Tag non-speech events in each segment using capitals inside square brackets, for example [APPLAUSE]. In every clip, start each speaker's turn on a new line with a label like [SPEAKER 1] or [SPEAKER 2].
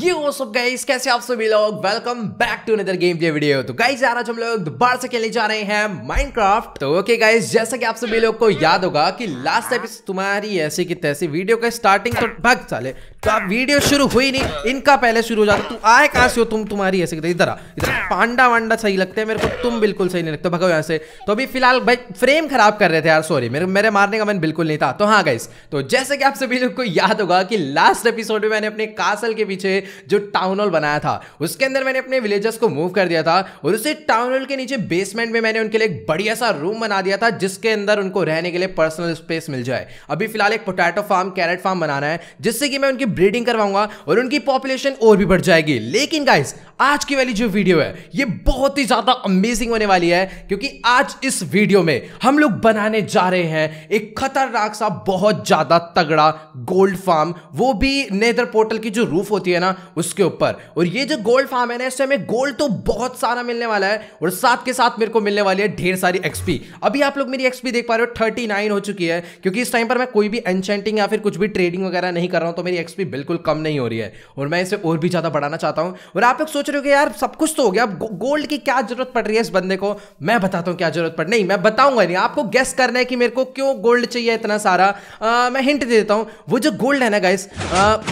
[SPEAKER 1] ये वो सब गाइस कैसे आप सभी लोग welcome back to another game play video तो गाइस यार आज हम लोग दोबारा से खेलने जा रहे हैं माइनक्राफ्ट तो ओके गाइस जैसा कि आप सभी लोग को याद होगा कि लास्ट एपिसोड तुम्हारी ऐसी की तैसी वीडियो का स्टार्टिंग तो भाग साले तो आप वीडियो शुरू हुई नहीं इनका पहले शुरू हो जाता तू आए कहां से हो तुम तुम्हारी ऐसे इधर आ इधर पांडा वांडा सही लगते हैं मेरे को तुम बिल्कुल सही नहीं लगते भगो यहां से तो अभी फिलहाल भाई फ्रेम खराब कर रहे थे यार सॉरी मेरे मेरे मारने का मन बिल्कुल नहीं था तो हाँ गाइस तो जैसे कि आप सभी लोग को याद होगा कि लास्ट एपिसोड में मैंने अपने कासल के पीछे जो टाउन हॉल बनाया था उसके अंदर मैंने अपने विलेजर्स को मूव कर दिया था और उसे टाउन हॉल के नीचे बेसमेंट में मैंने उनके लिए एक बढ़िया सा रूम बना दिया था जिसके अंदर उनको रहने के लिए पर्सनल स्पेस मिल जाए अभी फिलहाल एक पोटैटो फार्म कैरेट फार्म बनाना है जिससे कि मैं उनकी ब्रीडिंग करवाऊंगा और उनकी पॉपुलेशन और भी बढ़ जाएगी लेकिन गाइस आज की वाली जो वीडियो है ये बहुत ही ज्यादा अमेजिंग होने वाली है क्योंकि आज इस वीडियो में हम लोग बनाने जा रहे हैं एक खतरनाक सा बहुत ज्यादा तगड़ा गोल्ड फार्म वो भी नेदर पोर्टल की जो रूफ होती है ना उसके ऊपर और ये जो गोल्ड फार्म है ना इससे हमें गोल्ड तो बहुत सारा मिलने वाला है और साथ के साथ मेरे को मिलने वाली है ढेर सारी एक्सपी अभी आप लोग मेरी एक्सपी देख पा रहे हो थर्टी हो चुकी है क्योंकि इस टाइम पर मैं कोई भी एनचेंटिंग या फिर कुछ भी ट्रेडिंग वगैरह नहीं कर रहा हूँ तो मेरी एक्सपी बिल्कुल कम नहीं हो रही है और मैं इसे और भी ज़्यादा बढ़ाना चाहता हूँ और आप लोग सोच रहे हो कि यार सब कुछ तो हो गया अब गोल्ड की क्या जरूरत पड़ रही है इस बंदे को मैं बताता हूँ क्या जरूरत पड़ नहीं मैं बताऊंगा नहीं आपको गेस करना है कि मेरे को क्यों गोल्ड चाहिए इतना सारा आ, मैं हिंट दे देता हूँ वो जो गोल्ड है ना गाइस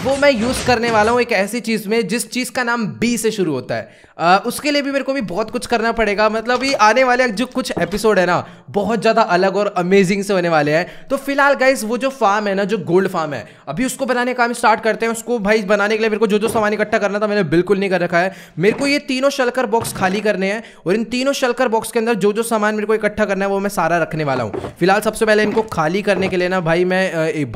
[SPEAKER 1] वो मैं यूज़ करने वाला हूँ एक ऐसी चीज़ में जिस चीज़ का नाम बी से शुरू होता है आ, उसके लिए भी मेरे को भी बहुत कुछ करना पड़ेगा मतलब ये आने वाले जो कुछ एपिसोड है ना बहुत ज़्यादा अलग और अमेजिंग से होने वाले हैं तो फिलहाल गाइस वो जो फार्म है ना जो गोल्ड फार्म है अभी उसको बनाने का हम स्टार्ट करते हैं उसको भाई बनाने के लिए मेरे को जो जो सामान इकट्ठा करना था मैंने बिल्कुल नहीं कर रखा है मेरे को ये तीनों शलकर बॉक्स खाली करने हैं और इन तीनों शलकर बॉक्स के अंदर जो जो सामान मेरे को इकट्ठा करना है वो मैं सारा रखने वाला हूँ फिलहाल सबसे पहले इनको खाली करने के लिए ना भाई मैं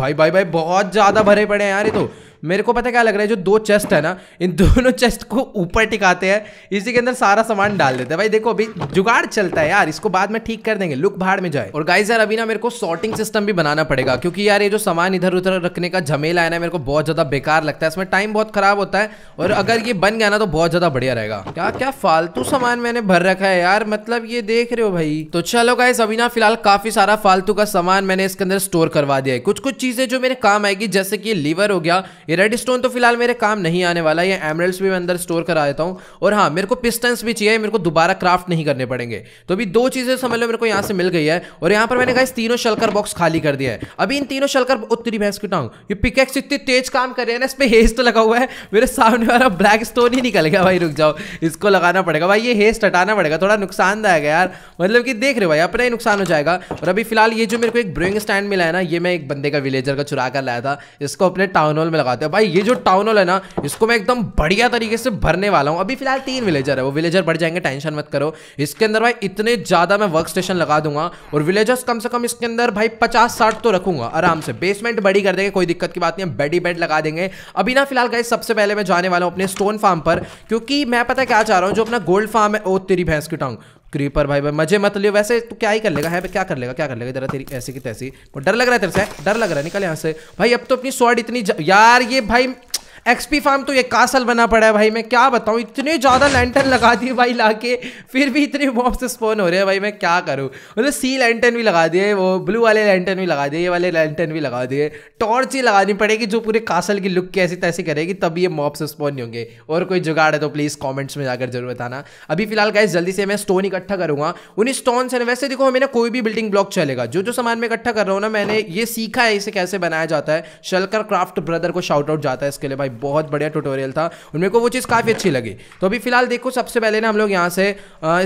[SPEAKER 1] भाई भाई भाई बहुत ज़्यादा भरे पड़े हैं यार ये तो मेरे को पता क्या लग रहा है जो दो चेस्ट है ना इन दोनों चेस्ट को ऊपर टिकाते हैं इसी के अंदर सारा सामान डाल देते हैं भाई देखो अभी जुगाड़ चलता है यार इसको बाद में ठीक कर देंगे लुक भाड़ में जाए और गाइज यार अभी ना मेरे को सॉर्टिंग सिस्टम भी बनाना पड़ेगा क्योंकि यार ये जो सामान इधर उधर रखने का झमेला है ना मेरे को बहुत ज्यादा बेकार लगता है इसमें टाइम बहुत खराब होता है और अगर ये बन गया ना तो बहुत ज्यादा बढ़िया रहेगा क्या क्या फालतू सामान मैंने भर रखा है यार मतलब ये देख रहे हो भाई तो चलो गाइज अभी ना फिलहाल काफी सारा फालतू का सामान मैंने इसके अंदर स्टोर करवा दिया है कुछ कुछ चीजें जो मेरे काम आएगी जैसे कि लीवर हो गया रेड स्टोन तो फिलहाल मेरे काम नहीं आने वाला ये एमरल्स भी मैं अंदर स्टोर करा देता हूँ और हाँ मेरे को पिस्टन्स भी चाहिए मेरे को दोबारा क्राफ्ट नहीं करने पड़ेंगे तो अभी दो चीज़ें समझ लो मेरे को यहाँ से मिल गई है और यहाँ पर मैंने कहा तीनों शलकर बॉक्स खाली कर दिया है अभी इन तीनों शलकर उत्तरी भैंस की टांग ये पिकेक्स इतनी तेज काम कर रहे हैं ना इस पर हेस्ट लगा हुआ है मेरे सामने वाला ब्लैक स्टोन ही निकल गया भाई रुक जाओ इसको लगाना पड़ेगा भाई ये हेस्ट हटाना पड़ेगा थोड़ा नुकसानदायक है यार मतलब कि देख रहे हो भाई अपना ही नुकसान हो जाएगा और अभी फिलहाल ये जो मेरे को एक ब्रोइंग स्टैंड मिला है ना ये मैं एक बंदे का विलेजर का चुरा कर लाया था इसको अपने टाउन हॉल में लगाते हैं भाई ये जो टाउन हॉल है ना इसको मैं एकदम बढ़िया तरीके से भरने वाला हूँ अभी फिलहाल तीन विलेजर है वो विलेजर बढ़ जाएंगे टेंशन मत करो इसके अंदर भाई इतने ज़्यादा मैं वर्क स्टेशन लगा दूंगा और विलेजर्स कम से कम इसके अंदर भाई पचास साठ तो रखूंगा आराम से बेसमेंट बड़ी कर देंगे कोई दिक्कत की बात नहीं है बेड ही बेड लगा देंगे अभी ना फिलहाल गए सबसे पहले मैं जाने वाला हूँ अपने स्टोन फार्म पर क्योंकि मैं पता क्या चाह रहा हूँ जो अपना गोल्ड फार्म है ओ तेरी भैंस की टांग क्रीपर भाई भाई मजे मत लियो वैसे तू क्या ही कर लेगा है क्या कर लेगा क्या कर लेगा जरा तेरी ऐसी की तैसी डर लग रहा है तेरे से डर लग रहा है निकल यहाँ से भाई अब तो अपनी स्वाड इतनी यार ये भाई एक्सपी फार्म तो ये कासल बना पड़ा है भाई मैं क्या बताऊँ इतने ज़्यादा लेंटन लगा दिए भाई ला फिर भी इतने मॉब्स स्पोन हो रहे हैं भाई मैं क्या करूँ मतलब सी लेंटन भी लगा दिए वो ब्लू वाले लेंटन भी लगा दिए ये वाले लेंटन भी लगा दिए टॉर्च ही लगानी पड़ेगी जो पूरे कासल की लुक कैसी तैसी करेगी तब ये मॉब्स स्पोन नहीं होंगे और कोई जुगाड़ है तो प्लीज़ कॉमेंट्स में जाकर जरूर बताना अभी फिलहाल गाइस जल्दी से मैं स्टोन इकट्ठा करूंगा उन्हीं स्टोन से वैसे देखो हमें कोई भी बिल्डिंग ब्लॉक चलेगा जो जो सामान मैं इकट्ठा कर रहा हूँ ना मैंने ये सीखा है इसे कैसे बनाया जाता है शलकर क्राफ्ट ब्रदर को शाउट आउट जाता है इसके लिए भाई बहुत बढ़िया ट्यूटोरियल था और मेरे को वो चीज़ काफ़ी अच्छी लगी तो अभी फिलहाल देखो सबसे पहले ना हम लोग यहाँ से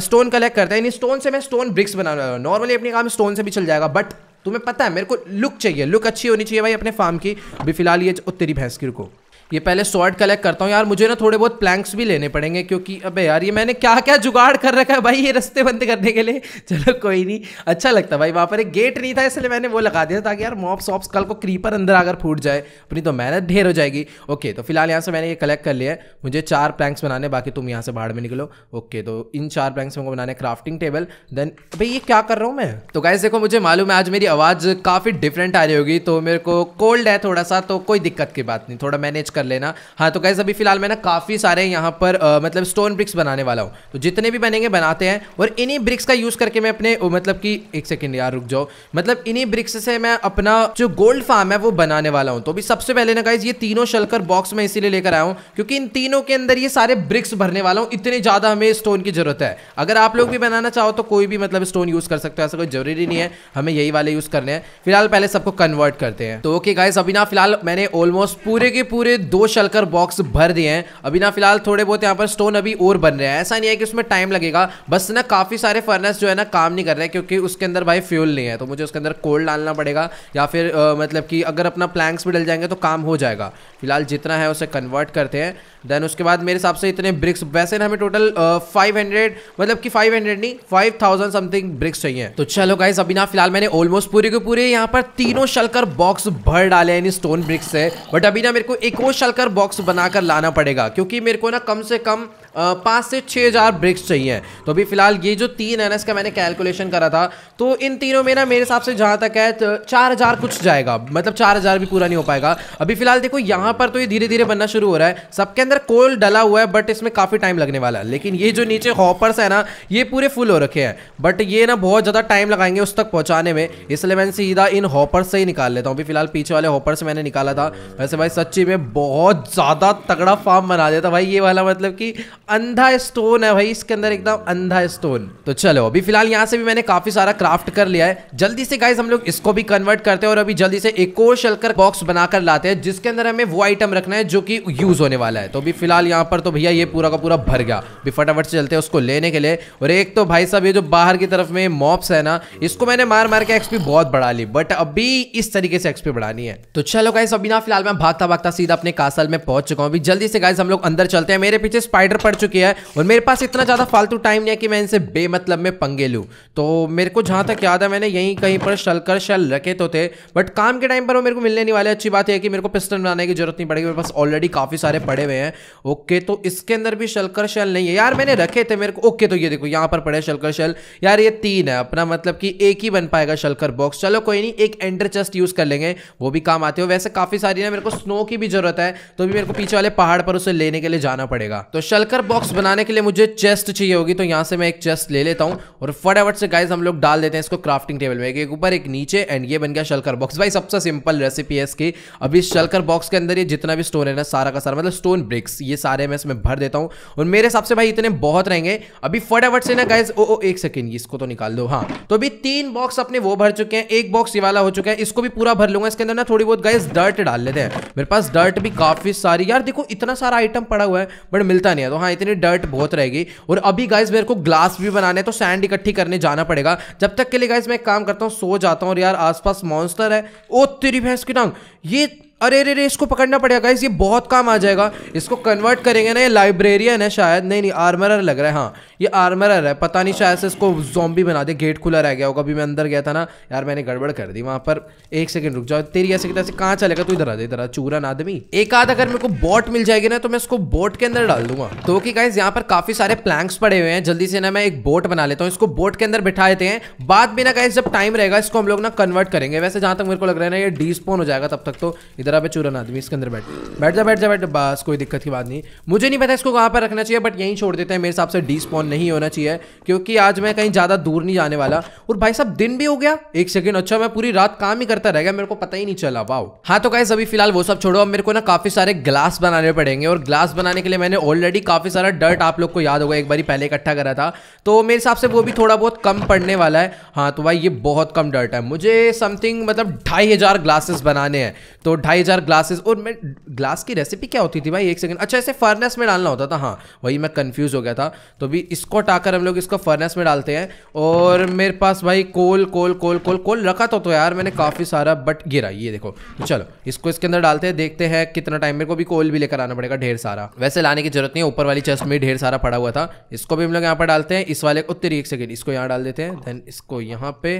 [SPEAKER 1] स्टोन कलेक्ट करते हैं इन स्टोन से मैं स्टोन ब्रिक्स हूँ नॉर्मली अपने काम स्टोन से भी चल जाएगा बट तुम्हें पता है मेरे को लुक चाहिए लुक अच्छी होनी चाहिए भाई अपने फार्म की अभी फिलहाल ये उत्तरी भैंस की रुको ये पहले स्वॉर्ड कलेक्ट करता हूँ यार मुझे ना थोड़े बहुत प्लैंक्स भी लेने पड़ेंगे क्योंकि अबे यार ये मैंने क्या क्या जुगाड़ कर रखा है भाई ये रस्ते बंद करने के लिए [LAUGHS] चलो कोई नहीं अच्छा लगता भाई वहाँ पर एक गेट नहीं था इसलिए मैंने वो लगा दिया ताकि यार मॉप सॉप्स कल को क्रीपर अंदर आकर फूट जाए अपनी तो मेहनत ढेर हो जाएगी ओके तो फिलहाल यहाँ से मैंने ये कलेक्ट कर लिया है मुझे चार प्लैंक्स बनाने बाकी तुम यहाँ से बाहर में निकलो ओके तो इन चार प्लैंक्स को बनाने क्राफ्टिंग टेबल देन भाई ये क्या कर रहा हूँ मैं तो गाइज देखो मुझे मालूम है आज मेरी आवाज़ काफ़ी डिफरेंट आ रही होगी तो मेरे को कोल्ड है थोड़ा सा तो कोई दिक्कत की बात नहीं थोड़ा मैनेज कर लेना हाँ तो कैसे अभी फिलहाल मैं ना काफ़ी सारे यहाँ पर आ, मतलब स्टोन ब्रिक्स बनाने वाला हूँ तो जितने भी बनेंगे बनाते हैं और इन्हीं ब्रिक्स का यूज़ करके मैं अपने मतलब कि एक सेकेंड यार रुक जाओ मतलब इन्हीं ब्रिक्स से मैं अपना जो गोल्ड फार्म है वो बनाने वाला हूँ तो अभी सबसे पहले ना गाइज ये तीनों शलकर बॉक्स में इसीलिए लेकर आया हूँ क्योंकि इन तीनों के अंदर ये सारे ब्रिक्स भरने वाला हूँ इतने ज़्यादा हमें स्टोन की ज़रूरत है अगर आप लोग भी बनाना चाहो तो कोई भी मतलब स्टोन यूज़ कर सकते हो ऐसा कोई ज़रूरी नहीं है हमें यही वाले यूज़ करने हैं फिलहाल पहले सबको कन्वर्ट करते हैं तो ओके गाइस अभी ना फिलहाल मैंने ऑलमोस्ट पूरे के पूरे दो शलकर बॉक्स भर दिए हैं अभी ना फिलहाल थोड़े बहुत यहाँ पर स्टोन अभी और बन रहे हैं ऐसा नहीं है कि उसमें टाइम लगेगा बस ना काफ़ी सारे फर्नेस जो है ना काम नहीं कर रहे क्योंकि उसके अंदर भाई फ्यूल नहीं है तो मुझे उसके अंदर कोल्ड डालना पड़ेगा या फिर आ, मतलब कि अगर अपना प्लैंक्स भी डल जाएंगे तो काम हो जाएगा फिलहाल जितना है उसे कन्वर्ट करते हैं देन उसके बाद मेरे हिसाब से इतने ब्रिक्स वैसे ना हमें टोटल फाइव हंड्रेड मतलब कि फाइव हंड्रेड नहीं फाइव थाउजेंड समथिंग ब्रिक्स चाहिए तो चलो गाइस अभी ना फिलहाल मैंने ऑलमोस्ट पूरे के पूरे यहाँ पर तीनों शलकर बॉक्स भर डाले हैं इन स्टोन ब्रिक्स से बट अभी ना मेरे को एक और चलकर बॉक्स बनाकर लाना पड़ेगा क्योंकि मेरे को ना कम से कम पाँच से छः हज़ार ब्रिक्स चाहिए तो अभी फिलहाल ये जो तीन एन का मैंने कैलकुलेशन करा था तो इन तीनों में ना मेरे हिसाब से जहाँ तक है चार हज़ार कुछ जाएगा मतलब चार हज़ार भी पूरा नहीं हो पाएगा अभी फिलहाल देखो यहाँ पर तो ये धीरे धीरे बनना शुरू हो रहा है सबके अंदर कोल डला हुआ है बट इसमें काफ़ी टाइम लगने वाला है लेकिन ये जो नीचे हॉपर्स है ना ये पूरे फुल हो रखे हैं बट ये ना बहुत ज़्यादा टाइम लगाएंगे उस तक पहुँचाने में इसलिए मैंने सीधा इन हॉपर्स से ही निकाल लेता हूँ अभी फिलहाल पीछे वाले हॉपर से मैंने निकाला था वैसे भाई सच्ची में बहुत ज़्यादा तगड़ा फार्म बना दिया था भाई ये वाला मतलब कि अंधा स्टोन है भाई इसके अंदर एकदम अंधा स्टोन तो चलो अभी फिलहाल यहाँ से भी मैंने काफी सारा क्राफ्ट कर लिया है जल्दी से गाइज हम लोग इसको भी कन्वर्ट करते हैं और अभी जल्दी से एक और शलकर बॉक्स बनाकर लाते हैं जिसके अंदर हमें वो आइटम रखना है जो कि यूज होने वाला है तो अभी फिलहाल यहाँ पर तो भैया ये पूरा का पूरा भर गया अभी फटाफट से चलते हैं उसको लेने के लिए और एक तो भाई साहब ये जो बाहर की तरफ में मॉप्स है ना इसको मैंने मार मार के एक्सपी बहुत बढ़ा ली बट अभी इस तरीके से एक्सपी बढ़ानी है तो चलो गाइस अभी ना फिलहाल मैं भागता भागता सीधा अपने कासल में पहुंच चुका हूँ अभी जल्दी से गाइस हम लोग अंदर चलते हैं मेरे पीछे स्पाइडर पर पड़ चुकी है और मेरे पास इतना ज़्यादा फालतू टाइम नहीं है कि मैं इनसे बेमतलब में पंगे लूँ तो मेरे को जहाँ तक याद है मैंने यहीं कहीं पर शल कर शल रखे तो थे बट काम के टाइम पर वो मेरे को मिलने नहीं वाले अच्छी बात है कि मेरे को पिस्टन बनाने की जरूरत नहीं पड़ेगी मेरे पास ऑलरेडी काफ़ी सारे पड़े हुए हैं ओके तो इसके अंदर भी शलकर शल नहीं है यार मैंने रखे थे मेरे को ओके तो ये देखो यहाँ पर पड़े शलकर शल यार ये तीन है अपना मतलब कि एक ही बन पाएगा शलकर बॉक्स चलो कोई नहीं एक एंटर चेस्ट यूज़ कर लेंगे वो भी काम आते हो वैसे काफ़ी सारी ना मेरे को स्नो की भी जरूरत है तो भी मेरे को पीछे वाले पहाड़ पर उसे लेने के लिए जाना पड़ेगा तो शलकर बॉक्स बनाने के लिए मुझे चेस्ट चाहिए होगी तो यहाँ से मैं एक चेस्ट ले लेता हूँ और फटाफट से गाइज हम लोग डाल देते हैं इसको क्राफ्टिंग टेबल में एक ऊपर एक नीचे एंड ये बन गया शलकर बॉक्स भाई सबसे सिंपल रेसिपी है इसकी अभी शलकर बॉक्स के अंदर ये जितना भी स्टोन है ना सारा का सारा मतलब स्टोन ब्रिक्स ये सारे मैं इसमें भर देता हूँ और मेरे हिसाब से भाई इतने बहुत रहेंगे अभी फटाफट से ना गाइज ओ ओ एक सेकेंड इसको तो निकाल दो हाँ तो अभी तीन बॉक्स अपने वो भर चुके हैं एक बॉक्स ये वाला हो चुका है इसको भी पूरा भर लूंगा इसके अंदर ना थोड़ी बहुत गाइज डर्ट डाल लेते हैं मेरे पास डर्ट भी काफी सारी यार देखो इतना सारा आइटम पड़ा हुआ है बट मिलता नहीं है तो हाँ इतनी डर्ट बहुत रहेगी और अभी गाइज मेरे को ग्लास भी बनाने तो सैंड इकट्ठी करने जाना पड़ेगा जब तक के लिए गाइज मैं एक काम करता हूँ सो जाता हूँ और यार आसपास मॉन्स्टर है ओ तेरी भैंस की टांग ये अरे अरे इसको पकड़ना पड़ेगा इस ये बहुत काम आ जाएगा इसको कन्वर्ट करेंगे ना ये लाइब्रेरियन है शायद नहीं नहीं आर्मरर लग रहा है हाँ ये आर्मरर है पता नहीं शायद से इसको जॉम्बी बना दे गेट खुला रह गया होगा अभी मैं अंदर गया था ना यार मैंने गड़बड़ कर दी वहाँ पर एक सेकंड रुक जाओ तेरी ऐसे कितना कहाँ चलेगा तू इधर आ इधर आ चूरन आदमी एक आध अगर मेरे को बोट मिल जाएगी ना तो मैं इसको बोट के अंदर डाल दूंगा तो कि गाइज यहाँ पर काफी सारे प्लैंक्स पड़े हुए हैं जल्दी से ना मैं एक बोट बना लेता हूँ इसको बोट के अंदर बिठा देते हैं बाद में ना गाइज जब टाइम रहेगा इसको हम लोग ना कन्वर्ट करेंगे वैसे जहाँ तक मेरे को लग रहा है ना ये डिस्पोन हो जाएगा तब तक तो इधर आप चूरन आदमी इसके अंदर बैठ बैठ जा बैठ जा बैठ बस कोई दिक्कत की बात नहीं मुझे नहीं पता इसको कहाँ पर रखना चाहिए बट यहीं छोड़ देते हैं मेरे हिसाब से डी स्पॉन नहीं होना चाहिए क्योंकि आज मैं कहीं ज़्यादा दूर नहीं जाने वाला और भाई साहब दिन भी हो गया एक सेकेंड अच्छा मैं पूरी रात काम ही करता रह गया मेरे को पता ही नहीं चला वाओ हाँ तो गाइस अभी फिलहाल वो सब छोड़ो अब मेरे को ना काफ़ी सारे ग्लास बनाने पड़ेंगे और ग्लास बनाने के लिए मैंने ऑलरेडी काफ़ी सारा डर्ट आप लोग को याद होगा एक बार पहले इकट्ठा करा था तो मेरे हिसाब से वो भी थोड़ा बहुत कम पड़ने वाला है हाँ तो भाई ये बहुत कम डर्ट है मुझे समथिंग मतलब ढाई हज़ार ग्लासेस बनाने हैं तो ढाई भाई जार ग्लासेस और मैं ग्लास की रेसिपी क्या होती थी भाई एक सेकंड अच्छा इसे फर्नेस में डालना होता था हाँ वही मैं कंफ्यूज हो गया था तो भी इसको टाकर हम लोग इसको फर्नेस में डालते हैं और मेरे पास भाई कोल कोल कोल कोल कोल रखा तो, तो यार मैंने काफ़ी सारा बट गिरा ये देखो तो चलो इसको इसके अंदर डालते हैं देखते हैं कितना टाइम मेरे को भी कोल भी लेकर आना पड़ेगा ढेर सारा वैसे लाने की जरूरत नहीं है ऊपर वाली चेस्ट में ढेर सारा पड़ा हुआ था इसको भी हम लोग यहाँ पर डालते हैं इस वाले उत्तरी एक सेकेंड इसको यहाँ डाल देते हैं देन इसको यहाँ पे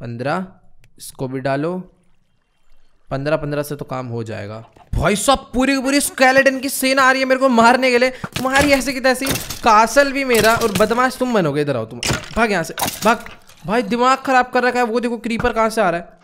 [SPEAKER 1] पंद्रह इसको भी डालो पंद्रह पंद्रह से तो काम हो जाएगा भाई साहब पूरी पूरी स्केलेटन की सेना आ रही है मेरे को मारने के लिए तुम्हारी ऐसे की तैसी कासल भी मेरा और बदमाश तुम बनोगे इधर आओ तुम भाग यहाँ से भाग भाई दिमाग खराब कर रखा है वो देखो क्रीपर कहाँ से आ रहा है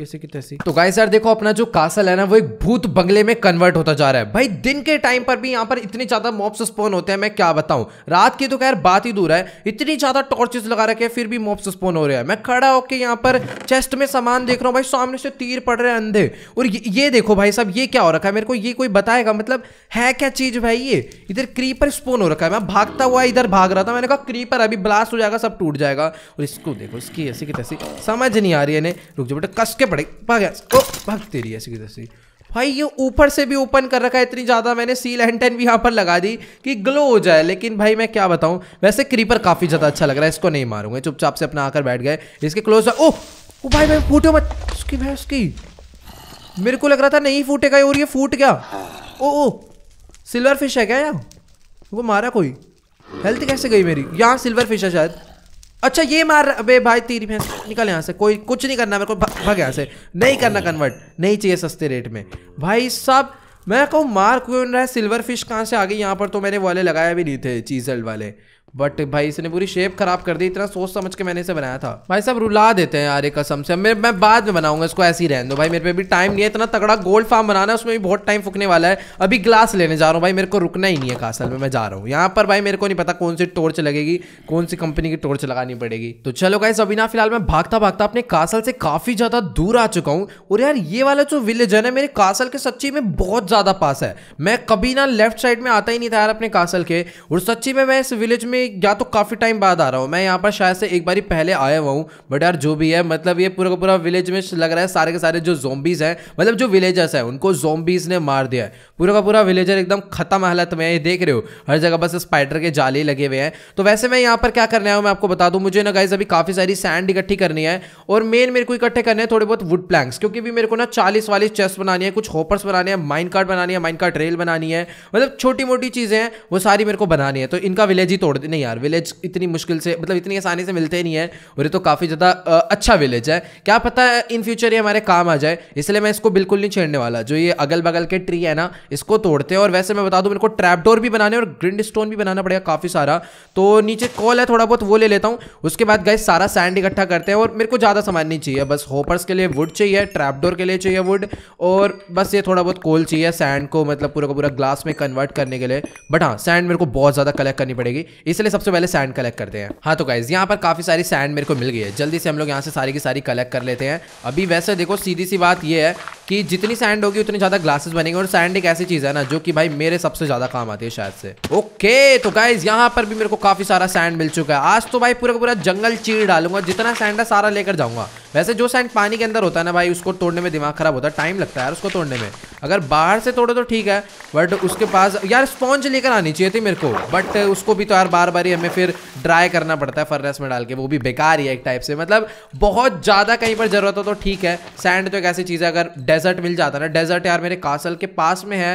[SPEAKER 1] ऐसे की तैसी तो गाय सर देखो अपना जो कासल है ना वो एक भूत बंगले में कन्वर्ट होता जा रहा है भाई दिन के टाइम पर भी यहाँ पर इतने ज्यादा मॉप्स स्पोन होते हैं मैं क्या बताऊं रात की तो खैर बात ही दूर है इतनी ज्यादा टॉर्चेस लगा रखे हैं फिर भी मॉप्स स्पोन हो रहे हैं मैं खड़ा होकर यहाँ पर चेस्ट में सामान देख रहा हूँ भाई सामने से तीर पड़ रहे हैं अंधे और ये, ये देखो भाई साहब ये क्या हो रखा है मेरे को ये कोई बताएगा मतलब है क्या चीज भाई ये इधर क्रीपर स्पोन हो रखा है मैं भागता हुआ इधर भाग रहा था मैंने कहा क्रीपर अभी ब्लास्ट हो जाएगा सब टूट जाएगा और इसको देखो इसकी ऐसी की तैसी समझ नहीं आ रही है रुक जाओ बेटा कस के पड़े भाग ओ भाग तेरी ऐसी किधर भाई ये ऊपर से भी ओपन कर रखा है इतनी ज़्यादा मैंने सी लैंटन भी यहाँ पर लगा दी कि ग्लो हो जाए लेकिन भाई मैं क्या बताऊँ वैसे क्रीपर काफ़ी ज़्यादा अच्छा लग रहा है इसको नहीं मारूंगा चुपचाप से अपना आकर बैठ गए इसके क्लोज ओ ओ भाई भाई फूटो मत उसकी भाई उसकी मेरे को लग रहा था नहीं फूटेगा और ये फूट गया ओ ओ सिल्वर फिश है क्या यहाँ वो मारा कोई हेल्थ कैसे गई मेरी यहाँ सिल्वर फिश है शायद अच्छा ये मार अबे भाई तीर भैंस निकल यहाँ से कोई कुछ नहीं करना मेरे को भाग यहाँ से नहीं करना कन्वर्ट नहीं चाहिए सस्ते रेट में भाई साहब मैं कहूँ मार क्यों रहा है सिल्वर फिश कहाँ से आ गई यहाँ पर तो मैंने वाले लगाए भी नहीं थे चीजल वाले बट भाई इसने पूरी शेप खराब कर दी इतना सोच समझ के मैंने इसे बनाया था भाई साहब रुला देते हैं यार कसम से मैं मैं बाद में बनाऊंगा इसको ऐसे ही रहने दो भाई मेरे पे भी टाइम नहीं है इतना तगड़ा गोल्ड फार्म बनाना है उसमें भी बहुत टाइम फुकने वाला है अभी ग्लास लेने जा रहा हूँ भाई मेरे को रुकना ही नहीं है कासल में मैं जा रहा हूँ यहाँ पर भाई मेरे को नहीं पता कौन सी टोर्च लगेगी कौन सी कंपनी की टोर्च लगानी पड़ेगी तो चलो भाई अभी ना फिलहाल मैं भागता भागता अपने कासल से काफी ज्यादा दूर आ चुका हूँ और यार ये वाला जो विलेज है ना मेरे कासल के सच्ची में बहुत ज्यादा पास है मैं कभी ना लेफ्ट साइड में आता ही नहीं था यार अपने कासल के और सच्ची में मैं इस विलेज में या तो काफ़ी टाइम बाद आ रहा हूँ मैं यहाँ पर शायद से एक बार पहले आया हुआ हूँ बट यार जो भी है मतलब ये पूरा का पूरा विलेज में लग रहा है सारे के सारे जो जोम्बीज़ हैं मतलब जो विलेजर्स हैं उनको जोम्बीज़ ने मार दिया है पूरा का पूरा विलेजर एकदम ख़त्म हालत में है ये देख रहे हो हर जगह बस स्पाइडर के जाले लगे हुए हैं तो वैसे मैं यहाँ पर क्या करने आया हूँ मैं आपको बता दूँ मुझे ना गाइज अभी काफ़ी सारी सैंड इकट्ठी करनी है और मेन मेरे को इकट्ठे करने हैं थोड़े बहुत वुड प्लैंक्स क्योंकि भी मेरे को ना चालीस वाली चेस्ट बनानी है कुछ होपर्स बनाने हैं माइन कार्ड बनानी है माइन कार्ड रेल बनानी है मतलब छोटी मोटी चीज़ें हैं वो सारी मेरे को बनानी है तो इनका विलेज ही तोड़ नहीं यार विलेज इतनी मुश्किल से मतलब इतनी आसानी से मिलते नहीं है और ये तो काफ़ी ज़्यादा अच्छा विलेज है क्या पता है इन फ्यूचर ये हमारे काम आ जाए इसलिए मैं इसको बिल्कुल नहीं छेड़ने वाला जो ये अगल बगल के ट्री है ना इसको तोड़ते हैं और वैसे मैं बता दूँ मेरे को ट्रैपडोर भी बनाने और ग्रिंड स्टोन भी बनाना पड़ेगा काफ़ी सारा तो नीचे कॉल है थोड़ा बहुत वो ले लेता हूँ उसके बाद गए सारा सैंड इकट्ठा करते हैं और मेरे को ज़्यादा सामान नहीं चाहिए बस होपर्स के लिए वुड चाहिए ट्रैपडोर के लिए चाहिए वुड और बस ये थोड़ा बहुत कोल चाहिए सैंड को मतलब पूरा का पूरा ग्लास में कन्वर्ट करने के लिए बट हाँ सैंड मेरे को बहुत ज़्यादा कलेक्ट करनी पड़ेगी इस चलिए सबसे पहले सैंड कलेक्ट करते हैं हाँ तो गाइज यहाँ पर काफी सारी सैंड मेरे को मिल गई है जल्दी से हम लोग यहाँ से सारी की सारी कलेक्ट कर लेते हैं अभी वैसे देखो सीधी सी बात यह है कि जितनी सैंड होगी उतनी ज्यादा ग्लासेस बनेंगे और सैंड एक ऐसी चीज है ना जो कि भाई मेरे सबसे ज्यादा काम आती है शायद से ओके तो गाइज यहाँ पर भी मेरे को काफी सारा सैंड मिल चुका है आज तो भाई पूरा पूरा जंगल चीड़ डालूंगा जितना सैंड है सारा लेकर जाऊंगा वैसे जो सैंड पानी के अंदर होता है ना भाई उसको तोड़ने में दिमाग खराब होता है टाइम लगता है यार उसको तोड़ने में अगर बाहर से तोड़े तो ठीक है बट उसके पास यार स्पॉन्ज लेकर आनी चाहिए थी मेरे को बट उसको भी तो यार बार बारी हमें फिर ड्राई करना पड़ता है फर्नेस में डाल के वो भी बेकार ही है एक टाइप से मतलब बहुत ज़्यादा कहीं पर ज़रूरत हो तो ठीक है सैंड तो एक ऐसी चीज़ है अगर डेजर्ट मिल जाता है ना डेजर्ट यार मेरे कासल के पास में है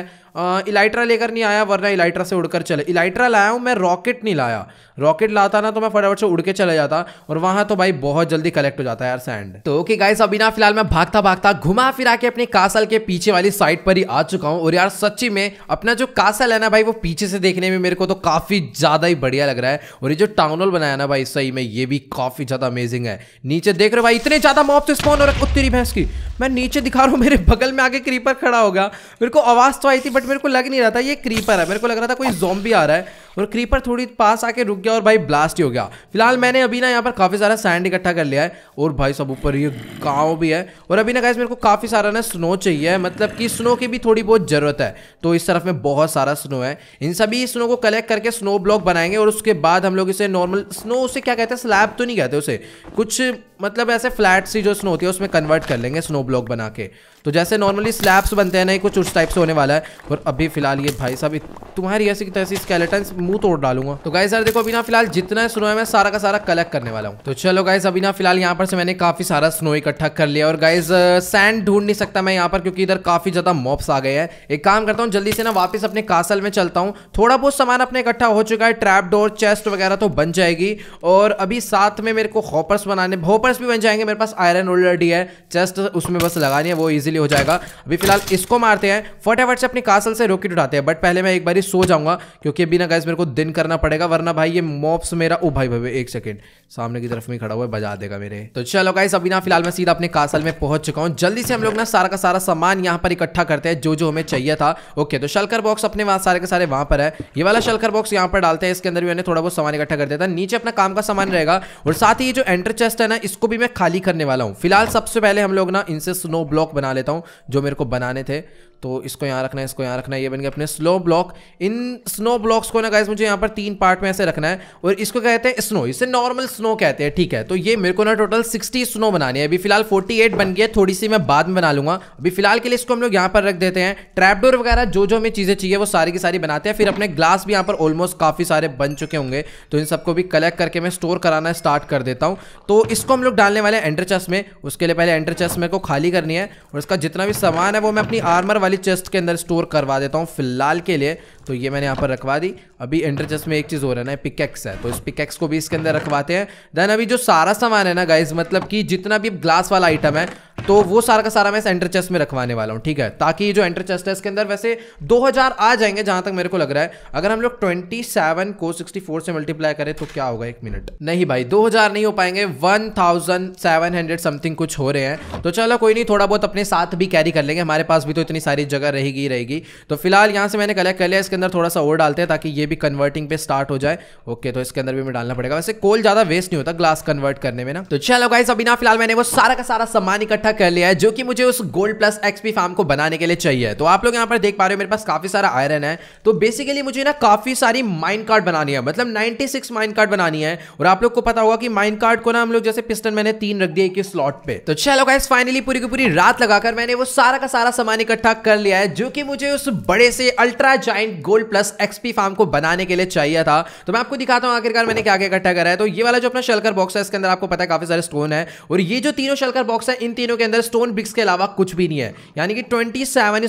[SPEAKER 1] इलाइट्रा लेकर नहीं आया वरना इलाइट्रा से उड़कर चले इलाइट्रा लाया हूँ मैं रॉकेट नहीं लाया रॉकेट लाता ना तो मैं फटाफट से उड़ के चला जाता और वहाँ तो भाई बहुत जल्दी कलेक्ट हो जाता है यार सैंड तो ओके गाइस अभी ना फिलहाल मैं भागता भागता घुमा फिरा के अपने कासल के पीछे वाली साइड पर ही आ चुका हूँ और यार सच्ची में अपना जो कासल है ना भाई वो पीछे से देखने में मेरे को तो काफ़ी ज़्यादा ही बढ़िया लग रहा है और ये जो टाउन हॉल बनाया ना भाई सही में ये भी काफ़ी ज़्यादा अमेजिंग है नीचे देख रहे हो भाई इतने ज़्यादा मॉप से स्पॉन हो रहा है तेरी भैंस की मैं नीचे दिखा रहा हूँ मेरे बगल में आगे क्रीपर खड़ा होगा मेरे को आवाज़ तो आई थी बट मेरे को लग नहीं रहा था ये क्रीपर है मेरे को लग रहा था कोई जोम्बी आ रहा है और क्रीपर थोड़ी पास आके रुक गया और भाई ब्लास्ट ही हो गया फिलहाल मैंने अभी ना यहाँ पर काफ़ी सारा सैंड इकट्ठा कर लिया है और भाई सब ऊपर ये गाँव भी है और अभी ना गाइस मेरे को काफ़ी सारा ना स्नो चाहिए मतलब कि स्नो की भी थोड़ी बहुत ज़रूरत है तो इस तरफ में बहुत सारा स्नो है इन सभी स्नो को कलेक्ट करके स्नो ब्लॉक बनाएंगे और उसके बाद हम लोग इसे नॉर्मल स्नो उसे क्या कहते हैं स्लैब तो नहीं कहते उसे कुछ मतलब ऐसे फ्लैट सी जो स्नो होती है उसमें कन्वर्ट कर लेंगे स्नो ब्लॉक बना के तो जैसे नॉर्मली स्लैब्स बनते हैं ना कुछ उस टाइप से होने वाला है और अभी फिलहाल ये भाई साहब तुम्हारी ऐसी तैसी स्केलेटन मुंह तोड़ डालूंगा तो गाइस यार देखो अभी ना फिलहाल जितना है स्नो है मैं सारा का सारा कलेक्ट करने वाला हूँ तो चलो गाइस अभी ना फिलहाल यहाँ पर से मैंने काफी सारा स्नो इकट्ठा कर लिया और गाइज सैंड ढूंढ नहीं सकता मैं यहाँ पर क्योंकि इधर काफी ज्यादा मॉप्स आ गए हैं एक काम करता हूँ जल्दी से ना वापस अपने कासल में चलता हूँ थोड़ा बहुत सामान अपने इकट्ठा हो चुका है ट्रैप डोर चेस्ट वगैरह तो बन जाएगी और अभी साथ में मेरे को हॉपर्स बनाने हॉपर्स भी बन जाएंगे मेरे पास आयरन ऑलरेडी है चेस्ट उसमें बस लगानी है वो ईजिली हो जाएगा अभी फिलहाल इसको मारते हैं फटाफट से अपने कासल से रॉकेट उठाते हैं बट पहले मैं एक बार सो जाऊंगा क्योंकि अभी ना गैस मेरे को दिन करना पड़ेगा वरना भाई ये मॉप्स मेरा ओ भाई भाई, एक सेकंड सामने की तरफ में खड़ा हुआ है बजा देगा मेरे तो चलो गाइस अभी ना फिलहाल मैं सीधा अपने कासल में पहुंच चुका हूँ जल्दी से हम लोग ना सारा का सारा सामान यहाँ पर इकट्ठा करते हैं जो जो हमें चाहिए था ओके तो शलकर बॉक्स अपने वहां सारे के सारे वहां पर है ये वाला शलकर बॉक्स यहाँ पर डालते हैं इसके अंदर भी मैंने थोड़ा बहुत सामान इकट्ठा कर दिया था नीचे अपना काम का सामान रहेगा और साथ ही जो एंटर चेस्ट है ना इसको भी मैं खाली करने वाला हूँ फिलहाल सबसे पहले हम लोग ना इनसे स्नो ब्लॉक बना लेता हूँ जो मेरे को बनाने थे तो इसको यहाँ रखना है इसको यहाँ रखना है ये बन गया अपने स्नो ब्लॉक इन स्नो ब्लॉक्स को ना गाइज मुझे यहाँ पर तीन पार्ट में ऐसे रखना है और इसको कहते हैं स्नो इसे नॉर्मल स्नो कहते हैं ठीक है तो ये मेरे को ना टोटल सिक्सटी स्नो बनानी है अभी फिलहाल फोर्टी एट बन गया थोड़ी सी मैं बाद में बना लूंगा अभी फिलहाल के लिए इसको हम लोग यहाँ पर रख देते हैं ट्रैपडोर वगैरह जो जो हमें चीज़ें चाहिए वो सारी की सारी बनाते हैं फिर अपने ग्लास भी यहाँ पर ऑलमोस्ट काफ़ी सारे बन चुके होंगे तो इन सबको भी कलेक्ट करके मैं स्टोर कराना स्टार्ट कर देता हूँ तो इसको हम लोग डालने वाले एंटर चेस्ट में उसके लिए पहले एंटर चेस्ट को खाली करनी है और इसका जितना भी सामान है वो मैं अपनी आर्मर वाली चेस्ट के अंदर स्टोर करवा देता हूँ फिलहाल के लिए तो ये मैंने यहाँ पर रखवा दी अभी एंटर चेस्ट में एक चीज़ हो रहा है ना पिकेक्स है तो इस पिकेक्स को भी इसके अंदर रखवाते हैं देन अभी जो सारा सामान है ना गाइज मतलब कि जितना भी ग्लास वाला आइटम है तो वो सारा का सारा मैं इस एंटर चेस्ट में रखवाने वाला हूँ ठीक है ताकि जो एंटर चेस्ट है इसके अंदर वैसे 2000 आ जाएंगे जहाँ तक मेरे को लग रहा है अगर हम लोग 27 को 64 से मल्टीप्लाई करें तो क्या होगा एक मिनट नहीं भाई 2000 नहीं हो पाएंगे 1700 समथिंग कुछ हो रहे हैं तो चलो कोई नहीं थोड़ा बहुत अपने साथ भी कैरी कर लेंगे हमारे पास भी तो इतनी सारी सारी जगह रहेगी रहेगी तो फिलहाल यहाँ से मैंने कलेक्ट कर लिया इसके अंदर थोड़ा सा और डालते हैं ताकि ये भी कन्वर्टिंग पे स्टार्ट हो जाए ओके तो इसके अंदर भी हमें डालना पड़ेगा वैसे कोल ज़्यादा वेस्ट नहीं होता ग्लास कन्वर्ट करने में ना तो चलो गाइस अभी ना फिलहाल मैंने वो सारा का सारा सामान इकट्ठा कर लिया है जो कि मुझे उस गोल्ड प्लस एक्सपी फार्म को बनाने के लिए चाहिए तो आप लोग यहाँ पर देख पा रहे हो मेरे पास काफ़ी सारा आयरन है तो बेसिकली मुझे ना काफ़ी सारी माइन कार्ड बनानी है मतलब नाइनटी सिक्स माइंड कार्ड बनानी है और आप लोग को पता होगा कि माइन कार्ड को ना हम लोग जैसे पिस्टन मैंने तीन रख दिए कि स्लॉट पे तो चलो गाइस फाइनली पूरी की पूरी रात लगाकर मैंने वो सारा का सारा सामान इकट्ठा कर लिया है जो कि मुझे उस बड़े से ultra giant gold plus XP farm को बनाने के लिए चाहिए था तो मैं आपको दिखाता हूँ आखिरकार मैंने क्या क्या इकट्ठा करा है तो ये वाला जो अपना शलकर बॉक्स है इसके अंदर आपको पता है काफी सारे स्टोन है और ये जो तीनों शलकर बॉक्स है इन तीनों के अंदर स्टोन ब्रिक्स के अलावा कुछ भी नहीं है यानी कि ट्वेंटी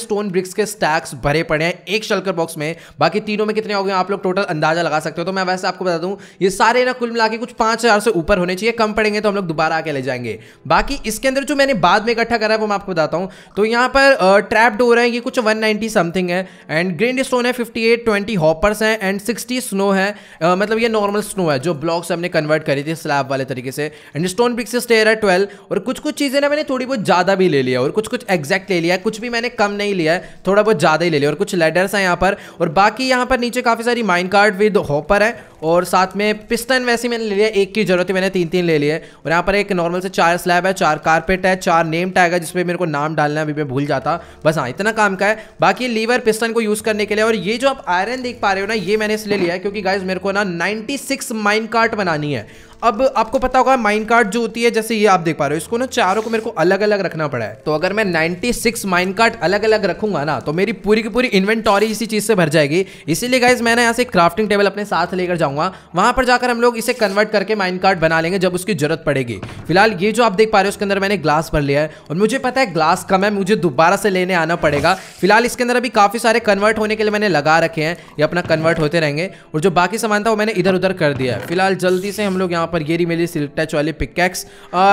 [SPEAKER 1] स्टोन ब्रिक्स के स्टैक्स भरे पड़े हैं एक शलकर बॉक्स में बाकी तीनों में कितने हो गए आप लोग टोटल अंदाजा लगा सकते हो तो मैं वैसे आपको बता दूं ये सारे ना कुल मिला कुछ पांच से ऊपर होने चाहिए कम पड़ेंगे तो हम लोग दोबारा आके ले जाएंगे बाकी इसके अंदर जो मैंने बाद में इकट्ठा करा है वो मैं आपको बताता हूँ तो यहाँ पर ट्रैप डोर हो रहे हैं कि कुछ 190 समथिंग है एंड ग्रीन स्टोन है 58 20 हॉपर्स हैं एंड 60 स्नो है uh, मतलब ये नॉर्मल स्नो है जो ब्लॉक्स हमने कन्वर्ट करी थी स्लैब वाले तरीके से एंड स्टोन ब्रिक्स स्टेयर है ट्वेल्व और कुछ कुछ चीज़ें ना मैंने थोड़ी बहुत ज़्यादा भी ले लिया और कुछ कुछ एग्जैक्ट ले लिया कुछ भी मैंने कम नहीं लिया थोड़ा बहुत ज़्यादा ही ले लिया और कुछ लेडर्स हैं यहाँ पर और बाकी यहाँ पर नीचे काफ़ी सारी माइन कार्ड विद हॉपर है और साथ में पिस्टन वैसे मैंने ले लिया एक की जरूरत थी मैंने तीन तीन ले लिए और यहाँ पर एक नॉर्मल से चार स्लैब है चार कारपेट है चार नेम टैग है जिसपे मेरे को नाम डालना है अभी मैं भूल जाता बस हाँ इतना काम का है बाकी लीवर पिस्टन को यूज करने के लिए और ये जो आप आयरन देख पा रहे हो ना ये मैंने इसलिए लिया है क्योंकि गाइज मेरे को ना 96 माइन कार्ट बनानी है अब आपको पता होगा माइन कार्ड जो होती है जैसे ये आप देख पा रहे हो इसको ना चारों को मेरे को अलग अलग रखना पड़ा है तो अगर मैं 96 सिक्स माइन कार्ड अलग अलग रखूंगा ना तो मेरी पूरी की पूरी इन्वेंटोरी इसी चीज से भर जाएगी इसीलिए गाइज मैंने यहाँ से क्राफ्टिंग टेबल अपने साथ लेकर जाऊंगा वहां पर जाकर हम लोग इसे कन्वर्ट करके माइन कार्ड बना लेंगे जब उसकी जरूरत पड़ेगी फिलहाल ये जो आप देख पा रहे हो उसके अंदर मैंने ग्लास भर लिया है और मुझे पता है ग्लास कम है मुझे दोबारा से लेने आना पड़ेगा फिलहाल इसके अंदर अभी काफी सारे कन्वर्ट होने के लिए मैंने लगा रखे हैं ये अपना कन्वर्ट होते रहेंगे और जो बाकी सामान था वो मैंने इधर उधर कर दिया है फिलहाल जल्दी से हम लोग यहाँ वहाँ पर ये रही मेरी सिल्क टच वाली पिकैक्स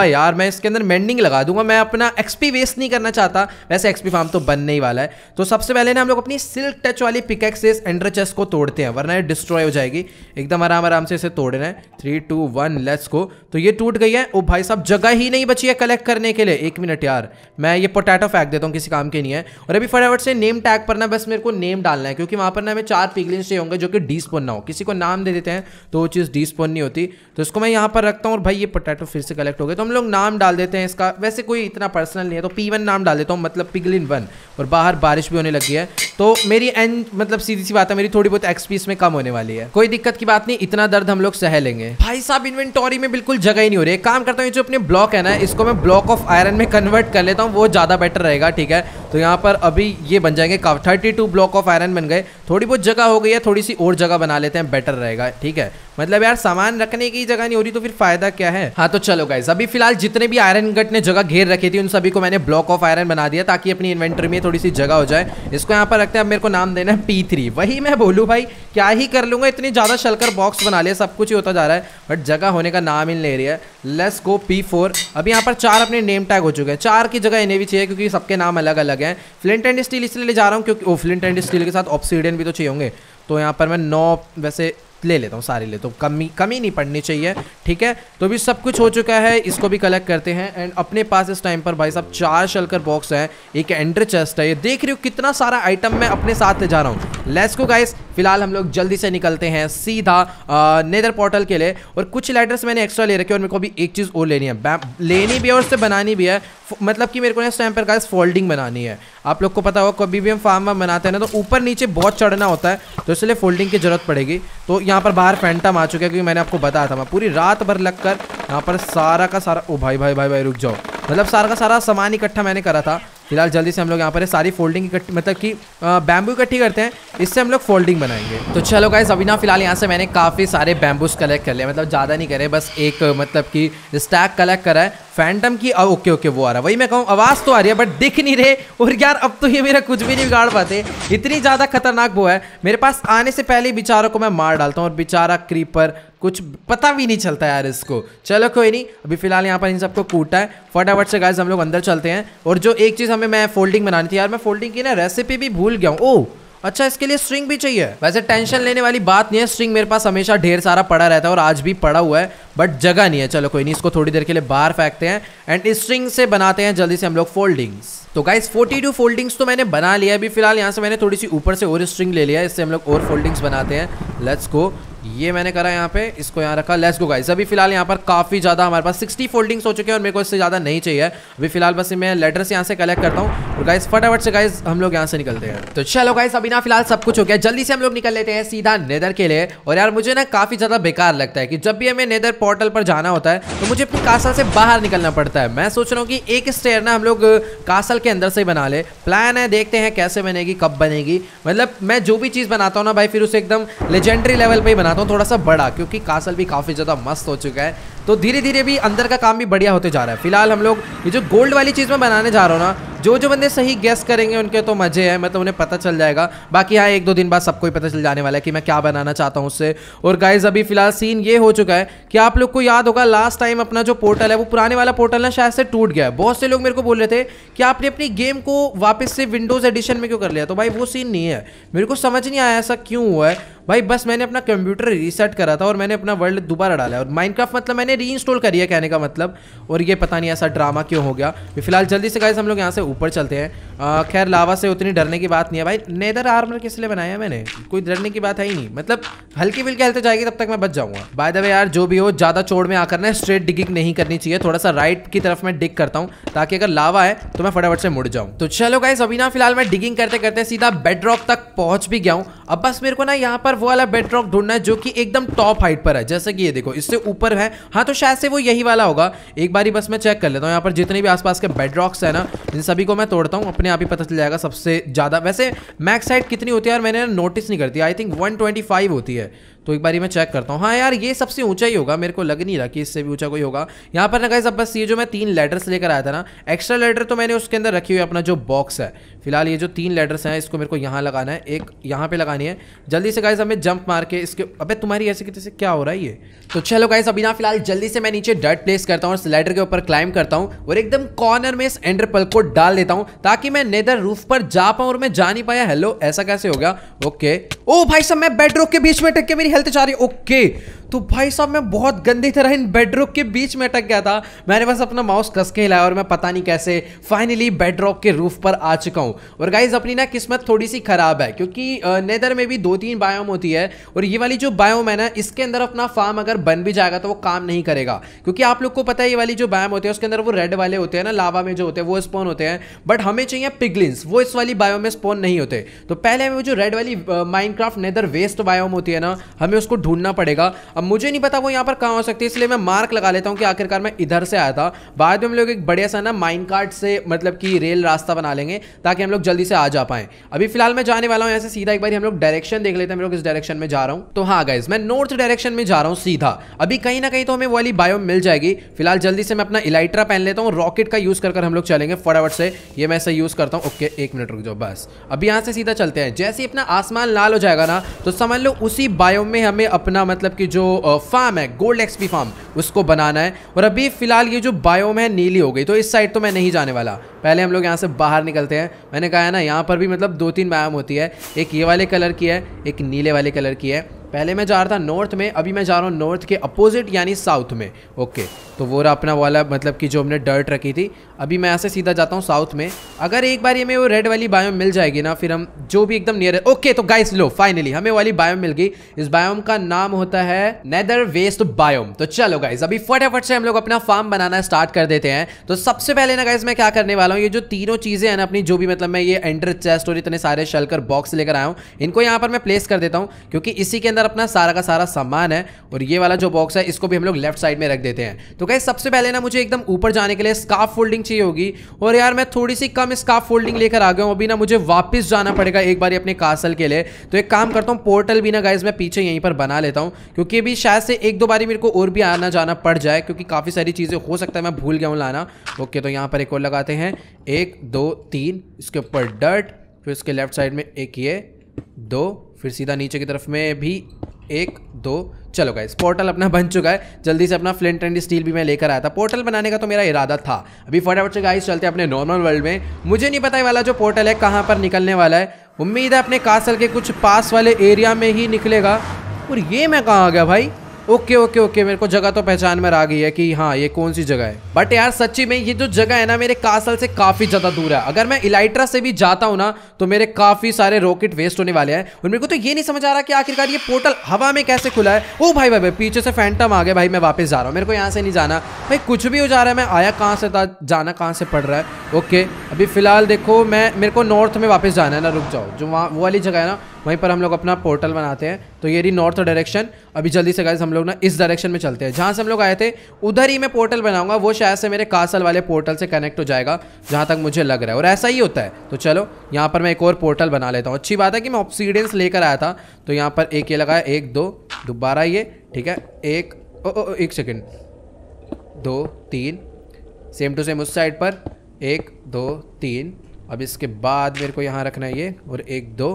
[SPEAKER 1] यार मैं इसके अंदर मेंडिंग लगा दूंगा मैं अपना एक्सपी वेस्ट नहीं करना चाहता वैसे एक्सपी फार्म तो बनने ही वाला है तो सबसे पहले ना हम लोग अपनी सिल्क टच वाली पिकैक्स इस एंडर चेस्ट को तोड़ते हैं वरना ये डिस्ट्रॉय हो जाएगी एकदम आराम आराम से इसे तोड़ना है थ्री टू वन लेट्स को तो ये टूट गई है ओ भाई साहब जगह ही नहीं बची है कलेक्ट करने के लिए एक मिनट यार मैं ये पोटैटो फेंक देता हूँ किसी काम के नहीं है और अभी फटाफट से नेम टैग पर ना बस मेरे को नेम डालना है क्योंकि वहाँ पर ना हमें चार पिगलिन से होंगे जो कि डीस्पोन ना हो किसी को नाम दे देते हैं तो वो चीज़ डीस्पोन नहीं होती तो इसको मैं यहाँ पर रखता हूँ और भाई ये पोटैटो फिर से कलेक्ट हो गए तो हम लोग नाम डाल देते हैं इसका वैसे कोई इतना पर्सनल नहीं है तो पी वन नाम डाल देता हूँ मतलब पिगलिन वन और बाहर बारिश भी होने लगी है तो मेरी एंड मतलब सीधी सी बात है मेरी थोड़ी बहुत एक्सपीस में कम होने वाली है कोई दिक्कत की बात नहीं इतना दर्द हम लोग सह लेंगे भाई साहब इन्वेंटोरी में बिल्कुल जगह ही नहीं हो रही है काम करता हूँ जो अपने ब्लॉक है ना इसको मैं ब्लॉक ऑफ आयरन में कन्वर्ट कर लेता हूँ वो ज़्यादा बेटर रहेगा ठीक है तो यहाँ पर अभी ये बन जाएंगे thirty two block of iron बन गए थोड़ी बहुत जगह हो गई है थोड़ी सी और जगह बना लेते हैं बेटर रहेगा ठीक है मतलब यार सामान रखने की जगह नहीं हो रही तो फिर फायदा क्या है हाँ तो चलो गाइज अभी फिलहाल जितने भी आयरन गट ने जगह घेर रखी थी उन सभी को मैंने ब्लॉक ऑफ आयरन बना दिया ताकि अपनी इन्वेंट्री में थोड़ी सी जगह हो जाए इसको यहाँ पर लगता है अब मेरे को नाम देना है पी वही मैं बोलूँ भाई क्या ही कर लूँगा इतनी ज़्यादा शलकर बॉक्स बना लिया सब कुछ ही होता जा रहा है बट जगह होने का नाम ही ले रही है लेस गो पी फोर अब यहाँ पर चार अपने नेम टैग हो चुके हैं चार की जगह इन्हें भी चाहिए क्योंकि सबके नाम अलग अलग हैं फ्लिंट एंड स्टील इसलिए ले जा रहा हूँ क्योंकि वो फ्लिंट एंड स्टील के साथ ऑप्सीडियन भी तो चाहिए होंगे तो यहाँ पर मैं नौ वैसे ले लेता हूँ सारे लेता हूँ कमी कमी नहीं पड़नी चाहिए ठीक है तो भी सब कुछ हो चुका है इसको भी कलेक्ट करते हैं एंड अपने पास इस टाइम पर भाई साहब चार शलकर बॉक्स है एक एंडर चेस्ट है ये देख रही हो कितना सारा आइटम मैं अपने साथ ले जा रहा हूँ लेस को गाइस फिलहाल हम लोग जल्दी से निकलते हैं सीधा नेदर पोर्टल के लिए और कुछ लेटर्स मैंने एक्स्ट्रा ले रखे और मेरे को भी एक चीज़ और लेनी है लेनी भी है और उससे बनानी भी है मतलब कि मेरे को इस टाइम पर गाइस फोल्डिंग बनानी है आप लोग को पता होगा कभी भी हम फार्म वार्म बनाते हैं ना तो ऊपर नीचे बहुत चढ़ना होता है तो इसलिए फोल्डिंग की जरूरत पड़ेगी तो यहाँ पर बाहर फैंटम आ चुका है क्योंकि मैंने आपको बताया था मैं पूरी रात भर लग कर यहाँ पर सारा का सारा ओ भाई भाई भाई भाई रुक जाओ मतलब सारा का सारा सामान इकट्ठा मैंने करा था फिलहाल जल्दी से हम लोग यहाँ पर सारी फोल्डिंग इकट्ठी मतलब कि बैम्बू इकट्ठी करते हैं इससे हम लोग फोल्डिंग बनाएंगे तो चलो गाइज अभी ना फिलहाल यहाँ से मैंने काफ़ी सारे बैम्बूस कलेक्ट कर लिए मतलब ज़्यादा नहीं करे बस एक मतलब कि स्टैक कलेक्ट करा है फैंटम की अब ओके ओके वो आ रहा है वही मैं कहूँ आवाज़ तो आ रही है बट दिख नहीं रहे और यार अब तो ये मेरा कुछ भी नहीं बिगाड़ पाते इतनी ज़्यादा खतरनाक वो है मेरे पास आने से पहले बेचारों को मैं मार डालता हूँ और बेचारा क्रीपर कुछ पता भी नहीं चलता यार इसको चलो कोई नहीं अभी फिलहाल यहाँ पर इन सबको कूटा है फटाफट से गाइस हम लोग अंदर चलते हैं और जो एक चीज़ हमें मैं फोल्डिंग बनानी थी यार मैं फोल्डिंग की ना रेसिपी भी भूल गया हूँ ओ अच्छा इसके लिए स्ट्रिंग भी चाहिए वैसे टेंशन लेने वाली बात नहीं है स्ट्रिंग मेरे पास हमेशा ढेर सारा पड़ा रहता है और आज भी पड़ा हुआ है बट जगह नहीं है चलो कोई नहीं इसको थोड़ी देर के लिए बाहर फेंकते हैं एंड स्ट्रिंग से बनाते हैं जल्दी से हम लोग फोल्डिंग्स तो गाइज 42 फोल्डिंग्स तो मैंने बना लिया अभी फिलहाल यहाँ से मैंने थोड़ी सी ऊपर से और स्ट्रिंग ले लिया इससे हम लोग और फोल्डिंग्स बनाते हैं लेट्स गो ये मैंने करा यहाँ पे इसको यहाँ रखा लेस गो गाइस अभी फिलहाल यहाँ पर काफ़ी ज़्यादा हमारे पास 60 फोल्डिंग्स हो चुके हैं और मेरे को इससे ज़्यादा नहीं चाहिए अभी फिलहाल बस मैं लेटर से यहाँ से कलेक्ट करता हूँ और गाइस फटाफट से गाइस हम लोग यहाँ से निकलते हैं तो चलो गाइस अभी ना फिलहाल सब कुछ हो गया जल्दी से हम लोग निकल लेते हैं सीधा नेदर के लिए और यार मुझे ना काफ़ी ज़्यादा बेकार लगता है कि जब भी हमें नेदर पोर्टल पर जाना होता है तो मुझे अपनी कासल से बाहर निकलना पड़ता है मैं सोच रहा हूँ कि एक स्टेयर ना हम लोग कासल के अंदर से ही बना ले प्लान है देखते हैं कैसे बनेगी कब बनेगी मतलब मैं जो भी चीज़ बनाता हूँ ना भाई फिर उसे एकदम लेजेंडरी लेवल पर ही बनाता चाहता तो हूँ थोड़ा सा बड़ा क्योंकि कासल भी काफ़ी ज़्यादा मस्त हो चुका है तो धीरे धीरे भी अंदर का काम भी बढ़िया होते जा रहा है फिलहाल हम लोग ये जो गोल्ड वाली चीज़ में बनाने जा रहा हूँ ना जो जो बंदे सही गेस करेंगे उनके तो मज़े हैं मतलब उन्हें पता चल जाएगा बाकी हाँ एक दो दिन बाद सबको ही पता चल जाने वाला है कि मैं क्या बनाना चाहता हूँ उससे और गाइज अभी फिलहाल सीन ये हो चुका है कि आप लोग को याद होगा लास्ट टाइम अपना जो पोर्टल है वो पुराने वाला पोर्टल ना शायद से टूट गया है बहुत से लोग मेरे को बोल रहे थे कि आपने अपनी गेम को वापस से विंडोज़ एडिशन में क्यों कर लिया तो भाई वो सीन नहीं है मेरे को समझ नहीं आया ऐसा क्यों हुआ है भाई बस मैंने अपना कंप्यूटर रीसेट करा था और मैंने अपना वर्ल्ड दोबारा डाला और माइनक्राफ्ट मतलब मैंने री इंस्टॉल करी है कहने का मतलब और ये पता नहीं ऐसा ड्रामा क्यों हो गया फिलहाल जल्दी से गाइज हम लोग यहाँ से ऊपर चलते हैं खैर लावा से उतनी डरने की बात नहीं है भाई नेदर आर्मर किस लिए बनाया मैंने कोई डरने की बात है ही नहीं मतलब हल्की फुल्की हलते जाएगी तब तक मैं बच जाऊंगा बाय द वे यार जो भी हो ज़्यादा चोड़ में आकर ना स्ट्रेट डिगिंग नहीं करनी चाहिए थोड़ा सा राइट की तरफ मैं डिग करता हूँ ताकि अगर लावा है तो मैं फटाफट से मुड़ जाऊँ तो चलो गाइस अभी ना फिलहाल मैं डिगिंग करते करते सीधा बेड रॉक तक पहुँच भी गया हूँ अब बस मेरे को ना यहाँ पर वो वाला बेड रॉक ढूंढना है जो कि एकदम टॉप हाइट पर है जैसे कि ये देखो इससे ऊपर है हाँ तो शायद से वो यही वाला होगा एक बारी बस मैं चेक कर लेता हूँ यहाँ पर जितने भी आसपास के बेड रॉक्स है ना इन सभी को मैं तोड़ता हूँ अपने आप ही पता चल जाएगा सबसे ज़्यादा वैसे मैक्स हाइट कितनी होती है यार मैंने नोटिस नहीं करती आई थिंक 125 होती है तो एक बारी मैं चेक करता हूँ हाँ यार ये सबसे ऊंचा ही होगा मेरे को लग नहीं रहा कि इससे भी ऊंचा कोई होगा यहाँ पर ना गाइज अब बस ये जो मैं तीन लेटर्स लेकर आया था ना एक्स्ट्रा लेटर तो मैंने उसके अंदर रखी हुई अपना जो बॉक्स है फिलहाल ये जो तीन लेटर्स हैं इसको मेरे को यहाँ लगाना है एक यहाँ पे लगानी है जल्दी से गाइज हमें जंप मार के इसके अब तुम्हारी ऐसे कितने से क्या हो रहा है ये तो चलो गाइज अभी ना फिलहाल जल्दी से मैं नीचे डर्ट प्लेस करता हूँ और लेटर के ऊपर क्लाइम करता हूँ और एकदम कॉर्नर में इस एंडर पल को डाल देता हूँ ताकि मैं नेदर रूफ पर जा पाऊँ और मैं जा नहीं पाया हेलो ऐसा कैसे होगा ओके ओ भाई साहब मैं बेडरूक के बीच में टक के मेरी हेल्थ जा रही ओके तो भाई साहब मैं बहुत गंदी तरह इन बेडरॉक के बीच में अटक गया था मैंने बस अपना माउस कस के हिलाया और मैं पता नहीं कैसे फाइनली बेडरॉक के रूफ पर आ चुका हूँ और गाइज अपनी ना किस्मत थोड़ी सी खराब है क्योंकि नेदर में भी दो तीन बायोम होती है और ये वाली जो बायोम है ना इसके अंदर अपना फार्म अगर बन भी जाएगा तो वो काम नहीं करेगा क्योंकि आप लोग को पता है ये वाली जो बायोम होती है उसके अंदर वो रेड वाले होते हैं ना लावा में जो होते हैं वो स्पोन होते हैं बट हमें चाहिए पिगलिंस वो इस वाली बायोम में स्पोन नहीं होते तो पहले हमें जो रेड वाली माइंड नेदर वेस्ट बायोम होती है ना हमें उसको ढूंढना पड़ेगा अब मुझे नहीं पता वो यहाँ पर कहाँ हो सकती है इसलिए मैं मार्क लगा लेता हूँ कि आखिरकार मैं इधर से आया था बाद में हम लोग एक बढ़िया सा ना माइन कार्ड से मतलब कि रेल रास्ता बना लेंगे ताकि हम लोग जल्दी से आ जा पाएँ अभी फिलहाल मैं जाने वाला हूँ ऐसे से सीधा एक बार हम लोग डायरेक्शन देख लेते हैं हम लोग इस डायरेक्शन में जा रहा हूँ तो हाँ गाइज मैं नॉर्थ डायरेक्शन में जा रहा हूँ सीधा अभी कहीं ना कहीं तो हमें वाली बायो मिल जाएगी फिलहाल जल्दी से मैं अपना इलाइट्रा पहन लेता हूँ रॉकेट का यूज़ कर हम लोग चलेंगे फटाफट से ये मैं ऐसे यूज़ करता हूँ ओके एक मिनट रुक जाओ बस अभी यहाँ से सीधा चलते हैं जैसे अपना आसमान लाल हो जाएगा ना तो समझ लो उसी बायो में में हमें अपना मतलब कि जो फार्म है गोल्ड एक्सपी फार्म उसको बनाना है और अभी फ़िलहाल ये जो बायोम है नीली हो गई तो इस साइड तो मैं नहीं जाने वाला पहले हम लोग यहाँ से बाहर निकलते हैं मैंने कहा है ना यहाँ पर भी मतलब दो तीन बायोम होती है एक ये वाले कलर की है एक नीले वाले कलर की है पहले मैं जा रहा था नॉर्थ में अभी मैं जा रहा हूँ नॉर्थ के अपोजिट यानी साउथ में ओके तो वो रहा अपना वाला मतलब कि जो हमने डर्ट रखी थी अभी मैं ऐसे से सीधा जाता हूँ साउथ में अगर एक बार ये वो रेड वाली बायोम मिल जाएगी ना फिर हम जो भी एकदम नियर ओके तो गाइस लो फाइनली हमें वाली बायोम मिल गई इस बायोम का नाम होता है नेदर वेस्ट बायोम तो चलो गाइस अभी फटाफट से हम लोग अपना फार्म बनाना स्टार्ट कर देते हैं तो सबसे पहले ना गाइज मैं क्या करने वाला हूँ ये जो तीनों चीज़ें हैं ना अपनी जो भी मतलब मैं ये एंडर चेस्ट और इतने सारे शलकर बॉक्स लेकर आया हूँ इनको यहाँ पर मैं प्लेस कर देता हूँ क्योंकि इसी के अंदर अंदर अपना सारा का सारा सामान है और ये वाला जो बॉक्स है इसको भी हम लोग लेफ्ट साइड में रख देते हैं तो गाइज सबसे पहले ना मुझे एकदम ऊपर जाने के लिए स्काफ फोल्डिंग चाहिए होगी और यार मैं थोड़ी सी कम स्काफ फोल्डिंग लेकर आ गया हूँ अभी ना मुझे वापस जाना पड़ेगा एक बार अपने कासल के लिए तो एक काम करता हूँ पोर्टल भी ना गाइज मैं पीछे यहीं पर बना लेता हूँ क्योंकि अभी शायद से एक दो बारी मेरे को और भी आना जाना पड़ जाए क्योंकि काफ़ी सारी चीज़ें हो सकता है मैं भूल गया हूँ लाना ओके तो यहाँ पर एक और लगाते हैं एक दो तीन इसके ऊपर डर्ट फिर उसके लेफ्ट साइड में एक ये दो फिर सीधा नीचे की तरफ में भी एक दो चलो गाइस पोर्टल अपना बन चुका है जल्दी से अपना फ्लिंट एंड स्टील भी मैं लेकर आया था पोर्टल बनाने का तो मेरा इरादा था अभी फटाफट से गाइस चलते अपने नॉर्मल वर्ल्ड में मुझे नहीं पता वाला जो पोर्टल है कहाँ पर निकलने वाला है उम्मीद है अपने कासल के कुछ पास वाले एरिया में ही निकलेगा और ये मैं कहाँ आ गया भाई ओके ओके ओके मेरे को जगह तो पहचान में आ गई है कि हाँ ये कौन सी जगह है बट यार सच्ची में ये जो जगह है ना मेरे कासल से काफ़ी ज़्यादा दूर है अगर मैं इलाइट्रा से भी जाता हूँ ना तो मेरे काफ़ी सारे रॉकेट वेस्ट होने वाले हैं और मेरे को तो ये नहीं समझ आ रहा कि आखिरकार ये पोर्टल हवा में कैसे खुला है ओ भाई भाई भाई पीछे से फैंटम आ गया भाई मैं वापस जा रहा हूँ मेरे को यहाँ से नहीं जाना भाई कुछ भी हो जा रहा है मैं आया कहाँ से था जाना कहाँ से पड़ रहा है ओके अभी फ़िलहाल देखो मैं मेरे को नॉर्थ में वापस जाना है ना रुक जाओ जो वहाँ वो वाली जगह है ना वहीं पर हम लोग अपना पोर्टल बनाते हैं तो ये रही नॉर्थ डायरेक्शन अभी जल्दी से गाइस हम लोग ना इस डायरेक्शन में चलते हैं जहाँ से हम लोग आए थे उधर ही मैं पोर्टल बनाऊंगा वो शायद से मेरे कासल वाले पोर्टल से कनेक्ट हो जाएगा जहाँ तक मुझे लग रहा है और ऐसा ही होता है तो चलो यहाँ पर मैं एक और पोर्टल बना लेता हूँ अच्छी बात है कि मैं ऑप्सीडेंस लेकर आया था तो यहाँ पर एक ये लगाया एक दो दोबारा ये ठीक है एक ओ, ओ एक सेकेंड दो तीन सेम टू सेम उस साइड पर एक दो तीन अब इसके बाद मेरे को यहाँ रखना है ये और एक दो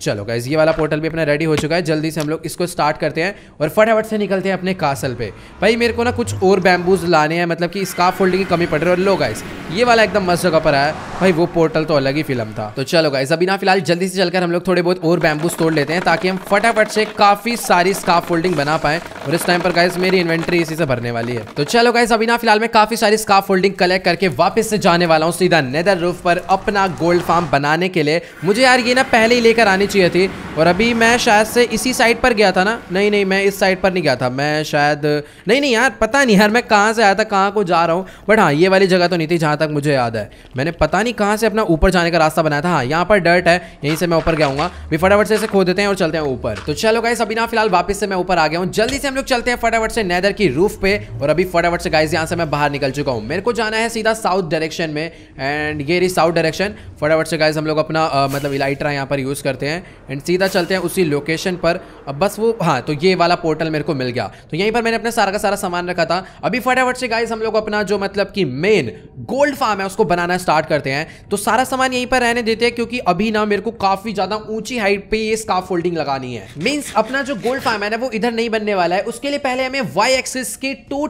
[SPEAKER 1] चलो गाइज ये वाला पोर्टल भी अपना रेडी हो चुका है जल्दी से हम लोग इसको स्टार्ट करते हैं और फटाफट से निकलते हैं अपने कासल पे भाई मेरे को ना कुछ और बैम्बूज लाने हैं मतलब कि स्काफ फोल्डिंग की कमी पड़ रही है और लो गाइज ये वाला एकदम मस्त जगह पर आया भाई वो पोर्टल तो अलग ही फिल्म था तो चलो गाइज अभी ना फिलहाल जल्दी से चलकर हम लोग थोड़े बहुत और बैम्बूज तोड़ लेते हैं ताकि हम फटाफट से काफ़ी सारी स्काफ फोल्डिंग बना पाए और इस टाइम पर गाइज मेरी इन्वेंट्री इसी से भरने वाली है तो चलो गाइज अभी ना फिलहाल मैं काफ़ी सारी स्काफ फोल्डिंग कलेक्ट करके वापस से जाने वाला हूँ सीधा नेदर रूफ पर अपना गोल्ड फार्म बनाने के लिए मुझे यार ये ना पहले ही लेकर आनी चाहिए थी और अभी मैं शायद से इसी साइड पर गया था ना नहीं नहीं मैं इस साइड पर नहीं गया था मैं शायद नहीं नहीं यार पता नहीं यार मैं कहाँ से आया था कहाँ को जा रहा हूँ बट हाँ ये वाली जगह तो नहीं थी जहाँ तक मुझे याद है मैंने पता नहीं कहाँ से अपना ऊपर जाने का रास्ता बनाया था हाँ यहाँ पर डर्ट है यहीं से मैं ऊपर गया भी फटाफट से इसे खो देते हैं और चलते हैं ऊपर तो चलो गाइस अभी ना फिलहाल वापस से मैं ऊपर आ गया हूँ जल्दी से हम लोग चलते हैं फटाफट से नैदर की रूफ पे और अभी फटाफट से गाइस यहाँ से मैं बाहर निकल चुका हूँ मेरे को जाना है सीधा साउथ डायरेक्शन में एंड ये रही साउथ डायरेक्शन फटाफट से गाइस हम लोग अपना मतलब इलाइट्रा यहाँ पर यूज़ करते हैं हैं एंड सीधा चलते हैं उसी लोकेशन पर अब बस वो हाँ तो ये वाला पोर्टल मेरे को मिल गया तो यहीं पर मैंने अपना सारा का सारा सामान रखा था अभी फटाफट से गाइस हम लोग अपना जो मतलब कि मेन गोल्ड फार्म है उसको बनाना स्टार्ट करते हैं तो सारा सामान यहीं पर रहने देते हैं क्योंकि अभी ना मेरे को काफी ज्यादा ऊंची हाइट पे ये स्काफ फोल्डिंग लगानी है मीन्स अपना जो गोल्ड फार्म है ना वो इधर नहीं बनने वाला है उसके लिए पहले हमें वाई एक्सिस के टू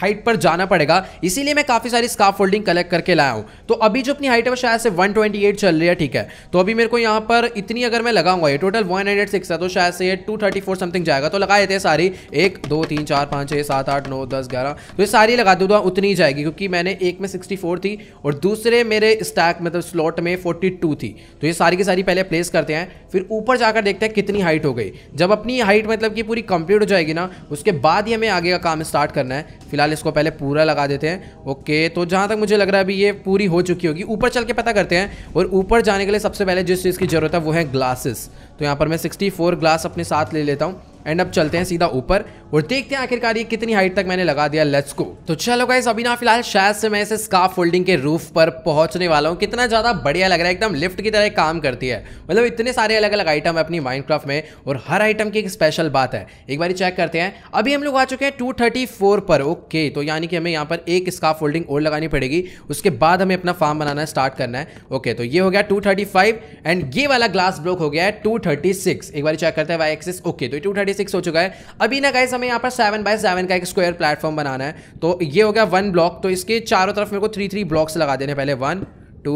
[SPEAKER 1] हाइट पर जाना पड़ेगा इसीलिए मैं काफी सारी स्काफ फोल्डिंग कलेक्ट करके लाया हूँ तो अभी जो अपनी हाइट है वो शायद से वन चल रही है ठीक है तो अभी मेरे को यहाँ पर इतनी इतनी अगर मैं लगाऊंगा ये टोटल वन हंड्रेड सिक्स है तो शायद से ये टू थर्टी फोर समथिंग जाएगा तो लगाए थे सारी एक दो तीन चार पाँच छः सात आठ नौ दस ग्यारह तो ये सारी लगा दूँ तो उतनी ही जाएगी क्योंकि मैंने एक में सिक्सटी फोर थी और दूसरे मेरे स्टैक मतलब स्लॉट में फोर्टी टू थी तो ये सारी की सारी पहले प्लेस करते हैं फिर ऊपर जाकर देखते हैं कितनी हाइट हो गई जब अपनी हाइट मतलब कि पूरी कंप्लीट हो जाएगी ना उसके बाद ही हमें आगे का काम स्टार्ट करना है फिलहाल इसको पहले पूरा लगा देते हैं ओके तो जहाँ तक मुझे लग रहा है अभी ये पूरी हो चुकी होगी ऊपर चल के पता करते हैं और ऊपर जाने के लिए सबसे पहले जिस चीज़ की जरूरत है वो है है ग्लासेस तो यहाँ पर मैं 64 ग्लास अपने साथ ले लेता हूँ एंड अब चलते हैं सीधा ऊपर और देखते हैं आखिरकार ये कितनी हाइट तक मैंने लगा दिया लेट्स को तो चलो गाइस अभी ना फिलहाल शायद से मैं इसे स्काफ फोल्डिंग के रूफ पर पहुंचने वाला हूँ कितना ज़्यादा बढ़िया लग रहा है एकदम लिफ्ट की तरह काम करती है मतलब इतने सारे अलग अलग आइटम है अपनी माइंड में और हर आइटम की एक स्पेशल बात है एक बार चेक करते हैं अभी हम लोग आ चुके हैं टू पर ओके तो यानी कि हमें यहाँ पर एक स्काफ फोल्डिंग और लगानी पड़ेगी उसके बाद हमें अपना फार्म बनाना स्टार्ट करना है ओके तो ये हो गया टू एंड ये वाला ग्लास ब्लॉक हो गया है टू एक बार चेक करते हैं वाई एक्सिस ओके तो टू सिक्स हो चुका है अभी ना गाइस हमें यहाँ पर सेवन बाय सेवन का एक स्क्वायर प्लेटफॉर्म बनाना है तो ये हो गया वन ब्लॉक तो इसके चारों तरफ मेरे को थ्री थ्री ब्लॉक्स लगा देने पहले वन टू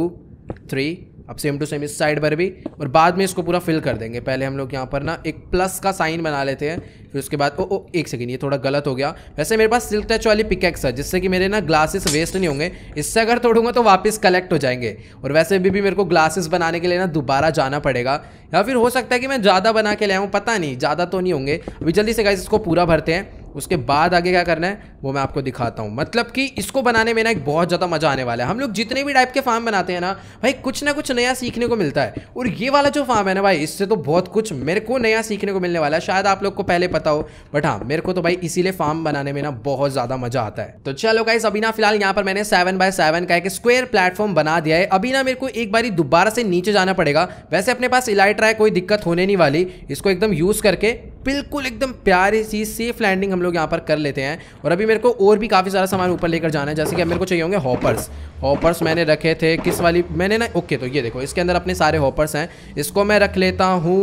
[SPEAKER 1] थ्री अब सेम टू सेम इस साइड पर भी और बाद में इसको पूरा फिल कर देंगे पहले हम लोग यहाँ पर ना एक प्लस का साइन बना लेते हैं फिर उसके बाद ओ ओ एक सेकेंड ये थोड़ा गलत हो गया वैसे मेरे पास सिल्क टच वाली पिकेक्स है जिससे कि मेरे ना ग्लासेस वेस्ट नहीं होंगे इससे अगर तोड़ूंगा तो वापस कलेक्ट हो जाएंगे और वैसे भी, भी मेरे को ग्लासेस बनाने के लिए ना दोबारा जाना पड़ेगा या फिर हो सकता है कि मैं ज़्यादा बना के ले आऊँ पता नहीं ज़्यादा तो नहीं होंगे अभी जल्दी से गाइस इसको पूरा भरते हैं उसके बाद आगे क्या करना है वो मैं आपको दिखाता हूँ मतलब कि इसको बनाने में ना एक बहुत ज़्यादा मज़ा आने वाला है हम लोग जितने भी टाइप के फार्म बनाते हैं ना भाई कुछ ना कुछ नया सीखने को मिलता है और ये वाला जो फार्म है ना भाई इससे तो बहुत कुछ मेरे को नया सीखने को मिलने वाला है शायद आप लोग को पहले पता हो बट हाँ मेरे को तो भाई इसीलिए फार्म बनाने में ना बहुत ज़्यादा मज़ा आता है तो चलो गाइस अभी ना फिलहाल यहाँ पर मैंने सेवन बाय सेवन का एक स्क्वेयर प्लेटफॉर्म बना दिया है अभी ना मेरे को एक बार दोबारा से नीचे जाना पड़ेगा वैसे अपने पास इलाइट्रा है कोई दिक्कत होने नहीं वाली इसको एकदम यूज़ करके बिल्कुल एकदम प्यारी सी सेफ लैंडिंग हम लोग यहाँ पर कर लेते हैं और अभी मेरे को और भी काफ़ी सारा सामान ऊपर लेकर जाना है जैसे कि अब मेरे को चाहिए होंगे हॉपर्स हॉपर्स मैंने रखे थे किस वाली मैंने ना ओके तो ये देखो इसके अंदर अपने सारे हॉपर्स हैं इसको मैं रख लेता हूँ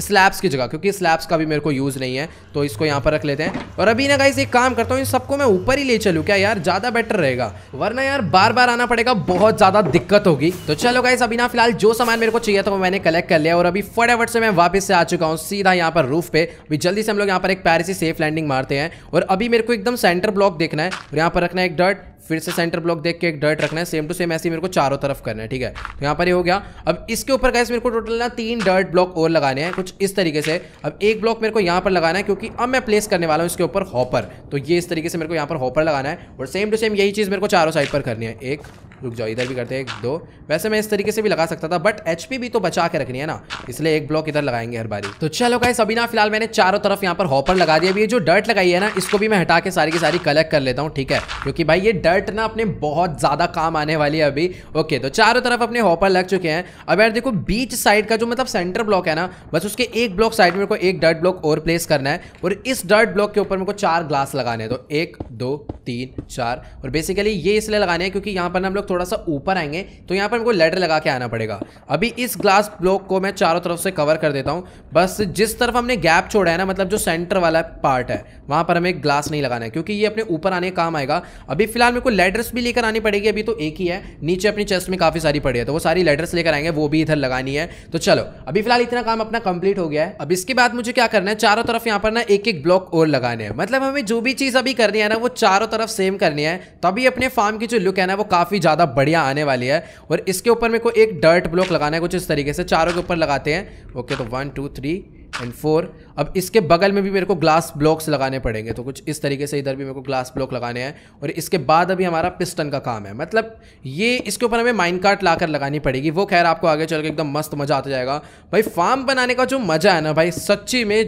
[SPEAKER 1] स्लैब्स की जगह क्योंकि स्लैब्स का भी मेरे को यूज़ नहीं है तो इसको यहाँ पर रख लेते हैं और अभी ना गाइज एक काम करता हूँ इन सबको मैं ऊपर ही ले चलूँ क्या यार ज़्यादा बेटर रहेगा वरना यार बार बार आना पड़ेगा बहुत ज़्यादा दिक्कत होगी तो चलो गाइज अभी ना फिलहाल जो सामान मेरे को चाहिए था वो मैंने कलेक्ट कर लिया और अभी फटाफट से मैं वापस से आ चुका हूँ सीधा यहाँ पर रूफ पे अभी जल्दी से हम लोग यहाँ पर एक पैर से सेफ लैंडिंग मारते हैं और अभी मेरे को एकदम सेंटर ब्लॉक देखना है और यहाँ पर रखना है एक डर्ट फिर से सेंटर ब्लॉक देख के एक डर्ट रखना है सेम टू सेम ऐसे मेरे को चारों तरफ करना है ठीक है तो यहाँ पर ये हो गया अब इसके ऊपर गैस मेरे को टोटल ना तीन डर्ट ब्लॉक और लगाने हैं कुछ इस तरीके से अब एक ब्लॉक मेरे को यहाँ पर लगाना है क्योंकि अब मैं प्लेस करने वाला हूँ इसके ऊपर हॉपर तो ये इस तरीके से मेरे को यहाँ पर हॉपर लगाना है और सेम टू सेम यही चीज़ मेरे को चारों साइड पर करनी है एक रुक जाओ इधर भी करते हैं एक दो वैसे मैं इस तरीके से भी लगा सकता था बट एच भी तो बचा के रखनी है ना इसलिए एक ब्लॉक इधर लगाएंगे हर बारी तो चलो गाइस अभी ना फिलहाल मैंने चारों तरफ यहाँ पर हॉपर लगा दिया अभी ये जो डर्ट लगाई है ना इसको भी मैं हटा के सारी की सारी कलेक्ट कर लेता हूँ ठीक है क्योंकि भाई ये डर्ट ना अपने बहुत ज़्यादा काम आने वाली है अभी ओके तो चारों तरफ अपने हॉपर लग चुके हैं अब यार देखो बीच साइड का जो मतलब सेंटर ब्लॉक है ना बस उसके एक ब्लॉक साइड में एक डर्ट ब्लॉक और प्लेस करना है और इस डर्ट ब्लॉक के ऊपर मेरे को चार ग्लास लगाने हैं तो एक दो तीन चार और बेसिकली ये इसलिए लगाने हैं क्योंकि यहाँ पर ना हम लोग थोड़ा सा ऊपर आएंगे तो यहाँ पर हमको लेडर लगा के आना पड़ेगा अभी इस ग्लास ब्लॉक को मैं चारों तरफ से कवर कर देता हूँ बस जिस तरफ हमने गैप छोड़ा है ना मतलब जो सेंटर वाला पार्ट है वहाँ पर हमें ग्लास नहीं लगाना है क्योंकि ये अपने ऊपर आने काम आएगा अभी फिलहाल मेरे को लेडर्स भी लेकर आनी पड़ेगी अभी तो एक ही है नीचे अपनी चेस्ट में काफ़ी सारी पड़ी है तो वो सारी लेडर्स लेकर आएंगे वो भी इधर लगानी है तो चलो अभी फिलहाल इतना काम अपना कंप्लीट हो गया है अब इसके बाद मुझे क्या करना है चारों तरफ यहाँ पर ना एक एक ब्लॉक और लगाने हैं मतलब हमें जो भी चीज़ अभी करनी है ना वो चारों तरफ सेम करनी है तभी अपने फार्म की जो लुक है ना वो काफ़ी ज़्यादा ज़्यादा बढ़िया आने वाली है और इसके ऊपर मेरे को एक डर्ट ब्लॉक लगाना है कुछ इस तरीके से चारों के ऊपर लगाते हैं ओके तो one two three and four अब इसके बगल में भी मेरे को ग्लास ब्लॉक्स लगाने पड़ेंगे तो कुछ इस तरीके से इधर भी मेरे को ग्लास ब्लॉक लगाने हैं और इसके बाद अभी हमारा पिस्टन का काम है मतलब ये इसके ऊपर हमें माइन कार्ट ला लगानी पड़ेगी वो खैर आपको आगे चल के एकदम मस्त मज़ा आता जाएगा भाई फार्म बनाने का जो मज़ा है ना भाई सच्ची में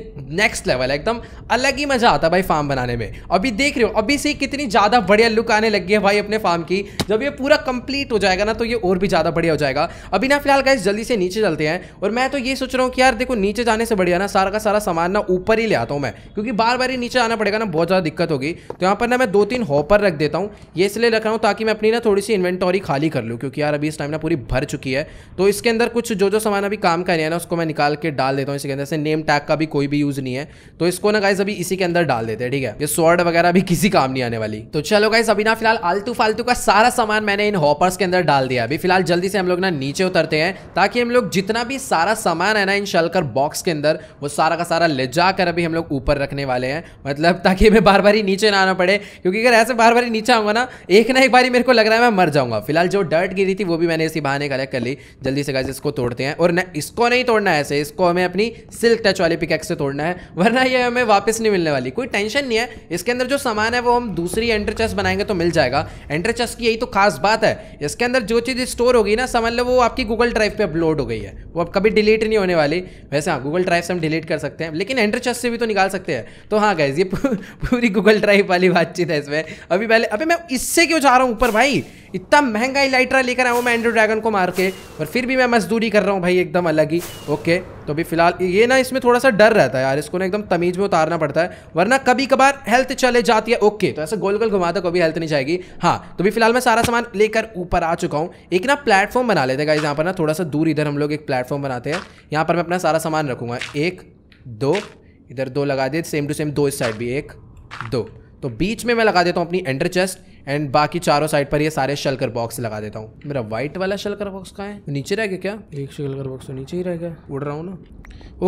[SPEAKER 1] नेक्स्ट लेवल है एकदम अलग ही मज़ा आता है भाई फार्म बनाने में अभी देख रहे हो अभी से कितनी ज़्यादा बढ़िया लुक आने लगी है भाई अपने फार्म की जब ये पूरा कंप्लीट हो जाएगा ना तो ये और भी ज़्यादा बढ़िया हो जाएगा अभी ना फिलहाल गाइस जल्दी से नीचे चलते हैं और मैं तो ये सोच रहा हूँ कि यार देखो नीचे जाने से बढ़िया ना सारा का सारा सामान मारना ऊपर ही ले आता हूँ मैं क्योंकि बार बार ही नीचे आना पड़ेगा ना बहुत ज़्यादा दिक्कत होगी तो यहाँ पर ना मैं दो तीन हॉपर रख देता हूँ ये इसलिए रख रहा हूँ ताकि मैं अपनी ना थोड़ी सी इन्वेंटोरी खाली कर लूँ क्योंकि यार अभी इस टाइम ना पूरी भर चुकी है तो इसके अंदर कुछ जो जो सामान अभी काम का नहीं है ना उसको मैं निकाल के डाल देता हूँ इसके अंदर से नेम टैग का भी कोई भी यूज़ नहीं है तो इसको ना गाइज अभी इसी के अंदर डाल देते हैं ठीक है ये स्वॉर्ड वगैरह अभी किसी काम नहीं आने वाली तो चलो गाइज अभी ना फिलहाल आलतू फालतू का सारा सामान मैंने इन हॉपर्स के अंदर डाल दिया अभी फिलहाल जल्दी से हम लोग ना नीचे उतरते हैं ताकि हम लोग जितना भी सारा सामान है ना इन शलकर बॉक्स के अंदर वो सारा का सारा ले जाकर अभी हम लोग ऊपर रखने वाले हैं मतलब ताकि मैं बार बार ही नीचे ना आना पड़े क्योंकि अगर ऐसे बार बार ही नीचे आऊंगा ना एक ना एक बार मेरे को लग रहा है मैं मर जाऊंगा फिलहाल जो डर्ट गिरी थी वो भी मैंने इसी बहाने कलेक्ट कर ली जल्दी से गाइस इसको तोड़ते हैं और इसको नहीं तोड़ना है ऐसे इसको हमें अपनी सिल्क टच वाली पिकैक्स से तोड़ना है वरना ये हमें वापस नहीं मिलने वाली कोई टेंशन नहीं है इसके अंदर जो सामान है वो हम दूसरी एंटर चेस्ट बनाएंगे तो मिल जाएगा एंटर चेस्ट की यही तो खास बात है इसके अंदर जो चीज़ स्टोर होगी ना समझ लो वो आपकी गूगल ड्राइव पर अपलोड हो गई है वो अब कभी डिलीट नहीं होने वाली वैसे हाँ गूगल ड्राइव से हम डिलीट कर सकते हैं है लेकिन एंटर चेस्ट से भी तो निकाल सकते हैं तो हाँ गैस ये पूरी गूगल ड्राइव वाली बातचीत है इसमें अभी पहले अभी मैं इससे क्यों जा रहा हूँ ऊपर भाई इतना महंगा इलाइट्रा लेकर आया हूँ मैं एंड्रो ड्रैगन को मार के और फिर भी मैं मजदूरी कर रहा हूँ भाई एकदम अलग ही ओके तो अभी फिलहाल ये ना इसमें थोड़ा सा डर रहता है यार इसको ना एकदम तमीज में उतारना पड़ता है वरना कभी कभार हेल्थ चले जाती है ओके तो ऐसे गोल गोल घुमा था कभी हेल्थ नहीं जाएगी हाँ तो भी फिलहाल मैं सारा सामान लेकर ऊपर आ चुका हूँ एक ना प्लेटफॉर्म बना लेते हैं यहाँ पर ना थोड़ा सा दूर इधर हम लोग एक प्लेटफॉर्म बनाते हैं यहाँ पर मैं अपना सारा सामान रखूँगा एक दो इधर दो लगा दिए सेम टू सेम दो इस साइड भी एक दो तो बीच में मैं लगा देता हूँ अपनी एंडर चेस्ट एंड बाकी चारों साइड पर ये सारे शलकर बॉक्स लगा देता हूँ मेरा व्हाइट वाला शलकर बॉक्स कहाँ है नीचे रह गया क्या एक शलकर बॉक्स तो नीचे ही रह गया उड़ रहा हूँ ना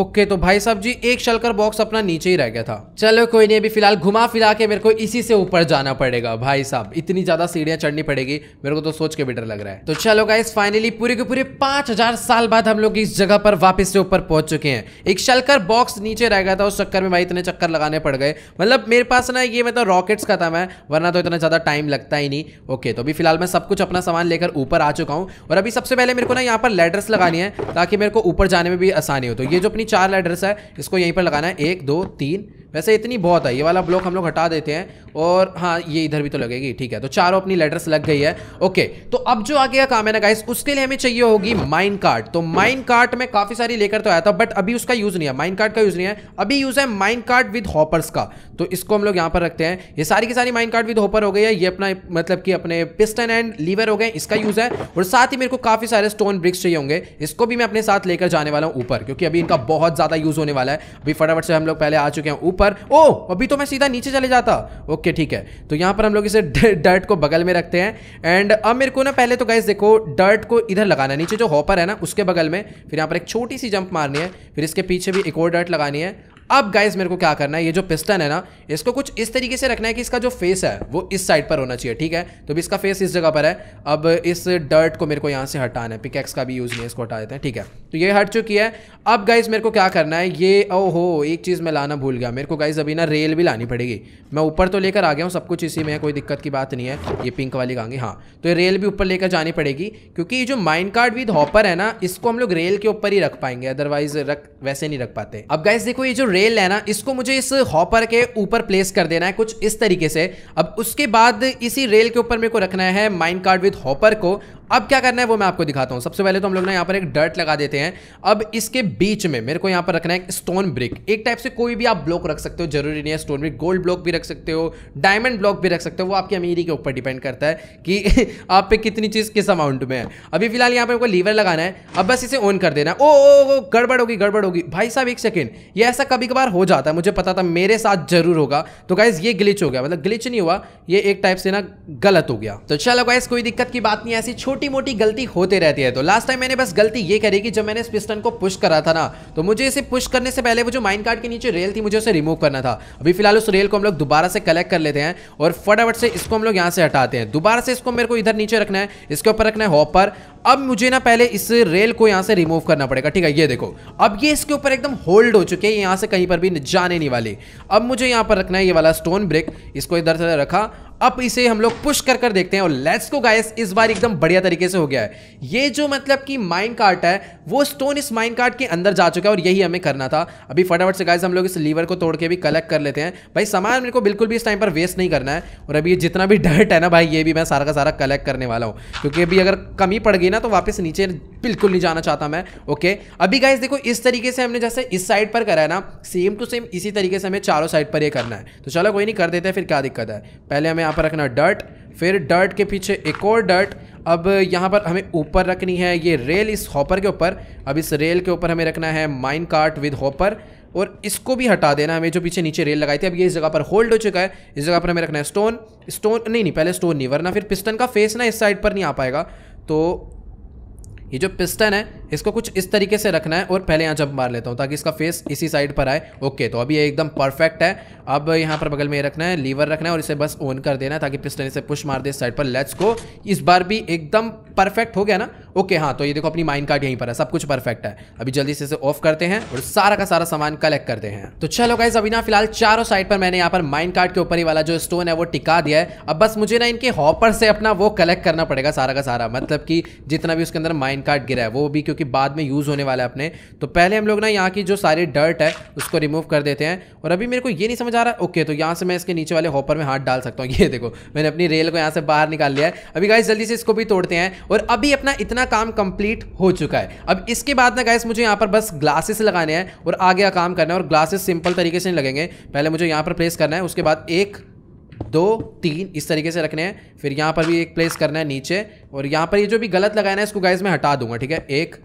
[SPEAKER 1] ओके तो भाई साहब जी एक शलकर बॉक्स अपना नीचे ही रह गया था चलो कोई नहीं अभी फिलहाल घुमा फिरा के मेरे को इसी से ऊपर जाना पड़ेगा भाई साहब इतनी ज्यादा सीढ़ियां चढ़नी पड़ेगी मेरे को तो सोच के भी डर लग रहा है तो चलो गाइस फाइनली पूरे के पूरे पांच हजार साल बाद हम लोग इस जगह पर वापस से ऊपर पहुंच चुके हैं एक शलकर बॉक्स नीचे रह गया था उस चक्कर में भाई इतने चक्कर लगाने पड़ गए मतलब मेरे पास ना ये मतलब रॉकेट्स का था मैं वरना तो इतना ज्यादा टाइम टाइम लगता ही नहीं ओके तो अभी फिलहाल मैं सब कुछ अपना सामान लेकर ऊपर आ चुका हूँ और अभी सबसे पहले मेरे को ना यहाँ पर लेडर्स लगानी है ताकि मेरे को ऊपर जाने में भी आसानी हो तो ये जो अपनी चार लेडर्स है इसको यहीं पर लगाना है एक दो तीन वैसे इतनी बहुत है ये वाला ब्लॉक हम लोग हटा देते हैं और हाँ ये इधर भी तो लगेगी ठीक है तो चारों अपनी लेटर्स लग गई है ओके तो अब जो आगे का काम है ना गाइस उसके लिए हमें चाहिए होगी माइन कार्ट तो माइन कार्ट में काफ़ी सारी लेकर तो आया था बट अभी उसका यूज़ नहीं है माइन कार्ट का यूज़ नहीं है अभी यूज़ है माइन कार्ट विद हॉपर्स का तो इसको हम लोग यहाँ पर रखते हैं ये सारी की सारी माइन कार्ट विद हॉपर हो गई है ये अपना मतलब कि अपने पिस्टन एंड लीवर हो गए इसका यूज़ है और साथ ही मेरे को काफ़ी सारे स्टोन ब्रिक्स चाहिए होंगे इसको भी मैं अपने साथ लेकर जाने वाला हूँ ऊपर क्योंकि अभी इनका बहुत ज़्यादा यूज़ होने वाला है अभी फटाफट से हम लोग पहले आ चुके हैं ऊपर ऊपर ओ अभी तो मैं सीधा नीचे चले जाता ओके ठीक है तो यहाँ पर हम लोग इसे डर्ट [LAUGHS] को बगल में रखते हैं एंड अब मेरे को ना पहले तो गैस देखो डर्ट को इधर लगाना है नीचे जो हॉपर है ना उसके बगल में फिर यहाँ पर एक छोटी सी जंप मारनी है फिर इसके पीछे भी एक और डर्ट लगानी है अब गाइज मेरे को क्या करना है ये जो पिस्टन है ना इसको कुछ इस तरीके से रखना है कि इसका जो फेस है वो इस साइड पर होना चाहिए ठीक है तो भी इसका फेस इस जगह पर है अब इस डर्ट को मेरे को यहाँ से हटाना है पिकेक्स का भी यूज़ नहीं इसको हटा देते हैं ठीक है तो ये हट चुकी है अब गाइज मेरे को क्या करना है ये ओहो एक चीज़ मैं लाना भूल गया मेरे को गाइज अभी ना रेल भी लानी पड़ेगी मैं ऊपर तो लेकर आ गया हूँ सब कुछ इसी में कोई दिक्कत की बात नहीं है ये पिंक वाली गांगी हाँ तो ये रेल भी ऊपर लेकर जानी पड़ेगी क्योंकि ये जो माइंड कार्ड विद हॉपर है ना इसको हम लोग रेल के ऊपर ही रख पाएंगे अदरवाइज रख वैसे नहीं रख पाते अब गाइज देखो ये जो रेल रेल है ना इसको मुझे इस हॉपर के ऊपर प्लेस कर देना है कुछ इस तरीके से अब उसके बाद इसी रेल के ऊपर मेरे को रखना है माइन कार्ड विद हॉपर को अब क्या करना है वो मैं आपको दिखाता हूँ सबसे पहले तो हम लोग ना यहाँ पर एक डर्ट लगा देते हैं अब इसके बीच में मेरे को यहाँ पर रखना है स्टोन ब्रिक एक टाइप से कोई भी आप ब्लॉक रख सकते हो जरूरी नहीं है स्टोन ब्रिक गोल्ड ब्लॉक भी रख सकते हो डायमंड ब्लॉक भी रख सकते हो वो आपकी अमीरी के ऊपर डिपेंड करता है कि [LAUGHS] आप पे कितनी चीज़ किस अमाउंट में है अभी फिलहाल यहाँ पर लीवर लगाना है अब बस इसे ऑन कर देना है ओ ओ, ओ गड़बड़ होगी गड़बड़ होगी भाई साहब एक सेकेंड ये ऐसा कभी कभार हो जाता है मुझे पता था मेरे साथ जरूर होगा तो गाइज ये ग्लिच हो गया मतलब ग्लिच नहीं हुआ ये एक टाइप से ना गलत हो गया तो चलो गाइज कोई दिक्कत की बात नहीं ऐसी छोटी छोटी मोटी गलती होते रहती है तो लास्ट टाइम मैंने बस गलती ये करी कि जब मैंने इस पिस्टन को पुश करा था ना तो मुझे इसे पुश करने से पहले वो जो माइन कार्ड के नीचे रेल थी मुझे उसे रिमूव करना था अभी फिलहाल उस रेल को हम लोग दोबारा से कलेक्ट कर लेते हैं और फटाफट से इसको हम लोग यहाँ से हटाते हैं दोबारा से इसको मेरे को इधर नीचे रखना है इसके ऊपर रखना है हॉपर अब मुझे ना पहले इस रेल को यहाँ से रिमूव करना पड़ेगा ठीक है ये देखो अब ये इसके ऊपर एकदम होल्ड हो चुके हैं यहाँ से कहीं पर भी जाने नहीं वाले अब मुझे यहाँ पर रखना है ये वाला स्टोन ब्रिक इसको इधर से रखा अब इसे हम लोग पुश कर कर देखते हैं और लेट्स को गाइस इस बार एकदम बढ़िया तरीके से हो गया है ये जो मतलब कि माइन कार्ट है वो स्टोन इस माइन कार्ट के अंदर जा चुका है और यही हमें करना था अभी फटाफट से गाइस हम लोग इस लीवर को तोड़ के भी कलेक्ट कर लेते हैं भाई सामान मेरे को बिल्कुल भी इस टाइम पर वेस्ट नहीं करना है और अभी जितना भी डर्ट है ना भाई ये भी मैं सारा का सारा कलेक्ट करने वाला हूँ क्योंकि अभी अगर कमी पड़ गई ना तो वापस नीचे बिल्कुल नहीं जाना चाहता मैं ओके अभी गाइस देखो इस तरीके से हमने जैसे इस साइड पर करा है ना सेम टू सेम इसी तरीके से हमें चारों साइड पर ये करना है तो चलो कोई नहीं कर देते हैं फिर क्या दिक्कत है पहले हमें यहाँ पर रखना डर्ट फिर डर्ट के पीछे एक और डर्ट अब यहाँ पर हमें ऊपर रखनी है ये रेल इस हॉपर के ऊपर अब इस रेल के ऊपर हमें रखना है माइन कार्ट विद हॉपर और इसको भी हटा देना हमें जो पीछे नीचे रेल लगाई थी अब ये इस जगह पर होल्ड हो चुका है इस जगह पर हमें रखना है स्टोन स्टोन नहीं नहीं पहले स्टोन नहीं वरना फिर पिस्टन का फेस ना इस साइड पर नहीं आ पाएगा तो ये जो पिस्टन है इसको कुछ इस तरीके से रखना है और पहले यहाँ जंप मार लेता हूँ ताकि इसका फेस इसी साइड पर आए ओके तो अभी ये एकदम परफेक्ट है अब यहाँ पर बगल में ये रखना है लीवर रखना है और इसे बस ऑन कर देना है ताकि पिस्टन इसे पुश मार दे इस साइड पर लेट्स को इस बार भी एकदम परफेक्ट हो गया ना ओके हाँ तो ये देखो अपनी माइंड कार्ड यहीं पर है सब कुछ परफेक्ट है अभी जल्दी से इसे ऑफ करते हैं और सारा का सारा सामान कलेक्ट करते हैं तो चलो गाइज अभी ना फिलहाल चारों साइड पर मैंने यहाँ पर माइंड कार्ड के ऊपर ही वाला जो स्टोन है वो टिका दिया है अब बस मुझे ना इनके हॉपर से अपना वो कलेक्ट करना पड़ेगा सारा का सारा मतलब कि जितना भी उसके अंदर माइंड कार्ड गिरा है वो भी क्योंकि बाद में यूज़ होने वाला है अपने तो पहले हम लोग ना यहाँ की जो सारी डर्ट है उसको रिमूव कर देते हैं और अभी मेरे को ये नहीं समझ आ रहा ओके तो यहाँ से मैं इसके नीचे वाले हॉपर में हाथ डाल सकता हूँ [LAUGHS] ये देखो मैंने अपनी रेल को यहाँ से बाहर निकाल लिया है अभी गाइस जल्दी से इसको भी तोड़ते हैं और अभी अपना इतना काम कंप्लीट हो चुका है अब इसके बाद ना गाइस मुझे यहाँ पर बस ग्लासेस लगाने हैं और आगे काम करना है और ग्लासेस सिंपल तरीके से नहीं लगेंगे पहले मुझे यहाँ पर प्लेस करना है उसके बाद एक दो तीन इस तरीके से रखने हैं फिर यहाँ पर भी एक प्लेस करना है नीचे और यहाँ पर ये जो भी गलत लगाना है इसको गाइज मैं हटा दूंगा ठीक है एक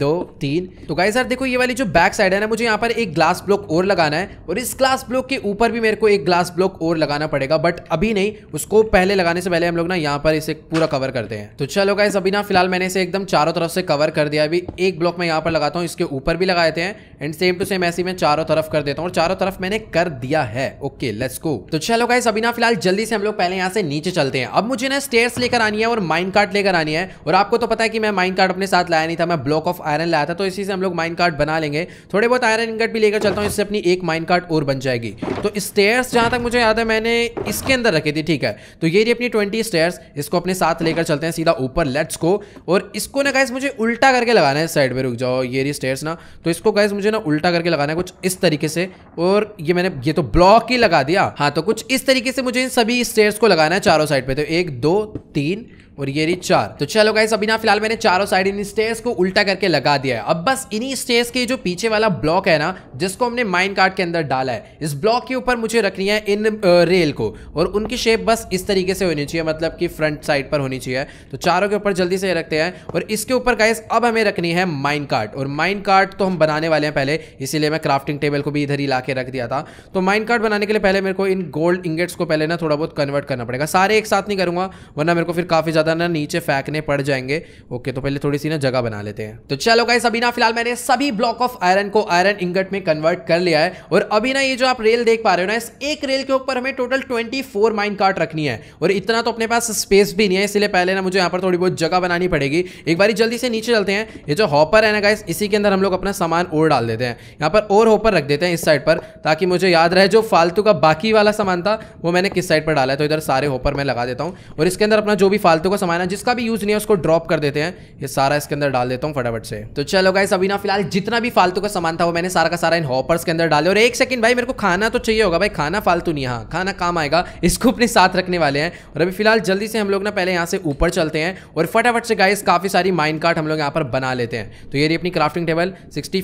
[SPEAKER 1] दो तीन तो गाइस यार देखो ये वाली जो बैक साइड है ना मुझे यहाँ पर एक ग्लास ब्लॉक और लगाना है और इस ग्लास ब्लॉक के ऊपर भी मेरे को एक ग्लास ब्लॉक और लगाना पड़ेगा बट अभी नहीं उसको पहले लगाने से पहले हम लोग ना यहाँ पर इसे पूरा कवर करते हैं तो चलो गाइस अभी ना फिलहाल मैंने इसे एकदम चारों तरफ से कवर कर दिया अभी एक ब्लॉक मैं यहाँ पर लगाता हूँ इसके ऊपर भी लगा देते हैं एंड सेम टू सेम ऐसी मैं चारों तरफ कर देता हूँ चारों तरफ मैंने कर दिया है ओके लेट्स गो तो चलो गाइस अभी ना फिलहाल जल्दी से हम लोग पहले यहाँ से नीचे चलते हैं अब मुझे ना स्टेयर्स लेकर आनी है और माइंड कार्ट लेकर आनी है और आपको तो पता है कि मैं माइंड कार्ट अपने साथ लाया नहीं था मैं ब्लॉक ऑफ आयरन लाया था तो इसी से हम लोग माइन कार्ड बना लेंगे थोड़े बहुत आयरन इनकट भी लेकर चलता हूँ इससे अपनी एक माइन कार्ड और बन जाएगी तो स्टेयर्स जहाँ तक मुझे याद है मैंने इसके अंदर रखी थी ठीक है तो ये रही अपनी ट्वेंटी स्टेयर्स इसको अपने साथ लेकर चलते हैं सीधा ऊपर लेट्स को और इसको ना गैस मुझे उल्टा करके लगाना है साइड में रुक जाओ ये रही स्टेयर्स ना तो इसको गैस मुझे ना उल्टा करके लगाना है कुछ इस तरीके से और ये मैंने ये तो ब्लॉक ही लगा दिया हाँ तो कुछ इस तरीके से मुझे इन सभी स्टेयर्स को लगाना है चारों साइड पर तो एक दो तीन और ये रही चार तो चलो गाइस अभी ना फिलहाल मैंने चारों साइड इन स्टेज को उल्टा करके लगा दिया है अब बस इन्हीं स्टेज के जो पीछे वाला ब्लॉक है ना जिसको हमने माइन कार्ड के अंदर डाला है इस ब्लॉक के ऊपर मुझे रखनी है इन रेल को और उनकी शेप बस इस तरीके से होनी चाहिए मतलब कि फ्रंट साइड पर होनी चाहिए तो चारों के ऊपर जल्दी से रखते हैं और इसके ऊपर गाइस अब हमें रखनी है माइन कार्ड और माइन कार्ड तो हम बनाने वाले हैं पहले इसीलिए मैं क्राफ्टिंग टेबल को भी इधर ही ला के रख दिया था तो माइन कार्ड बनाने के लिए पहले मेरे को इन गोल्ड इंगेट्स को पहले ना थोड़ा बहुत कन्वर्ट करना पड़ेगा सारे एक साथ नहीं करूंगा वरना मेरे को फिर काफ़ी ज़्यादा ज़्यादा ना नीचे फेंकने पड़ जाएंगे ओके तो पहले थोड़ी सी ना जगह बना लेते हैं तो चलो गाइस अभी ना फिलहाल मैंने सभी ब्लॉक ऑफ आयरन को आयरन इंगट में कन्वर्ट कर लिया है और अभी ना ये जो आप रेल देख पा रहे हो ना इस एक रेल के ऊपर हमें total twenty four minecart रखनी है और इतना तो अपने पास स्पेस भी नहीं है इसलिए पहले ना मुझे यहाँ पर थोड़ी बहुत जगह बनानी पड़ेगी एक बार जल्दी से नीचे चलते हैं ये जो हॉपर है ना गाइस इसी के अंदर हम लोग अपना सामान और डाल देते हैं यहाँ पर और हॉपर रख देते हैं इस साइड पर ताकि मुझे याद रहे जो फालतू का बाकी वाला सामान था वो मैंने किस साइड पर डाला है तो इधर सारे हॉपर मैं लगा देता हूँ और इसके अंदर अपना जो भी फालतू का सामान है जिसका भी यूज नहीं है उसको ड्रॉप कर देते हैं ये सारा इसके अंदर डाल देता हूँ फटाफट से तो चलो गाइस अभी ना फिलहाल जितना भी फालतू का सामान था वो मैंने सारा का सारा इन हॉपर्स के अंदर डाले और एक सेकंड भाई मेरे को खाना तो चाहिए होगा भाई खाना फालतू नहीं हाँ खाना काम आएगा इसको अपने साथ रखने वाले हैं और अभी फिलहाल जल्दी से हम लोग ना पहले यहाँ से ऊपर चलते हैं और फटाफट से गाइस काफी सारी माइंड कार्ट हम लोग यहाँ पर बना लेते हैं तो ये रही अपनी crafting table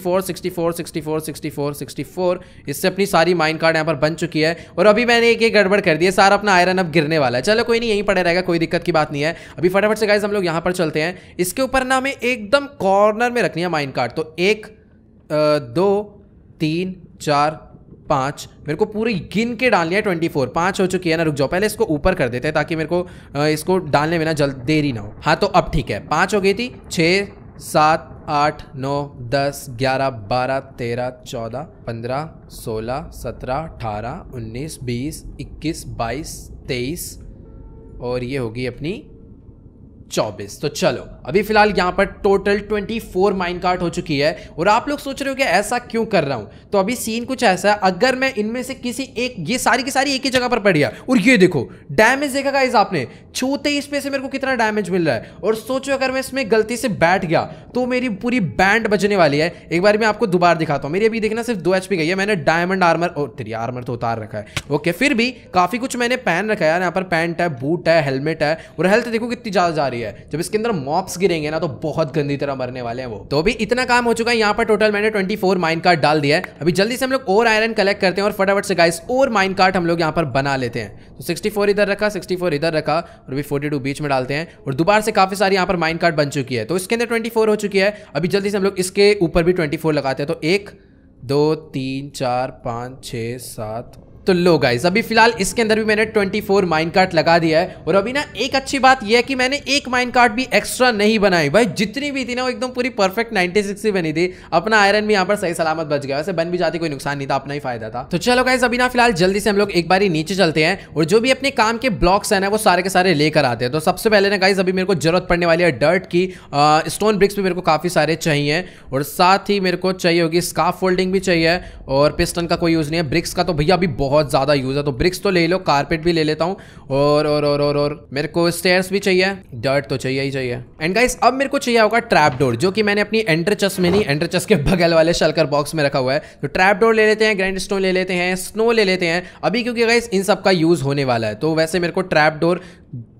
[SPEAKER 1] four sixty four sixty four इससे अपनी सारी माइंड कार्ड यहाँ पर बन चुकी है और अभी मैंने एक एक गड़बड़ कर दी है सारा अपना आयरन अब गिरने वाला है चलो कोई नहीं यहीं पड़े रहेगा कोई दिक्कत की बात नहीं है अभी फटाफट से गाइज हम लोग यहाँ पर चलते हैं इसके ऊपर ना हमें एकदम कॉर्नर में रखनी है माइन कार्ड तो एक दो तीन चार पाँच मेरे को पूरी गिन के डालनी है ट्वेंटी फोर पाँच हो चुकी है ना रुक जाओ पहले इसको ऊपर कर देते हैं ताकि मेरे को इसको डालने में ना जल्द देरी ना हो हाँ तो अब ठीक है पाँच हो गई थी छः सात आठ नौ दस ग्यारह बारह तेरह चौदह पंद्रह सोलह सत्रह अठारह उन्नीस बीस इक्कीस बाईस तेईस और ये होगी अपनी चौबीस तो चलो अभी फिलहाल यहां पर टोटल फोर माइन कार्ट हो चुकी है और आप लोग सोच रहे हो कि ऐसा क्यों कर रहा हूं तो अभी सीन कुछ ऐसा है अगर मैं इनमें से किसी एक ये सारी की सारी एक ही जगह पर पड़ी है और ये देखो डैमेज देखा गाइस आपने छूते ही इसमें से मेरे को कितना डैमेज मिल रहा है और सोचो अगर मैं इसमें गलती से बैठ गया तो मेरी पूरी बैंड बजने वाली है एक बार मैं आपको दोबारा दिखाता हूँ मेरी अभी देखना सिर्फ दो एच गई है मैंने डायमंड आर्मर और तेरी आर्मर तो उतार रखा है ओके फिर भी काफ़ी कुछ मैंने पहन रखा है यहाँ पर पैंट है बूट है हेलमेट है और हेल्थ देखो कितनी ज़्यादा जा रही है रही है जब इसके अंदर मॉप्स गिरेंगे ना तो बहुत गंदी तरह मरने वाले हैं वो तो अभी इतना काम हो चुका है यहाँ पर टोटल मैंने ट्वेंटी फोर माइन कार्ड डाल दिया है अभी जल्दी से हम लोग और आयरन कलेक्ट करते हैं और फटाफट से गाइस और माइन कार्ड हम लोग यहाँ पर बना लेते हैं तो सिक्सटी इधर रखा सिक्सटी इधर रखा और अभी फोर्टी बीच में डालते हैं और दोबारा से काफी सारी यहाँ पर माइन कार्ड बन चुकी है तो इसके अंदर ट्वेंटी हो चुकी है अभी जल्दी से हम लोग इसके ऊपर भी ट्वेंटी लगाते हैं तो एक दो तीन चार पाँच छः सात तो लो गाइज अभी फिलहाल इसके अंदर भी मैंने 24 फोर माइन कार्ट लगा दिया है और अभी ना एक अच्छी बात यह है कि मैंने एक माइन कार्ट भी एक्स्ट्रा नहीं बनाई भाई जितनी भी थी ना वो एकदम पूरी परफेक्ट 96 ही बनी थी अपना आयरन भी यहाँ पर सही सलामत बच गया वैसे बन भी जाती कोई नुकसान नहीं था अपना ही फायदा था तो चलो गाइज अभी ना फिलहाल जल्दी से हम लोग एक बार नीचे चलते हैं और जो भी अपने काम के ब्लॉक्स है ना वो सारे के सारे लेकर आते हैं तो सबसे पहले ना गाइज अभी मेरे को जरूरत पड़ने वाली है डर्ट की स्टोन ब्रिक्स भी मेरे को काफ़ी सारे चाहिए और साथ ही मेरे को चाहिए होगी स्काफ फोल्डिंग भी चाहिए और पिस्टन का कोई यूज़ नहीं है ब्रिक्स का तो भैया अभी बहुत बहुत ज़्यादा यूज़ है तो ब्रिक्स तो ले लो कारपेट भी ले लेता हूँ और और और और और मेरे को स्टेयर्स भी चाहिए डर्ट तो चाहिए ही चाहिए एंड गाइस अब मेरे को चाहिए होगा ट्रैप डोर जो कि मैंने अपनी एंटर चस में नहीं एंटर चस के बगल वाले शलकर बॉक्स में रखा हुआ है तो ट्रैप डोर ले लेते हैं ग्रैंड स्टोन ले लेते हैं स्नो ले लेते हैं अभी क्योंकि गाइस इन सब का यूज़ होने वाला है तो वैसे मेरे को ट्रैप डोर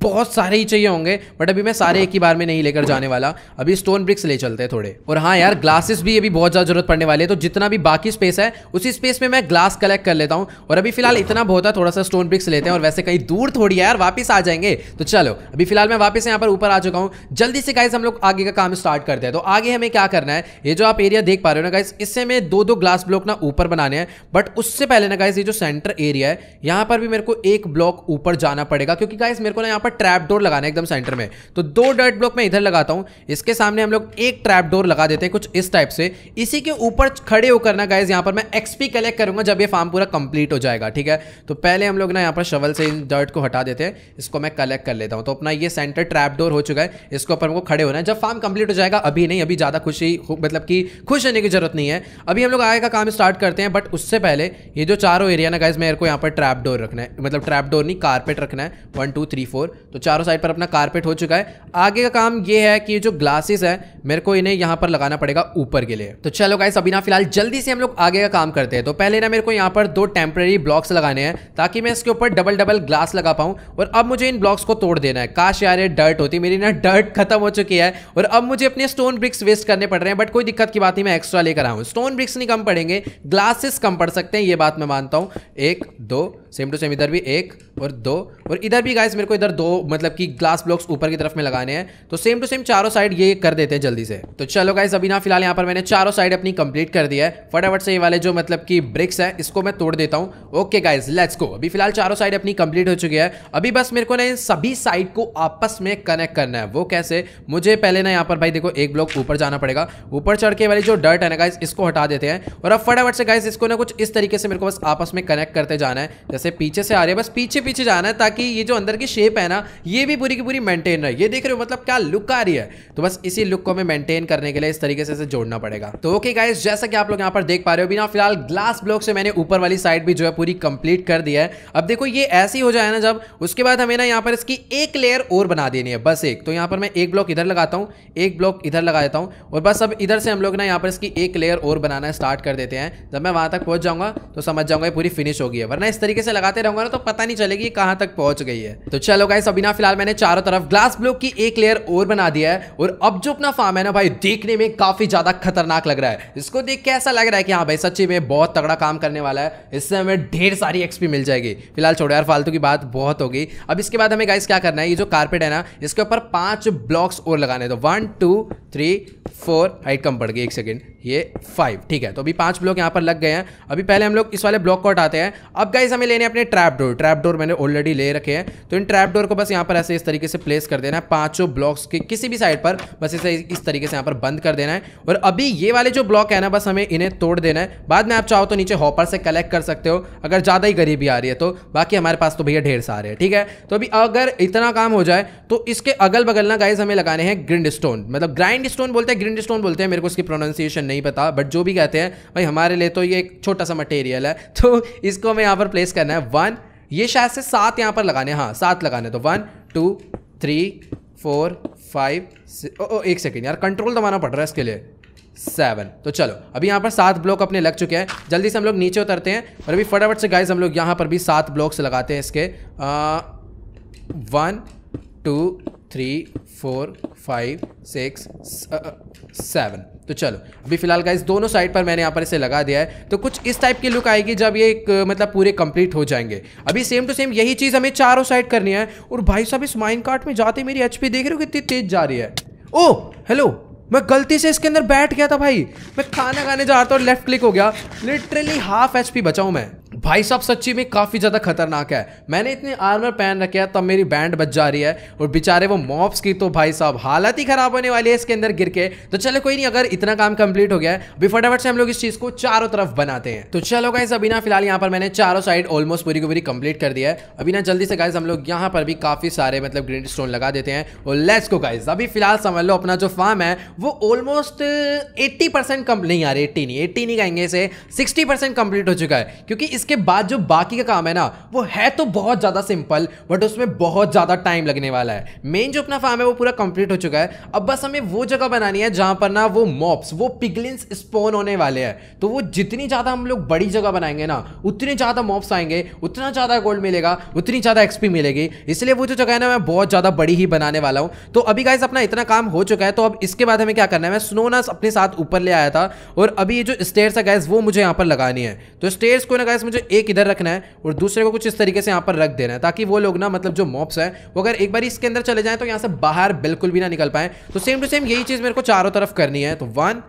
[SPEAKER 1] बहुत सारे ही चाहिए होंगे बट अभी मैं सारे एक ही बार में नहीं लेकर जाने वाला अभी स्टोन ब्रिक्स ले चलते हैं थोड़े और हाँ यार ग्लासेस भी अभी बहुत ज़्यादा जरूरत पड़ने वाली है तो जितना भी बाकी स्पेस है उसी स्पेस में मैं ग्लास कलेक्ट कर लेता हूँ और अभी फिलहाल इतना बहुत है थोड़ा सा स्टोन ब्रिक्स लेते हैं और वैसे कहीं दूर थोड़ी है यार वापस आ जाएंगे तो चलो अभी फिलहाल मैं वापस यहाँ पर ऊपर आ चुका हूँ जल्दी से गाइज हम लोग आगे का काम स्टार्ट करते हैं तो आगे हमें क्या करना है ये जो आप एरिया देख पा रहे हो ना गाइज इससे हमें दो दो ग्लास ब्लॉक ना ऊपर बनाने हैं बट उससे पहले ना गाइज ये जो सेंटर एरिया है यहाँ पर भी मेरे को एक ब्लॉक ऊपर जाना पड़ेगा क्योंकि गाइज मेरे को वाला यहाँ पर ट्रैप डोर लगाना एकदम सेंटर में तो दो डर्ट ब्लॉक मैं इधर लगाता हूँ इसके सामने हम लोग एक ट्रैप डोर लगा देते हैं कुछ इस टाइप से इसी के ऊपर खड़े होकर ना गाइज यहाँ पर मैं एक्सपी कलेक्ट करूंगा जब ये फार्म पूरा कंप्लीट हो जाएगा ठीक है तो पहले हम लोग ना यहाँ पर शवल से इन डर्ट को हटा देते हैं इसको मैं कलेक्ट कर लेता हूँ तो अपना ये सेंटर ट्रैप डोर हो चुका है इसके ऊपर हमको खड़े होना है जब फार्म कंप्लीट हो जाएगा अभी नहीं अभी ज़्यादा खुशी मतलब कि खुश होने की जरूरत नहीं है अभी हम लोग आगे का काम स्टार्ट करते हैं बट उससे पहले ये जो चारों एरिया ना गाइज मेरे को यहाँ पर ट्रैप डोर रखना है मतलब ट्रैप डोर नहीं कारपेट रखना है वन टू थ्री फोर तो चारों साइड पर अपना कारपेट हो चुका है आगे का काम ये है कि जो ग्लासेस है मेरे को इन्हें यहाँ पर लगाना पड़ेगा ऊपर के लिए तो चलो गाइस अभी ना फिलहाल जल्दी से हम लोग आगे का काम करते हैं तो पहले ना मेरे को यहाँ पर दो टेम्प्रेरी ब्लॉक्स लगाने हैं ताकि मैं इसके ऊपर डबल डबल ग्लास लगा पाऊँ और अब मुझे इन ब्लॉक्स को तोड़ देना है काश यार डर्ट होती मेरी ना डर्ट खत्म हो चुकी है और अब मुझे अपने स्टोन ब्रिक्स वेस्ट करने पड़ रहे हैं बट कोई दिक्कत की बात नहीं मैं एक्स्ट्रा लेकर आऊँ स्टोन ब्रिक्स नहीं कम पड़ेंगे ग्लासेस कम पड़ सकते हैं ये बात मैं मानता हूँ एक दो सेम टू सेम इधर भी एक और दो और इधर भी गाइस मेरे को इधर दो मतलब कि ग्लास ब्लॉक्स ऊपर की तरफ में लगाने हैं तो सेम टू सेम चारों साइड ये कर देते हैं जल्दी से तो चलो गाइस अभी ना फिलहाल यहाँ पर मैंने चारों साइड अपनी कंप्लीट कर दिया है फटाफट से ये वाले जो मतलब कि ब्रिक्स है इसको मैं तोड़ देता हूँ ओके गाइज लेट्स को अभी फिलहाल चारों साइड अपनी कंप्लीट हो चुकी है अभी बस मेरे को ना इन सभी साइड को आपस में कनेक्ट करना है वो कैसे मुझे पहले ना यहाँ पर भाई देखो एक ब्लॉक ऊपर जाना पड़ेगा ऊपर चढ़ के वाले जो डर्ट है ना गाइज इसको हटा देते हैं और अब फटाफट से गाइज इसको ना कुछ इस तरीके से मेरे को बस आपस में कनेक्ट करते जाना है जैसे से पीछे से आ रही है बस पीछे पीछे जाना है ताकि ये जो अंदर की शेप है ना ये भी पूरी की पूरी मेंटेन रहे ये देख रहे हो मतलब क्या लुक आ रही है तो बस इसी लुक को हमें मेंटेन करने के लिए इस तरीके से इसे जोड़ना पड़ेगा तो ओके गाइस जैसा कि आप लोग यहाँ पर देख पा रहे हो बिना फिलहाल ग्लास ब्लॉक से मैंने ऊपर वाली साइड भी जो है पूरी कंप्लीट कर दिया है अब देखो ये ऐसी हो जाए ना जब उसके बाद हमें ना यहाँ पर इसकी एक लेयर और बना देनी है बस एक तो यहाँ पर मैं एक ब्लॉक इधर लगाता हूँ एक ब्लॉक इधर लगा देता हूँ और बस अब इधर से हम लोग ना यहाँ पर इसकी एक लेयर और बनाना स्टार्ट कर देते हैं जब मैं वहां तक पहुंच जाऊंगा तो समझ जाऊंगा पूरी फिनिश होगी वरना इस तरीके से लगाते रहूंगा ना तो पता नहीं चलेगी कहाँ तक पहुंच गई है तो चलो गाइस अभी ना फिलहाल मैंने चारों तरफ ग्लास ब्लॉक की एक लेयर और बना दिया है और अब जो अपना फार्म है ना भाई देखने में काफी ज्यादा खतरनाक लग रहा है इसको देख के ऐसा लग रहा है कि हाँ भाई सच्ची में बहुत तगड़ा काम करने वाला है इससे हमें ढेर सारी एक्सपी मिल जाएगी फिलहाल छोड़ो यार फालतू की बात बहुत होगी अब इसके बाद हमें गाइस क्या करना है ये जो कारपेट है ना इसके ऊपर पांच ब्लॉक्स और लगाने दो one two three four height कम पड़ गई एक सेकेंड ये फाइव ठीक है तो अभी पांच ब्लॉक यहाँ पर लग गए हैं अभी पहले हम लोग इस वाले ब्लॉक को हटाते हैं अब गाइज हमें लेने अपने ट्रैप डोर ट्रैप डोर मैंने ऑलरेडी ले रखे हैं तो इन ट्रैप डोर को बस यहाँ पर ऐसे इस तरीके से प्लेस कर देना है पांचों ब्लॉक्स के किसी भी साइड पर बस इसे इस तरीके से यहाँ पर बंद कर देना है और अभी ये वाले जो ब्लॉक है ना बस हमें इन्हें तोड़ देना है बाद में आप चाहो तो नीचे हॉपर से कलेक्ट कर सकते हो अगर ज़्यादा ही गरीबी आ रही है तो बाकी हमारे पास तो भैया ढेर सारे हैं ठीक है तो अभी अगर इतना काम हो जाए तो इसके अगल बगल ना गाइज हमें लगाने हैं ग्रिंड स्टोन मतलब ग्राइंड स्टोन बोलते हैं ग्रिंड स्टोन बोलते हैं मेरे को इसकी प्रोनाउंसिएशन नहीं नहीं पता बट जो भी कहते हैं भाई हमारे लिए तो ये एक छोटा सा मटेरियल है [LAUGHS] तो इसको हमें यहाँ पर प्लेस करना है वन ये शायद से सात यहाँ पर लगाने हाँ सात लगाने तो one two three four five ओ, ओ एक सेकेंड यार कंट्रोल दबाना पड़ रहा है इसके लिए सेवन तो चलो अभी यहाँ पर सात ब्लॉक अपने लग चुके हैं जल्दी से हम लोग नीचे उतरते हैं और अभी फटाफट से गाइज हम लोग यहाँ पर भी सात ब्लॉक्स लगाते हैं इसके one two three four five six seven तो चलो अभी फिलहाल का दोनों साइड पर मैंने यहाँ पर इसे लगा दिया है तो कुछ इस टाइप की लुक आएगी जब ये एक मतलब पूरे कंप्लीट हो जाएंगे अभी सेम टू सेम यही चीज़ हमें चारों साइड करनी है और भाई साहब इस माइन कार्ट में जाते मेरी एच देख रहे हो कितनी तेज जा रही है ओ हेलो मैं गलती से इसके अंदर बैठ गया था भाई मैं खाना खाने जा रहा था और लेफ्ट क्लिक हो गया लिटरली हाफ एच बचाऊँ मैं भाई साहब सच्ची में काफ़ी ज़्यादा खतरनाक है मैंने इतने आर्मर पहन रखे हैं तब मेरी बैंड बच जा रही है और बेचारे वो मॉब्स की तो भाई साहब हालत ही ख़राब होने वाली है इसके अंदर गिर के तो चलो कोई नहीं अगर इतना काम कंप्लीट हो गया है अभी फटाफट से हम लोग इस चीज़ को चारों तरफ बनाते हैं तो चलो गाइज अभी ना फिलहाल यहाँ पर मैंने चारों साइड ऑलमोस्ट पूरी को पूरी कंप्लीट कर दिया है अभी ना जल्दी से गाइज हम लोग यहाँ पर भी काफ़ी सारे मतलब ग्रीन स्टोन लगा देते हैं और लेस को गाइज अभी फिलहाल समझ लो अपना जो फार्म है वो ऑलमोस्ट एट्टी परसेंट कम नहीं यार एट्टी नहीं एट्टी नहीं कहेंगे इसे सिक्सटी परसेंट कंप्लीट हो चुका है क्योंकि इस इसके बाद जो बाकी का काम है ना वो है तो बहुत ज़्यादा सिंपल बट उसमें बहुत ज़्यादा टाइम लगने वाला है मेन जो अपना फार्म है वो पूरा कंप्लीट हो चुका है अब बस हमें वो जगह बनानी है जहां पर ना वो मॉप्स वो पिगलिन स्पोन होने वाले हैं तो वो जितनी ज़्यादा हम लोग बड़ी जगह बनाएंगे ना उतने ज़्यादा मॉप्स आएंगे उतना ज़्यादा गोल्ड मिलेगा उतनी ज़्यादा एक्सपी मिलेगी इसलिए वो जो जगह है ना मैं बहुत ज़्यादा बड़ी ही बनाने वाला हूँ तो अभी गाइज अपना इतना काम हो चुका है तो अब इसके बाद हमें क्या करना है मैं स्नोनस अपने साथ ऊपर ले आया था और अभी ये जो स्टेयर है गैस वो मुझे यहाँ पर लगानी है तो स्टेयर को ना गैस मुझे जो एक इधर रखना है और दूसरे को कुछ इस तरीके से यहाँ पर रख देना है ताकि वो लोग ना मतलब जो मॉप्स है वो अगर एक बार इसके अंदर चले जाए तो यहाँ से बाहर बिल्कुल भी ना निकल पाए तो सेम टू सेम यही चीज़ मेरे को चारों तरफ करनी है तो वन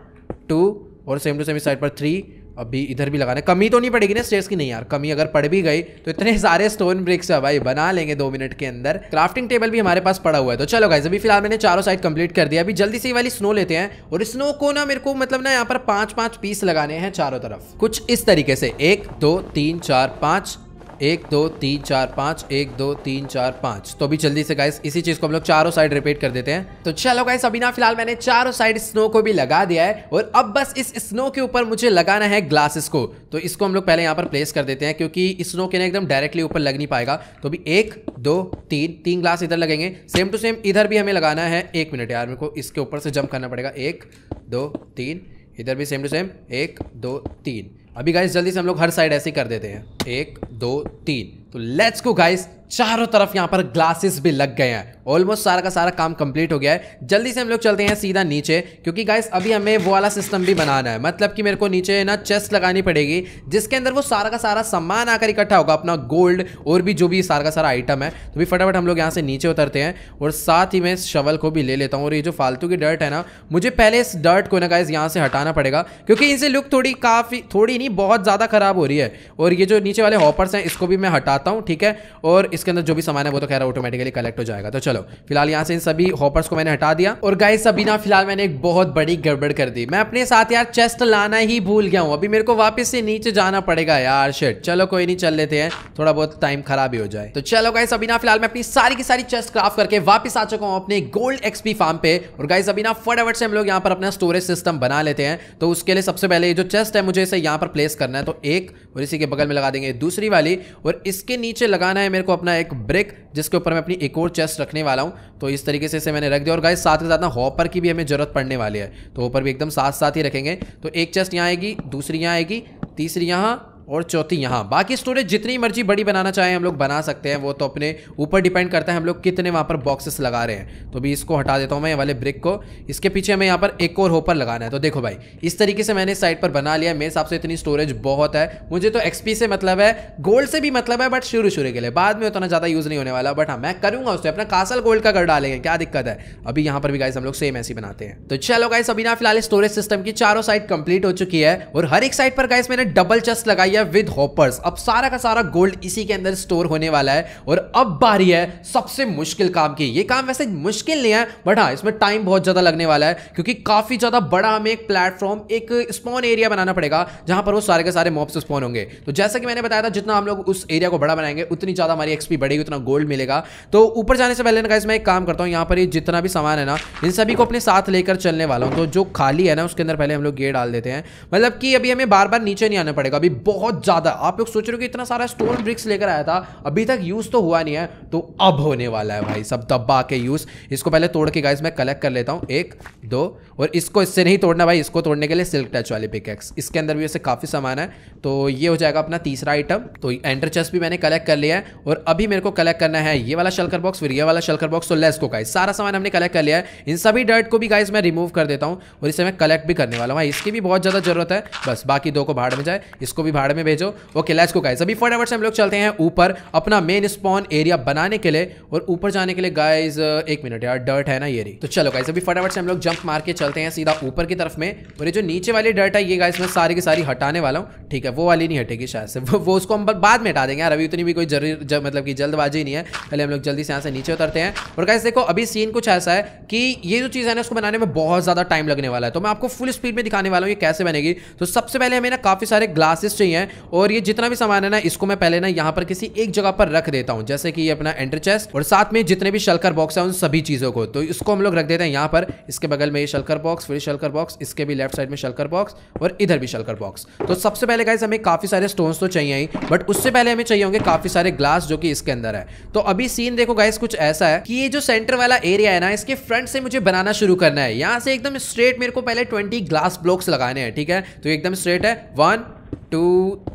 [SPEAKER 1] टू और सेम टू सेम इस साइड पर थ्री अभी इधर भी लगाना कमी तो नहीं पड़ेगी ना स्टेज की नहीं यार कमी अगर पड़ भी गई तो इतने सारे स्टोन ब्रिक्स है भाई बना लेंगे दो मिनट के अंदर क्राफ्टिंग टेबल भी हमारे पास पड़ा हुआ है तो चलो गाइज अभी फिलहाल मैंने चारों साइड कंप्लीट कर दिया अभी जल्दी से वाली स्नो लेते हैं और स्नो को ना मेरे को मतलब ना यहाँ पर पांच पांच पीस लगाने हैं चारों तरफ कुछ इस तरीके से एक दो तीन चार पांच एक दो तीन चार पाँच एक दो तीन चार पाँच तो अभी जल्दी से गाइस इसी चीज़ को हम लोग चारों साइड रिपीट कर देते हैं तो चलो गाइस अभी ना फिलहाल मैंने चारों साइड स्नो को भी लगा दिया है और अब बस इस स्नो के ऊपर मुझे लगाना है ग्लासेस को तो इसको हम लोग पहले यहाँ पर प्लेस कर देते हैं क्योंकि स्नो के ना एकदम डायरेक्टली ऊपर लग नहीं पाएगा तो अभी एक दो तीन तीन ग्लास इधर लगेंगे सेम टू सेम इधर भी हमें लगाना है एक मिनट यार मेरे को इसके ऊपर से जंप करना पड़ेगा एक दो तीन इधर भी सेम टू सेम एक दो तीन अभी गाइस जल्दी से हम लोग हर साइड ऐसे कर देते हैं एक दो तीन तो लेट्स गो गाइस चारों तरफ यहाँ पर ग्लासेस भी लग गए हैं ऑलमोस्ट सारा का सारा काम कंप्लीट हो गया है जल्दी से हम लोग चलते हैं सीधा नीचे क्योंकि गाइस अभी हमें वो वाला सिस्टम भी बनाना है मतलब कि मेरे को नीचे ना चेस्ट लगानी पड़ेगी जिसके अंदर वो सारा का सारा सामान आकर इकट्ठा होगा अपना गोल्ड और भी जो भी सारा का सारा आइटम है तो भी फटाफट हम लोग यहाँ से नीचे उतरते हैं और साथ ही मैं इस शवल को भी ले लेता हूँ और ये जो फालतू की डर्ट है ना मुझे पहले इस डर्ट को ना गाइस यहाँ से हटाना पड़ेगा क्योंकि इनसे लुक थोड़ी काफ़ी थोड़ी नहीं बहुत ज़्यादा खराब हो रही है और ये जो नीचे वाले हॉपर्स हैं इसको भी मैं हटाता हूँ ठीक है और इसके अंदर जो भी सामान है वो तो खैर ऑटोमेटिकली कलेक्ट हो जाएगा तो चलो फिलहाल यहाँ से इन सभी हॉपर्स को मैंने हटा दिया और गाय सभी ना फिलहाल मैंने एक बहुत बड़ी गड़बड़ कर दी मैं अपने साथ यार चेस्ट लाना ही भूल गया हूँ अभी मेरे को वापस से नीचे जाना पड़ेगा यार शेट चलो कोई नहीं चल लेते हैं थोड़ा बहुत टाइम खराब ही हो जाए तो चलो गाय सभी ना फिलहाल मैं अपनी सारी की सारी चेस्ट क्राफ्ट करके वापस आ चुका हूँ अपने गोल्ड एक्सपी फार्म पे और गाय सभी ना फटाफट से हम लोग यहाँ पर अपना स्टोरेज सिस्टम बना लेते हैं तो उसके लिए सबसे पहले जो चेस्ट है मुझे इसे यहाँ पर प्लेस करना है तो एक और इसी के बगल में लगा देंगे दूसरी वाली और इसके नीचे लगाना है मेरे को अपना अपना एक ब्रेक जिसके ऊपर मैं अपनी एक और चेस्ट रखने वाला हूँ तो इस तरीके से इसे मैंने रख दिया और गाइस साथ के साथ ना हॉपर की भी हमें जरूरत पड़ने वाली है तो ऊपर भी एकदम साथ साथ ही रखेंगे तो एक चेस्ट यहाँ आएगी दूसरी यहाँ आएगी तीसरी यहाँ और चौथी यहाँ बाकी स्टोरेज जितनी मर्जी बड़ी बनाना चाहें हम लोग बना सकते हैं वो तो अपने ऊपर डिपेंड करता है हम लोग कितने वहाँ पर बॉक्सेस लगा रहे हैं तो भी इसको हटा देता हूँ मैं ये वाले ब्रिक को इसके पीछे हमें यहाँ पर एक और होपर लगाना है तो देखो भाई इस तरीके से मैंने इस साइड पर बना लिया मेरे हिसाब से इतनी स्टोरेज बहुत है मुझे तो एक्सपी से मतलब है गोल्ड से भी मतलब है बट शुरू शुरू के लिए बाद में उतना ज़्यादा यूज़ नहीं होने वाला बट हाँ मैं करूँगा उससे अपना कासल गोल्ड का कर डालेंगे क्या दिक्कत है अभी यहाँ पर भी गाइस हम लोग सेम ऐसी बनाते हैं तो चलो गाइस अभी ना फिलहाल स्टोरेज सिस्टम की चारों साइड कंप्लीट हो चुकी है और हर एक साइड पर गाइस मैंने डबल चेस्ट लगाई दिया विद हॉपर्स अब सारा का सारा गोल्ड इसी के अंदर स्टोर होने वाला है और अब बारी है सबसे मुश्किल काम की ये काम वैसे मुश्किल नहीं है बट हाँ इसमें टाइम बहुत ज़्यादा लगने वाला है क्योंकि काफ़ी ज़्यादा बड़ा हमें एक प्लेटफॉर्म एक स्पॉन एरिया बनाना पड़ेगा जहां पर वो सारे के सारे मॉप्स स्पॉन होंगे तो जैसा कि मैंने बताया था जितना हम लोग उस एरिया को बड़ा बनाएंगे उतनी ज़्यादा हमारी एक्सपी बढ़ेगी उतना गोल्ड मिलेगा तो ऊपर जाने से पहले ना मैं एक काम करता हूँ यहाँ पर जितना भी सामान है ना इन सभी को अपने साथ लेकर चलने वाला हूँ तो जो खाली है ना उसके अंदर पहले हम लोग ये डाल देते हैं मतलब कि अभी हमें बार बार नीचे नहीं आना पड़ेगा अभी बहुत बहुत ज़्यादा आप लोग सोच रहे हो कि इतना सारा स्टोन ब्रिक्स लेकर आया था अभी तक यूज़ तो हुआ नहीं है तो अब होने वाला है भाई सब दब्बा के यूज़ इसको पहले तोड़ के गाइज मैं कलेक्ट कर लेता हूँ एक दो और इसको इससे नहीं तोड़ना भाई इसको तोड़ने के लिए सिल्क टच वाले पिकेक्स इसके अंदर भी वैसे काफ़ी सामान है तो ये हो जाएगा अपना तीसरा आइटम तो एंटर चेस्ट भी मैंने कलेक्ट कर लिया है और अभी मेरे को कलेक्ट करना है ये वाला शल्कर बॉक्स फिर ये वाला शल्कर बॉक्स तो लेस को गाइज सारा सामान हमने कलेक्ट कर लिया है इन सभी डर्ट को भी गाइज मैं रिमूव कर देता हूँ और इसे मैं कलेक्ट भी करने वाला हूँ भाई इसकी भी बहुत ज़्यादा जरूरत है बस बाकी दो को भाड़ में जाए इसको भी भाड़ में भेजो ओके लेट्स गो गाइस अभी फटाफट से हम लोग चलते हैं ऊपर अपना मेन स्पॉन एरिया बनाने के लिए और ऊपर जाने के लिए गाइस एक मिनट यार डर्ट है ना ये तो चलो गाइस अभी फटाफट से हम लोग जंप मार के चलते हैं सीधा ऊपर की तरफ में और ये जो नीचे वाली डर्ट है ये गाइस मैं सारी की सारी हटाने वाला हूँ ठीक है वो वाली नहीं हटेगी शायद से वो, उसको हम बाद में हटा देंगे यार अभी उतनी भी कोई जरूरी मतलब की जल्दबाजी नहीं है पहले हम लोग जल्दी से यहाँ से नीचे उतरते हैं और गाइस देखो अभी सीन कुछ ऐसा है कि ये जो चीज़ है ना उसको बनाने में बहुत ज़्यादा टाइम लगने वाला है तो मैं आपको फुल स्पीड में दिखाने वाला हूँ ये कैसे बनेगी तो सबसे पहले हमें ना काफ़ी सारे ग्लासेस चाहिए और ये जितना भी सामान है ना इसको मैं पहले ना यहाँ पर किसी एक जगह पर रख देता हूँ जैसे कि ये अपना एंट्री चेस्ट और साथ में जितने भी शलकर बॉक्स है उन सभी चीज़ों को तो इसको हम लोग रख देते हैं यहाँ पर इसके बगल में ये शलकर बॉक्स फिर शलकर बॉक्स इसके भी लेफ्ट साइड में शलकर बॉक्स और इधर भी शलकर बॉक्स तो सबसे पहले गाइस हमें काफ़ी सारे स्टोन तो चाहिए ही बट उससे पहले हमें चाहिए होंगे काफ़ी सारे ग्लास जो कि इसके अंदर है तो अभी सीन देखो गाइस कुछ ऐसा है कि ये जो सेंटर वाला एरिया है ना इसके फ्रंट से मुझे बनाना शुरू करना है यहाँ से एकदम स्ट्रेट मेरे को पहले ट्वेंटी ग्लास ब्लॉक्स लगाने हैं ठीक है तो एकदम स्ट्रेट है one two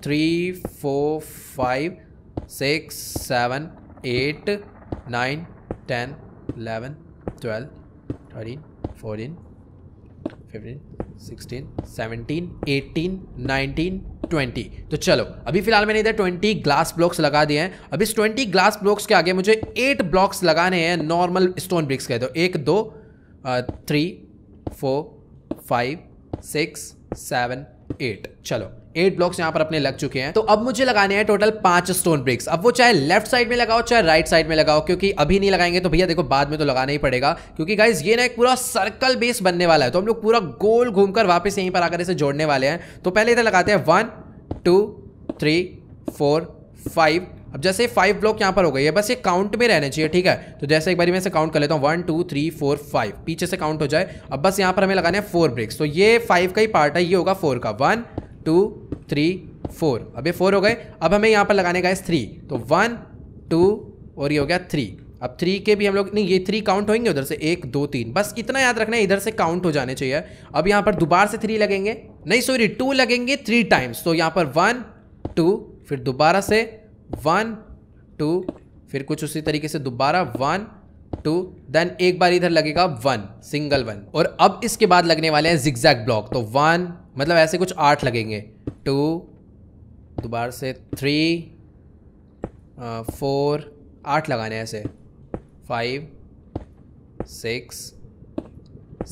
[SPEAKER 1] three four five six seven eight nine ten eleven twelve thirteen fourteen fifteen sixteen seventeen eighteen nineteen twenty तो चलो अभी फिलहाल मैंने इधर ट्वेंटी ग्लास ब्लॉक्स लगा दिए हैं अब इस ट्वेंटी ग्लास ब्लॉक्स के आगे मुझे एट ब्लॉक्स लगाने हैं नॉर्मल स्टोन ब्रिक्स के तो एक दो three four five six seven eight चलो एट ब्लॉक्स यहाँ पर अपने लग चुके हैं तो अब मुझे लगाने हैं टोटल पांच स्टोन ब्रिक्स अब वो चाहे लेफ्ट साइड में लगाओ चाहे राइट साइड में लगाओ क्योंकि अभी नहीं लगाएंगे तो भैया देखो बाद में तो लगाना ही पड़ेगा क्योंकि गाइज ये ना एक पूरा सर्कल बेस बनने वाला है तो हम लोग पूरा गोल घूमकर वापस यहीं पर आकर इसे जोड़ने वाले हैं तो पहले इधर लगाते हैं one two three four five अब जैसे फाइव ब्लॉक यहाँ पर हो गई है बस ये काउंट में रहना चाहिए ठीक है तो जैसे एक बार मैं इसे काउंट कर लेता हूँ one two three four five पीछे से काउंट हो जाए अब बस यहाँ पर हमें लगाने हैं फोर ब्रिक्स तो ये फाइव का ही पार्ट है ये होगा फोर का वन टू थ्री फोर अब ये फोर हो गए अब हमें यहाँ पर लगाने का है थ्री तो वन टू और ये हो गया थ्री अब थ्री के भी हम लोग नहीं ये थ्री काउंट होंगे उधर से एक दो तीन बस इतना याद रखना है इधर से काउंट हो जाने चाहिए अब यहाँ पर दोबारा से थ्री लगेंगे नहीं सॉरी टू लगेंगे थ्री टाइम्स तो यहाँ पर वन टू फिर दोबारा से वन टू फिर कुछ उसी तरीके से दोबारा वन टू देन एक बार इधर लगेगा वन सिंगल वन और अब इसके बाद लगने वाले हैं जिक्जैक ब्लॉक तो वन मतलब ऐसे कुछ आठ लगेंगे टू दोबारा से थ्री फोर uh, आठ लगाने ऐसे फाइव सिक्स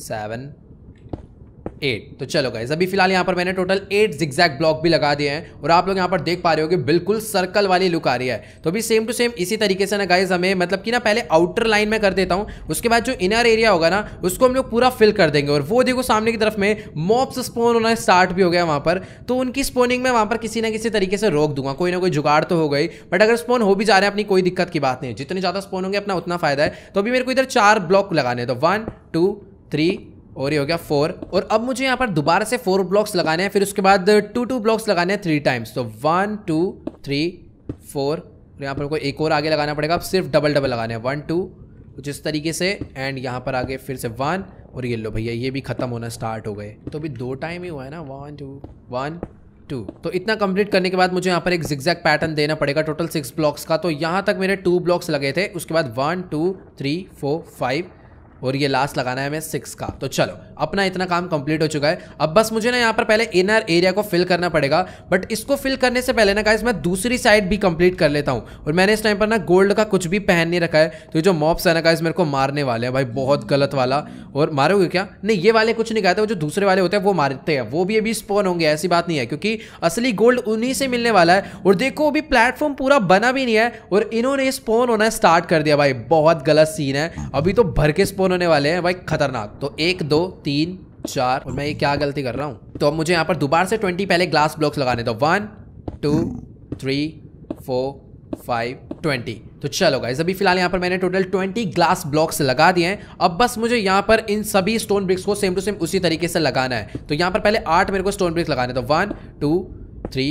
[SPEAKER 1] सेवन एट तो चलो गाइज अभी फिलहाल यहाँ पर मैंने टोटल एट जिग्जैक ब्लॉक भी लगा दिए हैं और आप लोग यहाँ पर देख पा रहे हो कि बिल्कुल सर्कल वाली लुक आ रही है तो अभी सेम टू सेम इसी तरीके से ना गाइज हमें मतलब कि ना पहले आउटर लाइन में कर देता हूँ उसके बाद जो इनर एरिया होगा ना उसको हम लोग पूरा फिल कर देंगे और वो देखो सामने की तरफ में मॉप्स स्पोन होना स्टार्ट भी हो गया वहाँ पर तो उनकी स्पोनिंग में वहाँ पर किसी ना किसी तरीके से रोक दूंगा कोई ना कोई जुगाड़ तो हो गई बट अगर स्पोन हो भी जा रहे हैं अपनी कोई दिक्कत की बात नहीं जितने ज़्यादा स्पोन होंगे अपना उतना फायदा है तो अभी मेरे को इधर चार ब्लॉक लगाने तो वन टू थ्री और ये हो गया फोर और अब मुझे यहाँ पर दोबारा से फोर ब्लॉक्स लगाने हैं फिर उसके बाद टू टू ब्लॉक्स लगाने हैं थ्री टाइम्स तो वन टू थ्री फोर और यहाँ पर हमको एक और आगे लगाना पड़ेगा अब सिर्फ डबल डबल लगाने हैं वन टू कुछ इस तरीके से एंड यहाँ पर आगे फिर से वन और ये लो भैया ये भी ख़त्म होना स्टार्ट हो गए तो अभी दो टाइम ही हुआ है ना वन टू वन टू तो इतना कंप्लीट करने के बाद मुझे यहाँ पर एक जिक्जैक पैटर्न देना पड़ेगा टोटल सिक्स ब्लॉक्स का तो यहाँ तक मेरे टू ब्लॉक्स लगे थे उसके बाद one two three four five और ये लास्ट लगाना है हमें सिक्स का तो चलो अपना इतना काम कंप्लीट हो चुका है अब बस मुझे ना यहाँ पर पहले इनर एरिया को फिल करना पड़ेगा बट इसको फिल करने से पहले ना गाइस मैं दूसरी साइड भी कंप्लीट कर लेता हूँ और मैंने इस टाइम पर ना गोल्ड का कुछ भी पहन नहीं रखा है तो जो मॉप्स है ना गाइस मेरे को मारने वाले हैं भाई बहुत गलत वाला और मारोगे क्या नहीं ये वाले कुछ नहीं कहते जो दूसरे वाले होते हैं वो मारते हैं वो भी अभी स्पोन होंगे ऐसी बात नहीं है क्योंकि असली गोल्ड उन्हीं से मिलने वाला है और देखो अभी प्लेटफॉर्म पूरा बना भी नहीं है और इन्होंने स्पोन होना स्टार्ट कर दिया भाई बहुत गलत सीन है अभी तो भर के स्पोन होने वाले हैं भाई खतरनाक तो एक दो तीन तीन चार और मैं ये क्या गलती कर रहा हूँ तो अब मुझे यहाँ पर दोबारा से ट्वेंटी पहले ग्लास ब्लॉक्स लगाने दो one two three four five twenty तो चलो गाइज अभी फिलहाल यहाँ पर मैंने टोटल 20 ग्लास ब्लॉक्स लगा दिए हैं अब बस मुझे यहाँ पर इन सभी स्टोन ब्रिक्स को सेम टू सेम उसी तरीके से लगाना है तो यहाँ पर पहले आठ मेरे को स्टोन ब्रिक्स लगाने तो one two three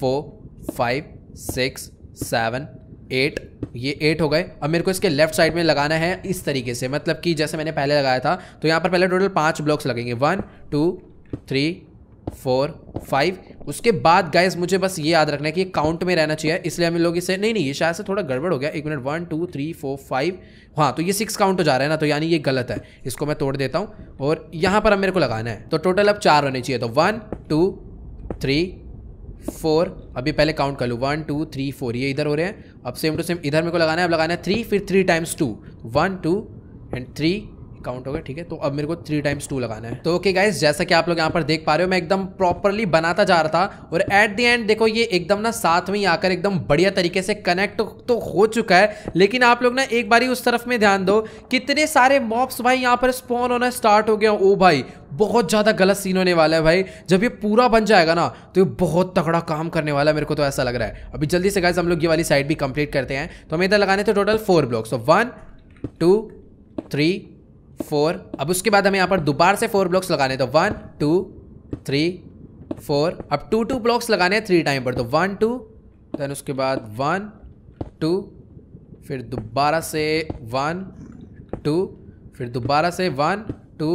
[SPEAKER 1] four five six seven eight ये एट हो गए अब मेरे को इसके लेफ्ट साइड में लगाना है इस तरीके से मतलब कि जैसे मैंने पहले लगाया था तो यहाँ पर पहले टोटल पाँच ब्लॉक्स लगेंगे one two three four five उसके बाद गाइज मुझे बस ये याद रखना है कि काउंट में रहना चाहिए इसलिए हमें लोग इसे नहीं नहीं ये शायद से थोड़ा गड़बड़ हो गया एक minute one two three four five हाँ तो ये सिक्स काउंट हो जा रहा है ना तो यानी ये गलत है इसको मैं तोड़ देता हूँ और यहाँ पर अब मेरे को लगाना है तो टोटल अब चार होने चाहिए तो वन टू थ्री फोर अभी पहले काउंट कर लूँ वन टू थ्री फोर ये इधर हो रहे हैं अब सेम टू सेम इधर मेरे को लगाना है अब लगाना है थ्री फिर three times two one two and three count हो गया ठीक है तो अब मेरे को थ्री टाइम्स टू लगाना है तो ओके गाइज जैसा कि आप लोग यहाँ पर देख पा रहे हो मैं एकदम प्रॉपरली बनाता जा रहा था और एट द एंड देखो ये एकदम ना साथ में ही आकर एकदम बढ़िया तरीके से कनेक्ट तो हो चुका है लेकिन आप लोग ना एक बार उस तरफ में ध्यान दो कितने सारे मॉप्स भाई यहाँ पर स्पॉन होना स्टार्ट हो गया ओ भाई बहुत ज़्यादा गलत सीन होने वाला है भाई जब ये पूरा बन जाएगा ना तो ये बहुत तगड़ा काम करने वाला है मेरे को तो ऐसा लग रहा है अभी जल्दी से गाइज हम लोग ये वाली साइड भी कंप्लीट करते हैं तो हमें इधर लगाने थे total four blocks one two three four अब उसके बाद हमें यहाँ पर दोबारा से फोर ब्लॉक्स लगाने तो वन टू थ्री फोर अब टू टू ब्लॉक्स लगाने हैं थ्री टाइम पर तो वन टू देन उसके बाद वन टू फिर दोबारा से वन टू फिर दोबारा से वन टू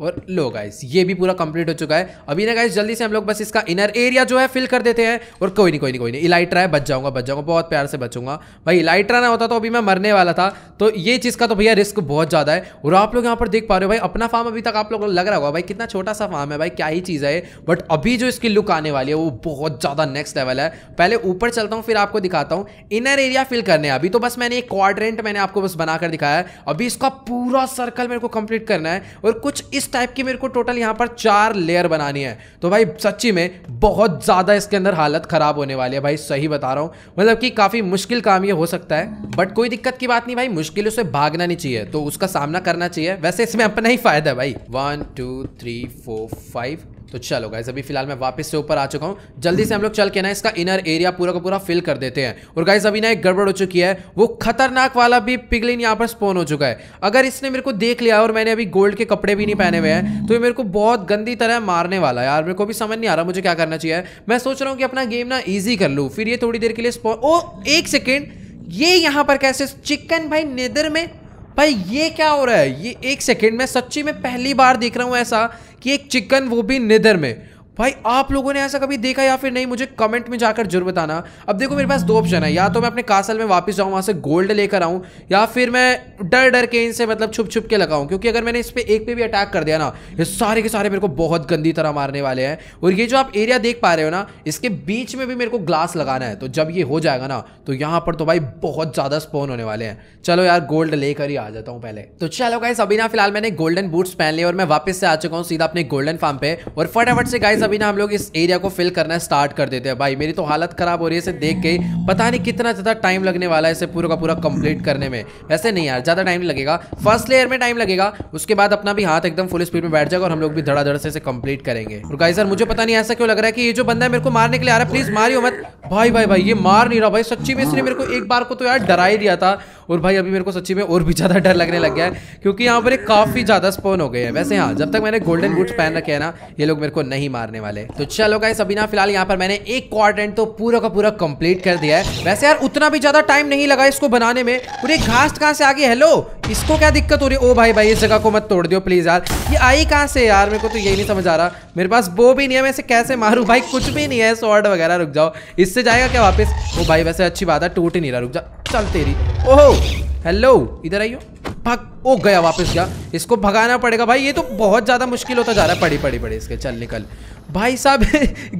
[SPEAKER 1] और लो गाइस ये भी पूरा कंप्लीट हो चुका है अभी ना गाइस जल्दी से हम लोग बस इसका इनर एरिया जो है फिल कर देते हैं और कोई नहीं कोई नहीं कोई नहीं इलाइट्रा है बच जाऊंगा बच जाऊंगा बहुत प्यार से बचूंगा भाई इलाइट्रा ना होता तो अभी मैं मरने वाला था तो ये चीज़ का तो भैया रिस्क बहुत ज़्यादा है और आप लोग यहाँ पर देख पा रहे हो भाई अपना फार्म अभी तक आप लोग लग रहा होगा भाई कितना छोटा सा फार्म है भाई क्या ही चीज़ है बट अभी जो इसकी लुक आने वाली है वो बहुत ज़्यादा नेक्स्ट लेवल है पहले ऊपर चलता हूँ फिर आपको दिखाता हूँ इनर एरिया फिल करने अभी तो बस मैंने एक क्वाड्रेंट मैंने आपको बस बनाकर दिखाया है अभी इसका पूरा सर्कल मेरे को कंप्लीट करना है और कुछ इस टाइप की मेरे को टोटल यहाँ पर चार लेयर बनानी है तो भाई सच्ची में बहुत ज़्यादा इसके अंदर हालत ख़राब होने वाली है भाई सही बता रहा हूँ मतलब कि काफ़ी मुश्किल काम ये हो सकता है बट कोई दिक्कत की बात नहीं भाई मुश्किलों से भागना नहीं चाहिए तो उसका सामना करना चाहिए वैसे इसमें अपना ही फायदा है भाई one two three four five तो चलो गाइज अभी फिलहाल मैं वापस से ऊपर आ चुका हूँ जल्दी से हम लोग चल के ना इसका इनर एरिया पूरा का पूरा फिल कर देते हैं और गाइज अभी ना एक गड़बड़ हो चुकी है वो खतरनाक वाला भी पिगलिन यहाँ पर स्पोन हो चुका है अगर इसने मेरे को देख लिया और मैंने अभी गोल्ड के कपड़े भी नहीं पहने हुए हैं तो ये मेरे को बहुत गंदी तरह मारने वाला है यार मेरे को भी समझ नहीं आ रहा मुझे क्या करना चाहिए मैं सोच रहा हूँ कि अपना गेम ना ईजी कर लूँ फिर ये थोड़ी देर के लिए स्पोन ओ एक सेकेंड ये यहाँ पर कैसे चिकन भाई नेदर में भाई ये क्या हो रहा है ये एक सेकेंड में सच्ची में पहली बार देख रहा हूँ ऐसा कि एक चिकन वो भी निदर में भाई आप लोगों ने ऐसा कभी देखा या फिर नहीं मुझे कमेंट में जाकर जरूर बताना अब देखो मेरे पास दो ऑप्शन है या तो मैं अपने कासल में वापस जाऊँ वहाँ से गोल्ड लेकर आऊँ या फिर मैं डर डर के इनसे मतलब छुप छुप के लगाऊँ क्योंकि अगर मैंने इस पर एक पे भी अटैक कर दिया ना ये सारे के सारे मेरे को बहुत गंदी तरह मारने वाले हैं और ये जो आप एरिया देख पा रहे हो ना इसके बीच में भी मेरे को ग्लास लगाना है तो जब ये हो जाएगा ना तो यहाँ पर तो भाई बहुत ज़्यादा स्पोन होने वाले हैं चलो यार गोल्ड लेकर ही आ जाता हूँ पहले तो चलो गाइस अभी ना फिलहाल मैंने गोल्डन बूट्स पहन लिया और मैं वापस से आ चुका हूँ सीधा अपने गोल्डन फार्म पे और फटाफट से गाय गाइज अभी ना हम लोग इस एरिया को फिल करना स्टार्ट कर देते हैं भाई मेरी तो हालत खराब हो रही है इसे देख के पता नहीं कितना ज़्यादा टाइम लगने वाला है इसे पूरा का पूरा कंप्लीट करने में वैसे नहीं यार ज़्यादा टाइम लगेगा फर्स्ट लेयर में टाइम लगेगा उसके बाद अपना भी हाथ एकदम फुल स्पीड में बैठ जाएगा और हम लोग भी धड़ाधड़ से इसे कंप्लीट करेंगे और गाइज सर मुझे पता नहीं ऐसा क्यों लग रहा है कि ये जो बंदा है मेरे को मारने के लिए आ रहा है प्लीज़ मारियो मत भाई भाई भाई ये मार नहीं रहा भाई सच्ची में इसने मेरे को एक बार को तो यार डरा ही दिया था और भाई अभी मेरे को सच्ची में और भी ज़्यादा डर लगने लग गया है क्योंकि यहाँ पर काफ़ी ज़्यादा स्पोन हो गए हैं वैसे हाँ जब तक मैंने गोल्डन बूट्स पहन रखे है ना ये लोग मेरे को नहीं मारने वाले तो चलो गाइस अभी ना फिलहाल यहाँ पर मैंने एक क्वाड्रेंट तो पूरा का पूरा कंप्लीट कर दिया है वैसे यार उतना भी ज़्यादा टाइम नहीं लगा इसको बनाने में पूरे घास कहाँ से आ गई हेलो इसको क्या दिक्कत हो रही है ओ भाई भाई इस जगह को मत तोड़ दियो प्लीज़ यार ये आई कहाँ से यार मेरे को तो यही नहीं समझ आ रहा मेरे पास बो भी नहीं है मैं इसे कैसे मारूँ भाई कुछ भी नहीं है शॉर्ट वगैरह रुक जाओ इससे जाएगा क्या वापस ओ भाई वैसे अच्छी बात है टूट ही नहीं रहा रुक जा चल तेरी ओहो हेलो इधर आइयो भाग ओ गया वापस गया इसको भगाना पड़ेगा भाई ये तो बहुत ज़्यादा मुश्किल होता जा रहा है पड़ी पड़ी पड़ी इसके चल निकल भाई साहब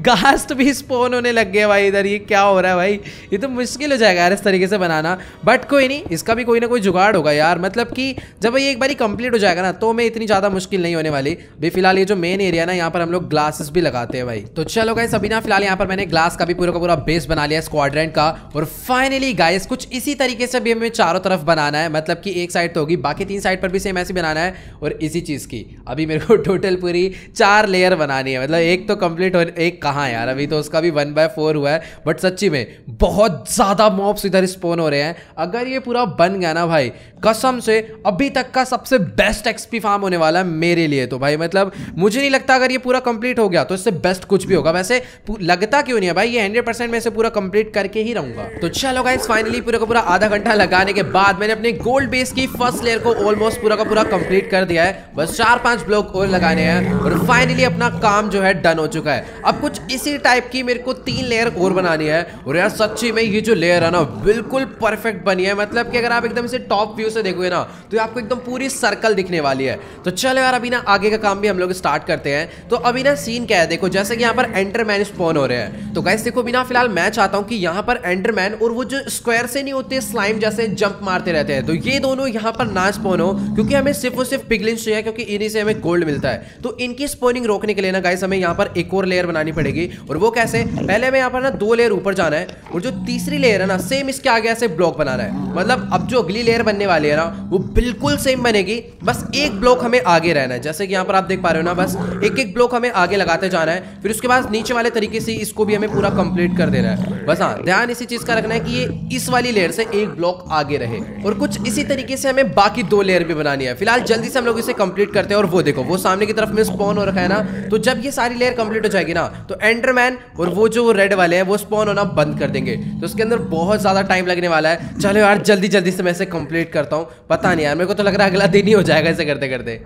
[SPEAKER 1] गास्ट [LAUGHS] तो भी स्पोन होने लग गया भाई इधर ये क्या हो रहा है भाई ये तो मुश्किल हो जाएगा यार इस तरीके से बनाना बट कोई नहीं इसका भी कोई ना कोई जुगाड़ होगा यार मतलब कि जब ये एक बार कंप्लीट हो जाएगा ना तो मैं इतनी ज़्यादा मुश्किल नहीं होने वाली भी फिलहाल ये जो मेन एरिया ना यहाँ पर हम लोग ग्लासेस भी लगाते हैं भाई तो चलो गाइस अभी ना फिलहाल यहाँ पर मैंने ग्लास का भी पूरा का पूरा बेस बना लिया स्क्वाड्रेंट का और फाइनली गाइस कुछ इसी तरीके से भी हमें चारों तरफ बनाना है मतलब कि एक साइड तो होगी बाकी तीन साइड पर भी सेम ऐसे बनाना है और इसी चीज़ की अभी मेरे को टोटल पूरी चार लेयर बनानी है मतलब एक एक तो कंप्लीट हो एक कहाँ यार अभी तो उसका भी वन बाय फोर हुआ है बट सच्ची में बहुत ज़्यादा मॉब्स इधर स्पोन हो रहे हैं अगर ये पूरा बन गया ना भाई कसम से अभी तक का सबसे बेस्ट एक्सपी फार्म होने वाला है मेरे लिए तो भाई मतलब मुझे नहीं लगता अगर ये पूरा कंप्लीट हो गया तो इससे बेस्ट कुछ भी होगा वैसे लगता क्यों नहीं है भाई ये हंड्रेड परसेंट में से पूरा कंप्लीट करके ही रहूंगा तो चलो गाइस फाइनली पूरा का पूरा आधा घंटा लगाने के बाद मैंने अपने गोल्ड बेस की फर्स्ट लेयर को ऑलमोस्ट पूरा का पूरा कंप्लीट कर दिया है बस चार पांच ब्लॉक और लगाने हैं और फाइनली अपना काम जो है डन हो चुका है अब कुछ इसी टाइप की मेरे को तीन लेयर और बनानी है और यार सच्ची में ये जो लेयर है ना बिल्कुल परफेक्ट बनी है मतलब कि अगर आप एकदम इसे टॉप व्यू से देखोगे ना तो आपको एकदम पूरी सर्कल दिखने वाली है तो चलो यार अभी ना आगे का काम भी हम लोग स्टार्ट करते हैं तो अभी ना सीन क्या है देखो जैसे कि यहाँ पर एंटर मैन स्पोन हो रहे हैं तो गैस देखो बिना फिलहाल मैं चाहता हूँ कि यहाँ पर एंटर मैन और वो जो स्क्वायर से नहीं होते स्लाइम जैसे जंप मारते रहते हैं तो ये दोनों यहाँ पर ना स्पोन हो क्योंकि हमें सिर्फ और सिर्फ पिगलिन चाहिए क्योंकि इन्हीं से हमें गोल्ड मिलता है तो इनकी स्पोनिंग रोकने के लिए ना गाइस हमें यहाँ पर एक और लेयर बनानी पड़ेगी और वो कैसे पहले हमें यहाँ पर ना दो लेयर ऊपर जाना है और जो तीसरी लेयर है ना सेम इसके आगे ऐसे ब्लॉक बनाना है मतलब अब जो अगली लेयर बनने वाली है ना वो बिल्कुल सेम बनेगी बस एक ब्लॉक हमें आगे रहना है जैसे कि यहाँ पर आप देख पा रहे हो ना बस एक एक ब्लॉक हमें आगे लगाते जाना है फिर उसके बाद नीचे वाले तरीके से इसको भी हमें पूरा कंप्लीट कर देना है बस हाँ ध्यान इसी चीज़ का रखना है कि ये इस वाली लेयर से एक ब्लॉक आगे रहे और कुछ इसी तरीके से हमें बाकी दो लेयर भी बनानी है फिलहाल जल्दी से हम लोग इसे कंप्लीट करते हैं और वो देखो वो सामने की तरफ में स्पॉन हो रखा है ना तो जब ये सारी लेयर कंप्लीट हो जाएगी ना तो एंडरमैन और वो जो रेड वाले हैं वो स्पॉन होना बंद कर देंगे तो उसके अंदर बहुत ज़्यादा टाइम लगने वाला है चलो यार जल्दी जल्दी से मैं इसे कंप्लीट करता हूँ पता नहीं यार मेरे को तो लग रहा है अगला दिन ही हो जाएगा इसे करते करते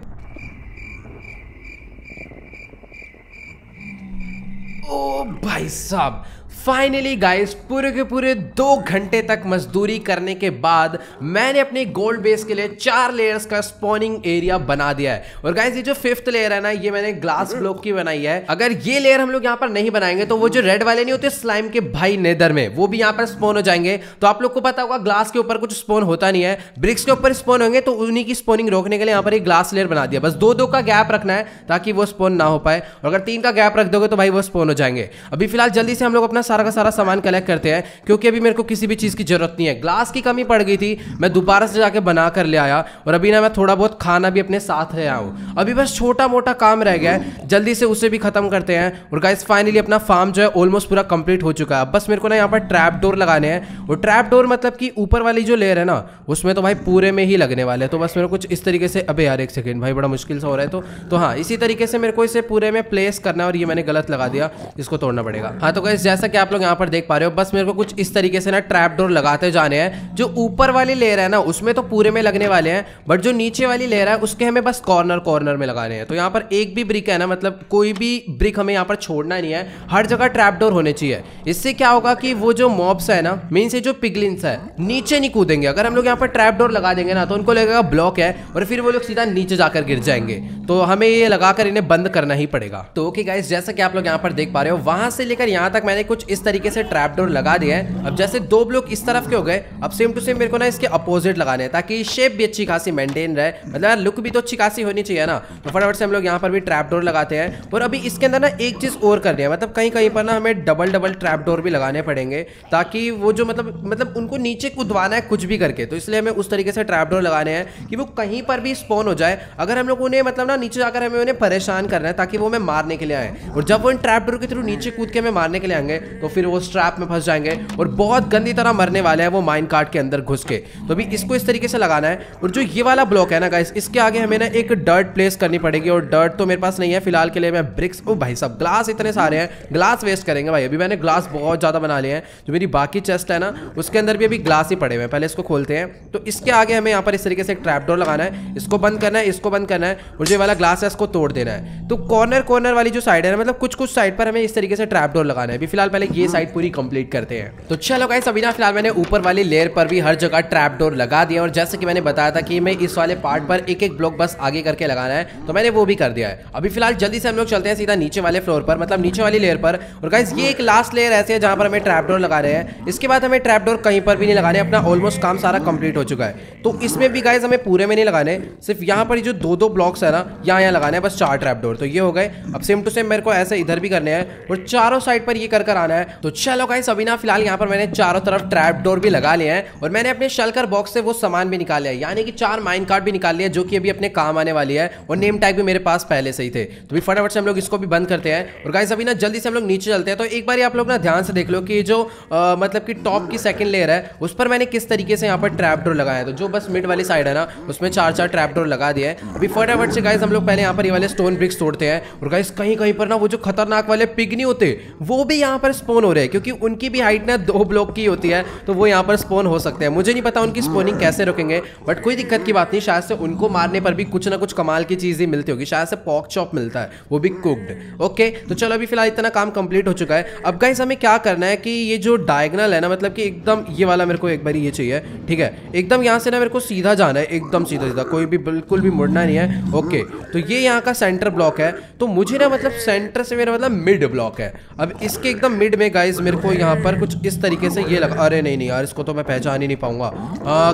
[SPEAKER 1] ओ भाई साहब फाइनली गाइस पूरे के पूरे दो घंटे तक मजदूरी करने के बाद मैंने अपने गोल्ड बेस के लिए चार लेयर्स का स्पॉनिंग एरिया बना दिया है और गाइस ये जो फिफ्थ लेयर है ना ये मैंने ग्लास ब्लॉक की बनाई है अगर ये लेयर हम लोग यहाँ पर नहीं बनाएंगे तो वो जो रेड वाले नहीं होते स्लाइम के भाई नेदर में वो भी यहाँ पर स्पोन हो जाएंगे तो आप लोग को पता होगा ग्लास के ऊपर कुछ स्पोन होता नहीं है ब्रिक्स के ऊपर स्पोन होंगे तो उन्हीं की स्पोनिंग रोकने के लिए यहाँ पर एक ग्लास लेयर बना दिया बस दो दो का गैप रखना है ताकि वो स्पोन ना हो पाए और अगर तीन का गैप रख दोगे तो भाई वो स्पोन हो जाएंगे अभी फिलहाल जल्दी से हम लोग अपना सारा का सारा सामान कलेक्ट करते हैं क्योंकि अभी मेरे को किसी भी चीज़ की ज़रूरत नहीं है ग्लास की कमी पड़ गई थी मैं दोबारा से जाके बना कर ले आया और अभी ना मैं थोड़ा बहुत खाना भी अपने साथ ले आऊँ अभी बस छोटा मोटा काम रह गया है जल्दी से उसे भी ख़त्म करते हैं और गाइस फाइनली अपना फार्म जो है ऑलमोस्ट पूरा कंप्लीट हो चुका है बस मेरे को ना यहाँ पर ट्रैप डोर लगाने हैं और ट्रैप डोर मतलब कि ऊपर वाली जो लेयर है ना उसमें तो भाई पूरे में ही लगने वाले हैं तो बस मेरे को कुछ इस तरीके से अभी यार एक सेकेंड भाई बड़ा मुश्किल से हो रहा है तो तो हाँ इसी तरीके से मेरे को इसे पूरे में प्लेस करना है और ये मैंने गलत लगा दिया इसको तोड़ना पड़ेगा हाँ तो गाइस जैसा कि आप लोग यहाँ पर देख पा रहे हो बस मेरे को कुछ इस तरीके से ना ट्रैप डोर लगाते जाने हैं जो ऊपर वाली लेयर है ना उसमें तो पूरे में लगने वाले हैं बट जो नीचे वाली लेयर है उसके हमें बस कॉर्नर कॉर्नर में लगाने हैं तो यहाँ पर एक भी ब्रिक है ना मतलब कोई भी ब्रिक हमें यहाँ पर छोड़ना नहीं है हर जगह ट्रैप डोर होने चाहिए इससे क्या होगा कि वो जो मॉब्स है ना मीन्स ये जो पिगलिन है नीचे नहीं कूदेंगे अगर हम लोग यहाँ पर ट्रैप डोर लगा देंगे ना तो उनको लगेगा ब्लॉक है और फिर वो लोग सीधा नीचे जाकर गिर जाएंगे तो हमें ये लगाकर इन्हें बंद करना ही पड़ेगा तो ओके गाइस जैसा कि आप लोग यहाँ पर देख पा रहे हो वहां से लेकर यहाँ तक मैंने कुछ इस तरीके से ट्रैप डोर लगा दिया है अब जैसे दो ब्लॉक इस तरफ के हो गए अब सेम टू सेम मेरे को ना इसके अपोजिट लगाने ताकि शेप भी अच्छी खासी मेंटेन रहे मतलब यार लुक भी तो अच्छी खासी होनी चाहिए ना तो फटाफट से हम लोग यहाँ पर भी ट्रैप डोर लगाते हैं और अभी इसके अंदर ना एक चीज़ और करनी है मतलब कहीं कहीं पर ना हमें डबल डबल ट्रैप डोर भी लगाने पड़ेंगे ताकि वो जो मतलब मतलब उनको नीचे कुदवाना है कुछ भी करके तो इसलिए हमें उस तरीके से ट्रैप डोर लगाने हैं कि वो कहीं पर भी स्पोन हो जाए अगर हम लोग उन्हें मतलब ना नीचे जाकर हमें उन्हें परेशान करना है ताकि वो हमें मारने के लिए आए और जब वो इन ट्रैप डोर के थ्रू नीचे कूद के हमें मारने के लिए आएंगे तो फिर वो स्ट्रैप में फंस जाएंगे और बहुत गंदी तरह मरने वाले हैं वो माइन कार्ट के अंदर घुस के तो अभी इसको इस तरीके से लगाना है और जो ये वाला ब्लॉक है ना गाइस इसके आगे हमें ना एक डर्ट प्लेस करनी पड़ेगी और डर्ट तो मेरे पास नहीं है फिलहाल के लिए मैं ब्रिक्स ओ भाई साहब ग्लास इतने सारे हैं ग्लास वेस्ट करेंगे भाई अभी मैंने ग्लास बहुत ज़्यादा बना लिए हैं जो मेरी बाकी चेस्ट है ना उसके अंदर भी अभी ग्लास ही पड़े हुए हैं पहले इसको खोलते हैं तो इसके आगे हमें यहाँ पर इस तरीके से एक ट्रैप डोर लगाना है इसको बंद करना है इसको बंद करना है और जो वाला ग्लास है इसको तोड़ देना है तो कॉर्नर कॉर्नर वाली जो साइड है ना मतलब कुछ कुछ साइड पर हमें इस तरीके से ट्रैप डोर लगाना है अभी फिलहाल पहले ये साइड पूरी कंप्लीट करते हैं तो चलो गाइस अभी ना फिलहाल मैंने ऊपर वाली लेयर पर भी हर जगह ट्रैप डोर लगा दिया और जैसे कि मैंने बताया था कि मैं इस वाले पार्ट पर एक एक ब्लॉक बस आगे करके लगाना है तो मैंने वो भी कर दिया है अभी फिलहाल जल्दी से हम लोग चलते हैं सीधा नीचे वाले फ्लोर पर मतलब नीचे वाली लेयर पर और गाइज ये एक लास्ट लेयर ऐसे है जहां पर हमें ट्रैप डोर लगा रहे हैं इसके बाद हमें ट्रैप डोर कहीं पर भी नहीं लगाने अपना ऑलमोस्ट काम सारा कंप्लीट हो चुका है तो इसमें भी गाइज हमें पूरे में नहीं लगाने सिर्फ यहाँ पर जो दो दो ब्लॉक्स है ना यहाँ यहाँ लगाने बस चार ट्रैप डोर तो ये हो गए अब सेम टू सेम मेरे को ऐसे इधर भी करने हैं और चारों साइड पर ये कर कर आना रहा है तो चलो गाइस अभी ना फिलहाल यहाँ पर मैंने चारों तरफ ट्रैप डोर भी लगा लिया है और मैंने अपने शलकर बॉक्स से वो सामान भी निकाल लिया यानी कि चार माइन कार्ड भी निकाल लिया जो कि अभी अपने काम आने वाली है और नेम टैग भी मेरे पास पहले से ही थे तो भी फटाफट से हम लोग इसको भी बंद करते हैं और गाइस अभी ना जल्दी से हम लोग नीचे चलते हैं तो एक बार आप लोग ना ध्यान से देख लो कि जो मतलब की टॉप की सेकंड लेयर है उस पर मैंने किस तरीके से यहाँ पर ट्रैप डोर लगाया है तो जो बस मिड वाली साइड है ना उसमें चार चार ट्रैप डोर लगा दिया है अभी फटाफट से गाइस हम लोग पहले यहाँ पर ये वाले स्टोन ब्रिक्स तोड़ते हैं और गाइस कहीं कहीं पर ना वो जो खतरनाक वाले पिग नहीं होते वो भी यहाँ पर स्पोन हो रहे हैं क्योंकि उनकी भी हाइट ना दो ब्लॉक की होती है तो वो यहाँ पर स्पोन हो सकते हैं मुझे नहीं पता उनकी स्पोनिंग कैसे रुकेंगे बट कोई दिक्कत की बात नहीं शायद से उनको मारने पर भी कुछ ना कुछ कमाल की चीज़ ही मिलती होगी शायद से पॉक चॉप मिलता है वो भी कुकड ओके तो चलो अभी फिलहाल इतना काम कंप्लीट हो चुका है अब गाइज हमें क्या करना है कि ये जो डायगनल है ना मतलब कि एकदम ये वाला मेरे को एक बार ये चाहिए ठीक है एकदम यहाँ से ना मेरे को सीधा जाना है एकदम सीधा सीधा कोई भी बिल्कुल भी मुड़ना नहीं है ओके तो ये यहाँ का सेंटर ब्लॉक है तो मुझे ना मतलब सेंटर से मेरा मतलब मिड ब्लॉक है अब इसके एकदम मिड साइड में गाइज मेरे को यहाँ पर कुछ इस तरीके से ये लगा अरे नहीं नहीं यार इसको तो मैं पहचान ही नहीं पाऊंगा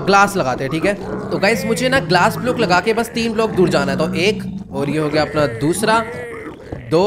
[SPEAKER 1] ग्लास लगाते हैं ठीक है तो गाइज मुझे ना ग्लास ब्लॉक लगा के बस तीन ब्लॉक दूर जाना है तो एक और ये हो गया अपना दूसरा दो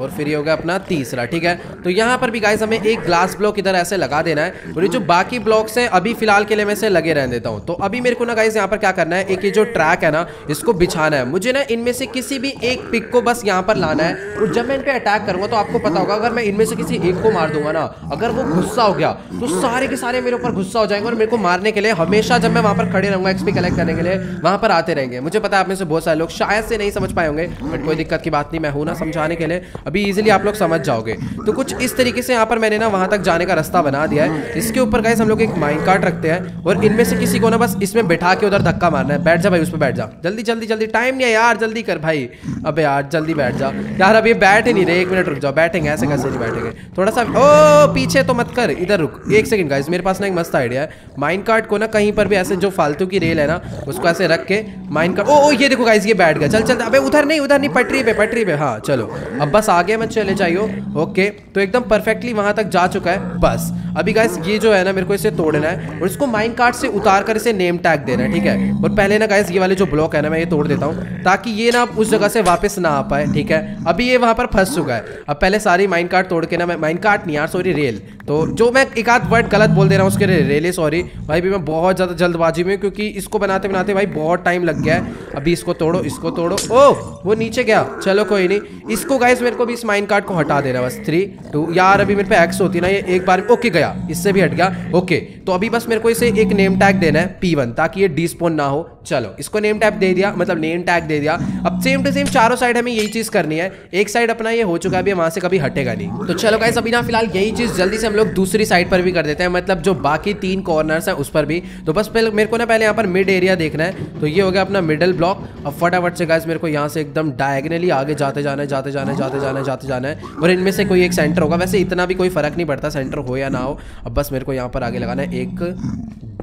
[SPEAKER 1] और फिर ये होगा अपना तीसरा ठीक है तो यहाँ पर भी गाइज हमें एक ग्लास ब्लॉक इधर ऐसे लगा देना है और ये जो बाकी ब्लॉक्स हैं अभी फिलहाल के लिए मैं इसे लगे रहने देता हूँ तो अभी मेरे को ना गाइज यहाँ पर क्या करना है एक ये जो ट्रैक है ना इसको बिछाना है मुझे ना इनमें से किसी भी एक पिक को बस यहाँ पर लाना है और जब मैं इन पर अटैक करूँगा तो आपको पता होगा अगर मैं इनमें से किसी एक को मार दूंगा ना अगर वो गुस्सा हो गया तो सारे के सारे मेरे ऊपर गुस्सा हो जाएंगे और मेरे को मारने के लिए हमेशा जब मैं वहाँ पर खड़े रहूँगा एक्सपी कलेक्ट करने के लिए वहाँ पर आते रहेंगे मुझे पता है आप में से बहुत सारे लोग शायद से नहीं समझ पाए होंगे बट कोई दिक्कत की बात नहीं मैं हूँ ना समझाने के लिए अभी ईजिली आप लोग समझ जाओगे तो कुछ इस तरीके से यहाँ पर मैंने ना वहाँ तक जाने का रास्ता बना दिया है इसके ऊपर गाइस हम लोग एक माइंड कार्ट रखते हैं और इनमें से किसी को ना बस इसमें बैठा के उधर धक्का मारना है बैठ जा भाई उस पर बैठ जा जल्दी जल्दी जल्दी टाइम नहीं है यार जल्दी कर भाई अब यार जल्दी बैठ जा यार अभी बैठ ही नहीं रहे एक मिनट रुक जाओ बैठेंगे ऐसे कैसे नहीं बैठेंगे थोड़ा सा ओ पीछे तो मत कर इधर रुक एक सेकंड गाइस मेरे पास ना एक मस्त आइडिया है माइंड कार्ट को ना कहीं पर भी ऐसे जो फालतू की रेल है ना उसको ऐसे रख के माइंड कार्ट ओ, ओ ये देखो गाइस ये बैठ गया चल चल अबे उधर नहीं उधर नहीं पटरी पे पटरी पे हाँ चलो अब बस आ आगे मत चले जाइयो ओके तो एकदम परफेक्टली वहां तक जा चुका है बस अभी गाइस ये जो है ना मेरे को इसे तोड़ना है और इसको माइन कार्ड से उतार कर इसे नेम टैग देना है ठीक है और पहले ना गाइस ये वाले जो ब्लॉक है ना मैं ये तोड़ देता हूँ ताकि ये ना उस जगह से वापस ना आ पाए ठीक है अभी ये वहां पर फंस चुका है अब पहले सारी माइन कार्ड तोड़ के ना मैं माइन कार्ड नहीं यार सॉरी रेल तो जो मैं एक आध वर्ड गलत बोल दे रहा हूँ उसके रेले सॉरी भाई भी मैं बहुत ज़्यादा जल्दबाजी में क्योंकि इसको बनाते बनाते भाई बहुत टाइम लग गया है अभी इसको तोड़ो इसको तोड़ो ओ वो नीचे गया चलो कोई नहीं इसको गाइस मेरे को भी इस माइन कार्ड को हटा देना बस थ्री टू यार अभी मेरे पे एक्स होती ना ये एक बार ओके गया इससे भी हट गया ओके तो अभी बस मेरे को इसे एक नेम टैग देना है पी ताकि ये डिस्पोन ना हो चलो इसको नेम टैग दे दिया मतलब नेम टैग दे दिया अब सेम टू सेम चारों साइड हमें यही चीज़ करनी है एक साइड अपना ये हो चुका है अभी वहाँ से कभी हटेगा नहीं तो चलो गाइस अभी ना फिलहाल यही चीज़ जल्दी से हम लोग दूसरी साइड पर भी कर देते हैं मतलब जो बाकी तीन कॉर्नर्स हैं उस पर भी तो बस पहले मेरे को ना पहले यहाँ पर मिड एरिया देखना है तो ये हो गया अपना मिडल ब्लॉक अब फटाफट से गाइस मेरे को यहाँ से एकदम डायगनली आगे जाते जाना है जाते जाना है जाते जाना है जाते जाना है और इनमें से कोई एक सेंटर होगा वैसे इतना भी कोई फ़र्क नहीं पड़ता सेंटर हो या ना हो अब बस मेरे को यहाँ पर आगे लगाना है एक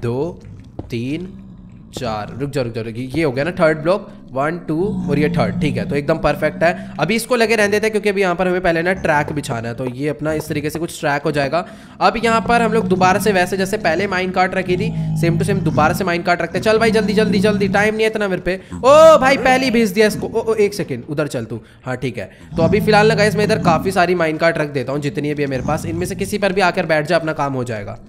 [SPEAKER 1] दो तीन चार रुक जाओ रुक जाओ रुक ये हो गया ना थर्ड ब्लॉक वन टू और ये थर्ड ठीक है तो एकदम परफेक्ट है अभी इसको लगे रहने देते हैं क्योंकि अभी यहाँ पर हमें पहले ना ट्रैक बिछाना है तो ये अपना इस तरीके से कुछ ट्रैक हो जाएगा अब यहाँ पर हम लोग दोबारा से वैसे जैसे पहले माइन कार्ड रखी थी सेम टू सेम दोबारा से माइन कार्ड रखते चल भाई जल्दी जल्दी जल्दी टाइम नहीं है इतना मेरे पे ओ भाई पहली भेज दिया इसको ओ, ओ एक सेकेंड उधर चल तू हाँ ठीक है तो अभी फिलहाल लगा इसमें इधर काफ़ी सारी माइन कार्ड रख देता हूँ जितनी भी है मेरे पास इनमें से किसी पर भी आकर बैठ जाए अपना काम हो जाएगा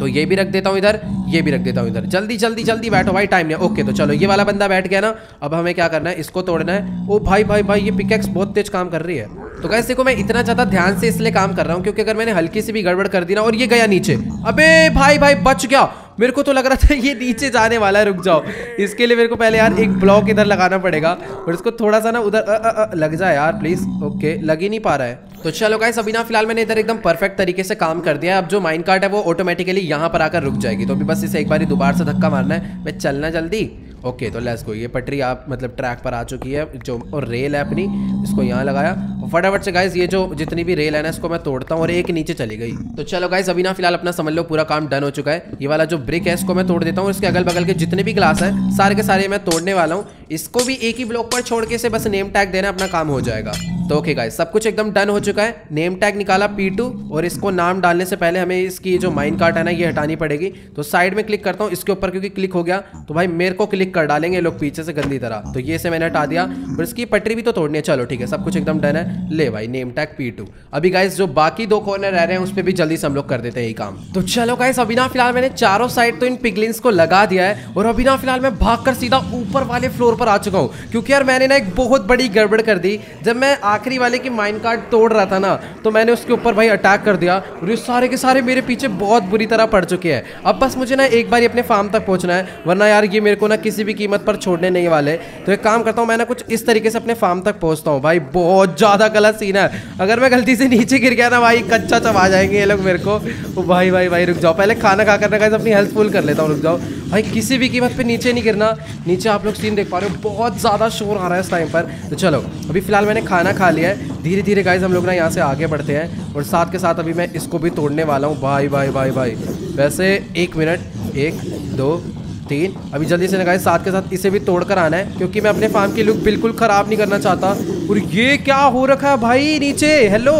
[SPEAKER 1] तो ये भी रख देता हूँ इधर ये भी रख देता हूँ इधर जल्दी जल्दी जल्दी बैठो भाई टाइम नहीं ओके तो चलो ये वाला बंदा बैठ गया ना अब हमें क्या करना है इसको तोड़ना है ओ भाई भाई भाई ये पिकेक्स बहुत तेज काम कर रही है तो कैसे देखो मैं इतना ज़्यादा ध्यान से इसलिए काम कर रहा हूँ क्योंकि अगर मैंने हल्की सी भी गड़बड़ कर दी ना और ये गया नीचे अबे भाई भाई बच गया मेरे को तो लग रहा था ये नीचे जाने वाला है रुक जाओ इसके लिए मेरे को पहले यार एक ब्लॉक इधर लगाना पड़ेगा और इसको थोड़ा सा ना उधर लग जाए यार प्लीज़ ओके लग ही नहीं पा रहा है तो चलो गाइस अभी ना फिलहाल मैंने इधर एकदम परफेक्ट तरीके से काम कर दिया है अब जो माइन कार्ट है वो ऑटोमेटिकली यहाँ पर आकर रुक जाएगी तो अभी बस इसे एक बार दोबारा से धक्का मारना है मैं चलना जल्दी ओके तो लेट्स गो ये पटरी आप मतलब ट्रैक पर आ चुकी है जो और रेल है अपनी इसको यहाँ लगाया फटाफट से गाइज ये जो जितनी भी रेल है ना इसको मैं तोड़ता हूँ और एक नीचे चली गई तो चलो गाइज अभी ना फिलहाल अपना समझ लो पूरा काम डन हो चुका है ये वाला जो ब्रिक है इसको मैं तोड़ देता हूँ इसके अगल बगल के जितने भी ग्लास है सारे के सारे मैं तोड़ने वाला हूँ इसको भी एक ही ब्लॉक पर छोड़ के इसे बस नेम टैग देना अपना काम हो जाएगा तो ओके गाइस सब कुछ एकदम डन हो चुका है नेम टैग निकाला पी टू और इसको नाम डालने से पहले हमें इसकी जो माइन कार्ट है ना ये हटानी पड़ेगी तो साइड में क्लिक करता हूँ इसके ऊपर क्योंकि क्लिक हो गया तो भाई मेरे को क्लिक कर डालेंगे लोग पीछे से गंदी तरह तो ये से मैंने हटा दिया और इसकी पटरी भी तो तोड़नी है चलो ठीक है सब कुछ एकदम डन है ले भाई नेम टैग पी अभी गाइस जो बाकी दो कॉर्नर रह रहे हैं उस पर भी जल्दी से हम लोग कर देते हैं ये काम तो चलो गाइस अभी ना फिलहाल मैंने चारों साइड तो इन पिगलिंग्स को लगा दिया है और अभी ना फिलहाल मैं भाग सीधा ऊपर वाले फ्लोर पर आ चुका हूँ क्योंकि यार मैंने ना एक बहुत बड़ी गड़बड़ कर दी जब मैं आखिरी वाले की माइंड कार्ड तोड़ रहा था ना तो मैंने उसके ऊपर भाई अटैक कर दिया और ये सारे के सारे मेरे पीछे बहुत बुरी तरह पड़ चुके हैं अब बस मुझे ना एक बार अपने फार्म तक पहुँचना है वरना यार ये मेरे को ना किसी भी कीमत पर छोड़ने नहीं वाले तो एक काम करता हूँ मैं ना कुछ इस तरीके से अपने फार्म तक पहुँचता हूँ भाई बहुत ज़्यादा गलत सीन है अगर मैं गलती से नीचे गिर गया ना भाई कच्चा चबा जाएंगे ये लोग मेरे को भाई भाई भाई रुक जाओ पहले खाना खा करना ना अपनी हेल्पफुल कर लेता हूँ रुक जाओ भाई किसी भी कीमत पे नीचे नहीं गिरना नीचे आप लोग सीन देख पा रहे हो बहुत ज़्यादा शोर आ रहा है इस टाइम पर तो चलो अभी फिलहाल मैंने खाना खा उठा लिया है धीरे धीरे गाइज हम लोग ना यहाँ से आगे बढ़ते हैं और साथ के साथ अभी मैं इसको भी तोड़ने वाला हूँ भाई भाई भाई भाई वैसे एक मिनट एक दो तीन अभी जल्दी से ना गाइज साथ के साथ इसे भी तोड़ कर आना है क्योंकि मैं अपने फार्म की लुक बिल्कुल ख़राब नहीं करना चाहता और ये क्या हो रखा है भाई नीचे हेलो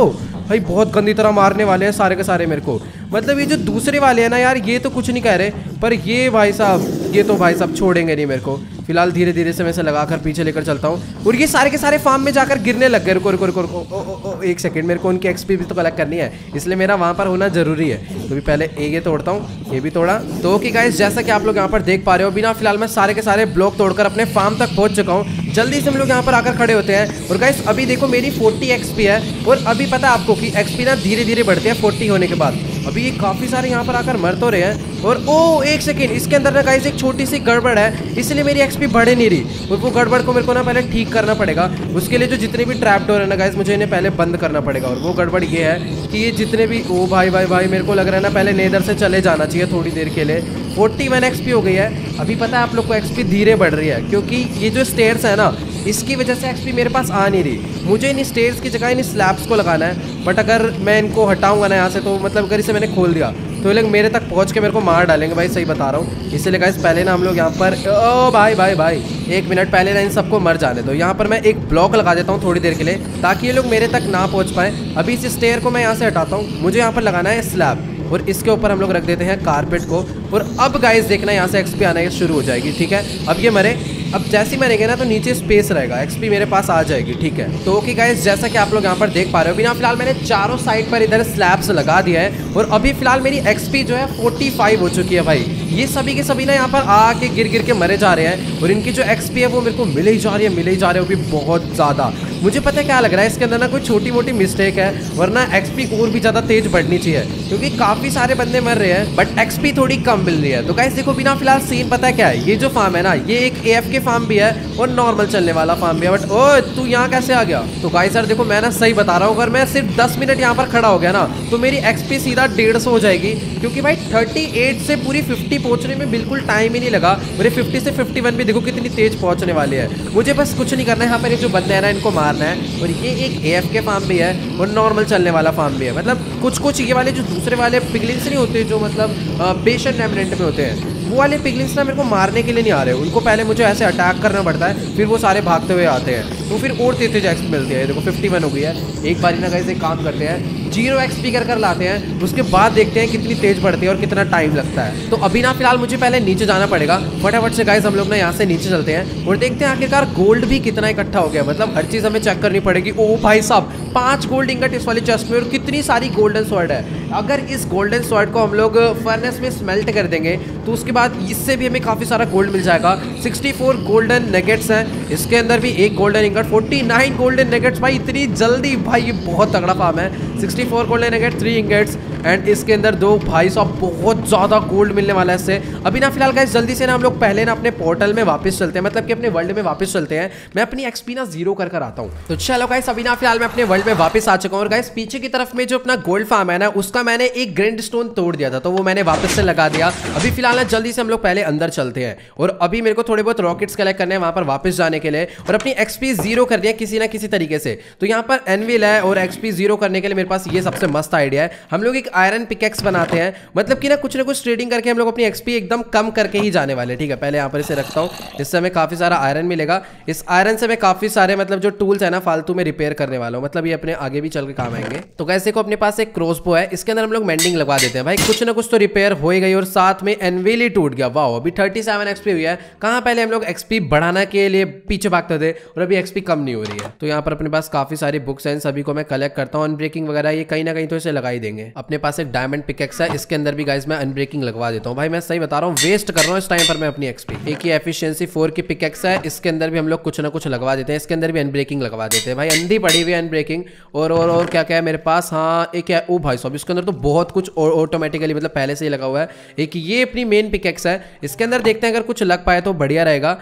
[SPEAKER 1] भाई बहुत गंदी तरह मारने वाले हैं सारे के सारे मेरे को मतलब ये जो दूसरे वाले हैं ना यार ये तो कुछ नहीं कह रहे पर ये भाई साहब ये तो भाई साहब छोड़ेंगे नहीं मेरे को फिलहाल धीरे धीरे से मैं से लगा कर पीछे लेकर चलता हूँ और ये सारे के सारे फार्म में जाकर गिरने लग गए रुको रुको रुको रुको ओ, ओ, ओ, एक सेकेंड मेरे को उनकी एक्सपी भी तो कलेक्ट करनी है इसलिए मेरा वहाँ पर होना जरूरी है तो भी पहले ए ये तोड़ता हूँ ये भी तोड़ा तो कि गाइस जैसा कि आप लोग यहाँ पर देख पा रहे हो बिना फिलहाल मैं सारे के सारे ब्लॉक तोड़कर अपने फार्म तक पहुँच चुका हूँ जल्दी से हम लोग यहाँ पर आकर खड़े होते हैं और गाइस अभी देखो मेरी फोर्टी एक्सपी है और अभी पता आपको कि एक्सपी ना धीरे धीरे बढ़ती है फोर्टी होने के बाद अभी ये काफ़ी सारे यहाँ पर आकर मर तो रहे हैं और ओ एक सेकेंड इसके अंदर ना गाइज एक छोटी सी गड़बड़ है इसलिए मेरी एक्सपी बढ़े नहीं रही और वो गड़बड़ को मेरे को ना पहले ठीक करना पड़ेगा उसके लिए जो जितने भी ट्रैप डोर है ना गाइज मुझे इन्हें पहले बंद करना पड़ेगा और वो गड़बड़ ये है कि ये जितने भी ओ भाई भाई भाई मेरे को लग रहा है ना पहले नेदर से चले जाना चाहिए थोड़ी देर के लिए फोर्टी वन एक्सपी हो गई है अभी पता है आप लोग को एक्सपी धीरे बढ़ रही है क्योंकि ये जो स्टेयर्स है ना इसकी वजह से एक्सपी मेरे पास आ नहीं रही मुझे इन स्टेयर्स की जगह इन स्लैब्स को लगाना है बट अगर मैं इनको हटाऊंगा ना यहाँ से तो मतलब अगर इसे मैंने खोल दिया तो ये लोग मेरे तक पहुँच के मेरे को मार डालेंगे भाई सही बता रहा हूँ इसीलिए गाइस पहले ना हम लोग यहाँ पर ओ भाई भाई भाई एक मिनट पहले ना इन सबको मर जाने दो यहाँ पर मैं एक ब्लॉक लगा देता हूँ थोड़ी देर के लिए ताकि ये लोग मेरे तक ना पहुँच पाएँ अभी इस स्टेयर को मैं यहाँ से हटाता हूँ मुझे यहाँ पर लगाना है स्लैब और इसके ऊपर हम लोग रख देते हैं कारपेट को और अब गाइस देखना यहाँ से एक्सपी आना शुरू हो जाएगी ठीक है अब ये मरे अब जैसे ही मरेंगे ना तो नीचे स्पेस रहेगा एक्सपी मेरे पास आ जाएगी ठीक है तो ओके गाइस जैसा कि आप लोग यहाँ पर देख पा रहे हो बिना फिलहाल मैंने चारों साइड पर इधर स्लैब्स लगा दिया है और अभी फिलहाल मेरी एक्सपी जो है 45 हो चुकी है भाई ये सभी के सभी ना यहाँ पर आके गिर गिर के मरे जा रहे हैं और इनकी जो एक्सपी है वो मेरे को मिले ही जा रही है मिले ही जा रही है भी बहुत ज़्यादा मुझे पता है क्या लग रहा है इसके अंदर ना कोई छोटी मोटी मिस्टेक है वरना एक्सपी और भी ज़्यादा तेज बढ़नी चाहिए क्योंकि काफ़ी सारे बंदे मर रहे हैं बट एक्सपी थोड़ी कम मिल रही है तो कैसे देखो बिना फिलहाल सीन पता है क्या है ये जो फार्म है ना ये एक ए के फार्म भी है और नॉर्मल चलने वाला फार्म भी है बट ओ तू यहाँ कैसे आ गया तो गाइस सर देखो मैं ना सही बता रहा हूँ अगर मैं सिर्फ दस मिनट यहाँ पर खड़ा हो गया ना तो मेरी एक्सपी सीधा डेढ़ हो जाएगी क्योंकि भाई थर्टी से पूरी फिफ्टी पहुंचने में बिल्कुल टाइम ही नहीं लगा मेरे 50 से 51 भी देखो कितनी तेज़ पहुंचने वाले है मुझे बस कुछ नहीं करना है यहाँ पर ये जो बंदे हैं ना इनको मारना है और ये एक ए के फार्म भी है और नॉर्मल चलने वाला फार्म भी है मतलब कुछ कुछ ये वाले जो दूसरे वाले पिगलिंग्स नहीं होते जो मतलब पेशेंट एमिनेंट में होते हैं वो वाले पिगलिंग्स ना मेरे को मारने के लिए नहीं आ रहे उनको पहले मुझे ऐसे अटैक करना पड़ता है फिर वो सारे भागते हुए आते हैं तो फिर और तेज तेज एक्स मिलती है देखो फिफ्टी हो गई है एक बार ही कहीं से काम करते हैं जीरो एक्स पी कर लाते हैं उसके बाद देखते हैं कितनी तेज़ बढ़ती है और कितना टाइम लगता है तो अभी ना फिलहाल मुझे पहले नीचे जाना पड़ेगा फटाफट से गाइज हम लोग ना यहाँ से नीचे चलते हैं और देखते हैं आखिरकार गोल्ड भी कितना इकट्ठा हो गया मतलब हर चीज़ हमें चेक करनी पड़ेगी ओ भाई साहब पाँच गोल्ड इंगट इस वाली चेस्ट में और कितनी सारी गोल्डन स्वर्ड है अगर इस गोल्डन स्वर्ड को हम लोग फर्नेस में स्मेल्ट कर देंगे तो उसके बाद इससे भी हमें काफ़ी सारा गोल्ड मिल जाएगा 64 गोल्डन नेगेट्स हैं इसके अंदर भी एक गोल्डन इंगट 49 गोल्डन नेगेट्स भाई इतनी जल्दी भाई ये बहुत तगड़ा फार्म है सिक्सटी फोर गोल्डन एगेट थ्री इंगेट्स एंड इसके अंदर दो भाई साहब बहुत ज़्यादा गोल्ड मिलने वाला है इससे अभी ना फिलहाल गाइस जल्दी से ना हम लोग पहले ना अपने पोर्टल में वापस चलते हैं मतलब कि अपने वर्ल्ड में वापस चलते हैं मैं अपनी एक्सपी ना जीरो कर कर आता हूँ तो चलो गाइस अभी ना फिलहाल मैं अपने वर्ल्ड में वापस आ चुका हूँ और गाइस पीछे की तरफ में जो अपना गोल्ड फार्म है ना उसका मैंने एक ग्रैंड स्टोन तोड़ दिया था तो वो मैंने वापस से लगा दिया अभी फिलहाल ना जल्दी से हम लोग पहले अंदर चलते हैं और अभी मेरे को थोड़े बहुत रॉकेट्स कलेक्ट करने हैं वहाँ पर वापस जाने के लिए और अपनी एक्सपी जीरो कर दिया किसी ना किसी तरीके से तो यहाँ पर एनविल है और एक्सपी जीरो करने के लिए मेरे पास ये सबसे मस्त आइडिया है हम लोग एक आयरन पिकेक्स बनाते हैं मतलब कि ना कुछ ना कुछ ट्रेडिंग करके हम लोग अपनी एक्सपी एकदम कम करके ही जाने वाले ठीक है पहले यहाँ पर इसे रखता हूँ जिससे हमें काफ़ी सारा आयरन मिलेगा इस आयरन से मैं काफ़ी सारे मतलब जो टूल्स है ना फालतू में रिपेयर करने वाला हूँ मतलब ये अपने आगे भी चल के काम आएंगे तो कैसे को अपने पास एक क्रोसबो है इसके अंदर हम लोग मेंडिंग लगवा देते हैं भाई कुछ ना कुछ तो रिपेयर हो गई और साथ में एनवील ही e टूट गया वाह अभी थर्टी सेवन एक्सपी हुई है कहाँ पहले हम लोग एक्सपी बढ़ाना के लिए पीछे भागते थे और अभी एक्सपी कम नहीं हो रही है तो यहाँ पर अपने पास काफ़ी सारी बुक्स हैं सभी को मैं कलेक्ट करता हूँ अनब्रेकिंग वगैरह ये कहीं ना कहीं तो इसे लगा ही देंगे अपने पास एक डायमंड पिकेक्स है इसके अंदर भी गाइज मैं अनब्रेकिंग लगवा देता हूँ भाई मैं सही बता रहा हूँ वेस्ट कर रहा हूँ इस टाइम पर मैं अपनी एक्सपी एक ही एफिशियंसी फोर की पिकेक्स है इसके अंदर भी हम लोग कुछ ना कुछ लगवा देते हैं इसके अंदर भी अनब्रेकिंग लगवा देते हैं भाई अंधी पड़ी हुई अनब्रेकिंग और और और क्या क्या है मेरे पास हाँ एक है ओ भाई साहब इसके अंदर तो बहुत कुछ ऑटोमेटिकली मतलब पहले से ही लगा हुआ है एक ये अपनी मेन पिकेक्स है इसके अंदर देखते हैं अगर कुछ लग पाए तो बढ़िया रहेगा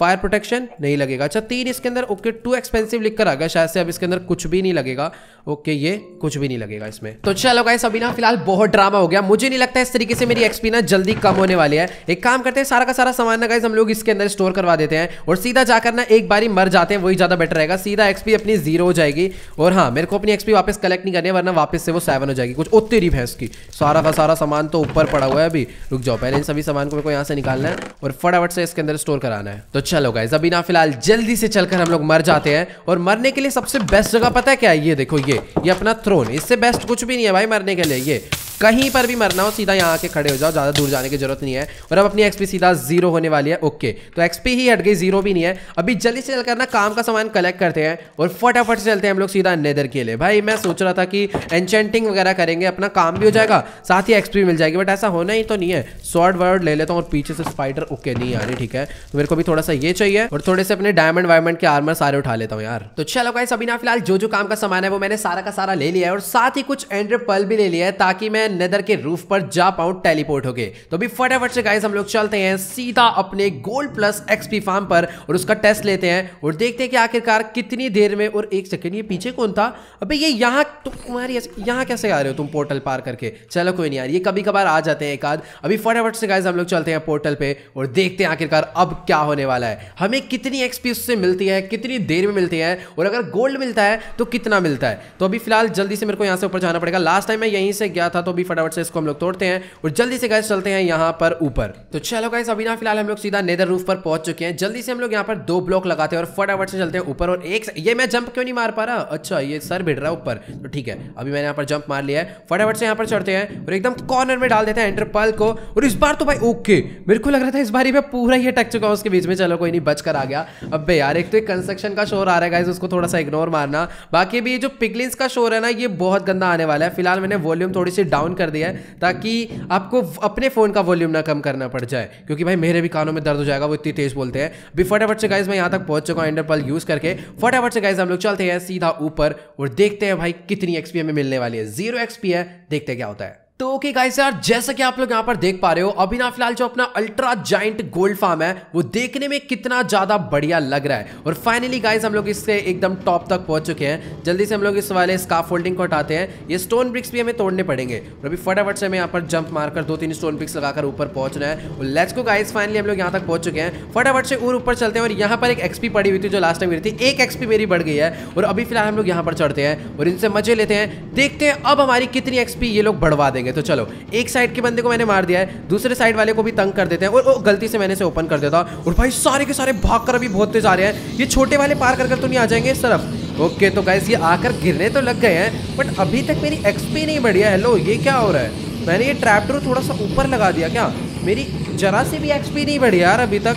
[SPEAKER 1] फायर प्रोटेक्शन नहीं लगेगा अच्छा तीन इसके अंदर ओके टू एक्सपेंसिव लिख कर आ गया शायद से अब इसके अंदर कुछ भी नहीं लगेगा ओके ये कुछ भी नहीं लगेगा इसमें तो चलो गाइस अब अभी ना फिलहाल बहुत ड्रामा हो गया मुझे नहीं लगता इस तरीके से मेरी एक्सपी ना जल्दी कम होने वाली है एक काम करते हैं सारा का सारा सामान ना गाइज हम लोग इसके अंदर स्टोर करवा देते हैं और सीधा जाकर ना एक बारी मर जाते हैं वही ज़्यादा बेटर रहेगा सीधा एक्सपी अपनी जीरो हो जाएगी और हाँ मेरे को अपनी एक्सपी वापस कलेक्ट नहीं करनी वरना वापस से वो सेवन हो जाएगी कुछ उतनी री भैंस की सारा का सारा सामान तो ऊपर पड़ा हुआ है अभी रुक जाओ पहले इन सभी सामान को मेरे को यहाँ से निकालना है और फटाफट से इसके अंदर स्टोर कराना है तो चलो गाइज अभी ना फिलहाल जल्दी से चलकर हम लोग मर जाते हैं और मरने के लिए सबसे बेस्ट जगह पता है क्या ये देखो ये ये अपना थ्रोन इससे बेस्ट कुछ भी नहीं है भाई मरने के ले ये कहीं पर भी मरना हो सीधा यहाँ आके खड़े हो जाओ ज़्यादा दूर जाने की जरूरत नहीं है और अब अपनी एक्सपी सीधा जीरो होने वाली है ओके तो एक्सपी ही हट गई जीरो भी नहीं है अभी जल्दी से जल्द करना काम का सामान कलेक्ट करते हैं और फटाफट से चलते हैं हम लोग सीधा नेदर के लिए भाई मैं सोच रहा था कि एनचेंटिंग वगैरह करेंगे अपना काम भी हो जाएगा साथ ही एक्सपी मिल जाएगी बट ऐसा होना ही तो नहीं है शॉर्ट वर्ड ले लेता हूँ और पीछे से स्पाइडर ओके नहीं यार ठीक है तो मेरे को भी थोड़ा सा ये चाहिए और थोड़े से अपने डायमंड वायमंड के आर्मर सारे उठा लेता हूँ यार तो चलो भाई सभी ना फिलहाल जो जो काम का सामान है वो मैंने सारा का सारा ले लिया है और साथ ही कुछ एंड्रेड पल भी ले लिया है ताकि मैं हैं नेदर के रूफ पर जा पाऊँ टेलीपोर्ट हो गए तो अभी फटाफट से गाइस हम लोग चलते हैं सीधा अपने गोल्ड प्लस एक्सपी फार्म पर और उसका टेस्ट लेते हैं और देखते हैं कि आखिरकार कितनी देर में और एक सेकेंड ये पीछे कौन था अभी ये यहाँ तुम्हारी यहाँ कैसे आ रहे हो तुम पोर्टल पार करके चलो कोई नहीं यार ये कभी कभार आ जाते हैं एक आध अभी फटाफट से गाइज हम लोग चलते हैं पोर्टल पर और देखते हैं आखिरकार अब क्या होने वाला है हमें कितनी एक्सपी उससे मिलती है कितनी देर में मिलती है और अगर गोल्ड मिलता है तो कितना मिलता है तो अभी फिलहाल जल्दी से मेरे को यहाँ से ऊपर जाना पड़ेगा लास्ट टाइम मैं यहीं से गया था तो भी फटाफट से इसको हम लोग तोड़ते हैं और जल्दी से गैस चलते हैं यहाँ पर ऊपर तो चलो गैस अभी ना फिलहाल हम लोग सीधा नेदर रूफ पर पहुंच चुके हैं जल्दी से हम लोग यहाँ पर दो ब्लॉक लगाते हैं और फटाफट से चलते हैं ऊपर और एक ये मैं जंप क्यों नहीं मार पा रहा अच्छा ये सर भिड़ रहा है ऊपर तो ठीक है अभी मैंने यहाँ पर जंप मार लिया है फटाफट से यहाँ पर चढ़ते हैं और एकदम कॉर्नर में डाल देते हैं एंटरपल को और इस बार तो भाई ओके मेरे को लग रहा था इस बार ही मैं पूरा ही अटक चुका हूँ उसके बीच में चलो कोई नहीं बच आ गया अब यार एक तो एक कंस्ट्रक्शन का शोर आ रहा है उसको थोड़ा सा इग्नोर मारना बाकी भी जो पिकलिंस का शोर है ना ये बहुत गंदा आने वाला है फिलहाल मैंने वॉल्यूम थोड़ी सी डाउन डाउन कर दिया है ताकि आपको अपने फ़ोन का वॉल्यूम ना कम करना पड़ जाए क्योंकि भाई मेरे भी कानों में दर्द हो जाएगा वो इतनी तेज़ बोलते हैं अभी फटाफट से गाइज मैं यहाँ तक पहुँच चुका हूँ इंडरपल यूज़ करके फटाफट से गाइज हम लोग चलते हैं सीधा ऊपर और देखते हैं भाई कितनी एक्सपी हमें मिलने वाली है जीरो एक्सपी है देखते क्या होता है तो ओके गाइस यार जैसा कि आप लोग यहाँ पर देख पा रहे हो अभी ना फिलहाल जो अपना अल्ट्रा जाइंट गोल्ड फार्म है वो देखने में कितना ज़्यादा बढ़िया लग रहा है और फाइनली गाइस हम लोग इसके एकदम टॉप तक पहुंच चुके हैं जल्दी से हम लोग इस वाले स्काफ फोल्डिंग को हटाते हैं ये स्टोन ब्रिक्स भी हमें तोड़ने पड़ेंगे और अभी फटाफट से हमें यहाँ पर जंप मारकर दो तीन स्टोन ब्रिक्स लगाकर ऊपर रहे है और लेट्स को गाइस फाइनली हम लोग यहाँ तक पहुंच चुके हैं फटाफट से और ऊपर चलते हैं और यहाँ पर एक एक्सपी पड़ी हुई थी जो लास्ट टाइम मेरी थी एक एक्सपी मेरी बढ़ गई है और अभी फिलहाल हम लोग यहाँ पर चढ़ते हैं और इनसे मजे लेते हैं देखते हैं अब हमारी कितनी एक्सपी ये लोग बढ़वा देंगे करेंगे तो चलो एक साइड के बंदे को मैंने मार दिया है दूसरे साइड वाले को भी तंग कर देते हैं और, और गलती से मैंने इसे ओपन कर देता और भाई सारे के सारे भाग कर अभी बहुत जा रहे हैं ये छोटे वाले पार कर कर तो नहीं आ जाएंगे इस तरफ ओके तो गैस ये आकर गिरने तो लग गए हैं बट अभी तक मेरी एक्सपी नहीं बढ़ी है हेलो ये क्या हो रहा है मैंने ये ट्रैप ट्रैप्टर थोड़ा सा ऊपर लगा दिया क्या मेरी जरा सी भी एक्सपी नहीं बढ़ी यार अभी तक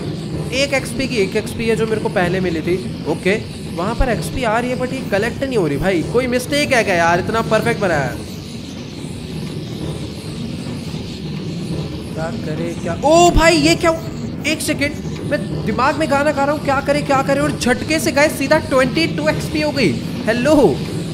[SPEAKER 1] एक एक्सपी की एक एक्सपी है जो मेरे को पहले मिली थी ओके वहाँ पर एक्सपी आ रही है बट ये कलेक्ट नहीं हो रही भाई कोई मिस्टेक है क्या यार इतना परफेक्ट बनाया है क्या करे क्या ओ भाई ये क्या एक सेकेंड मैं दिमाग में गाना गा रहा हूँ क्या करे क्या करे और झटके से गए सीधा ट्वेंटी टू पी हो गई हेलो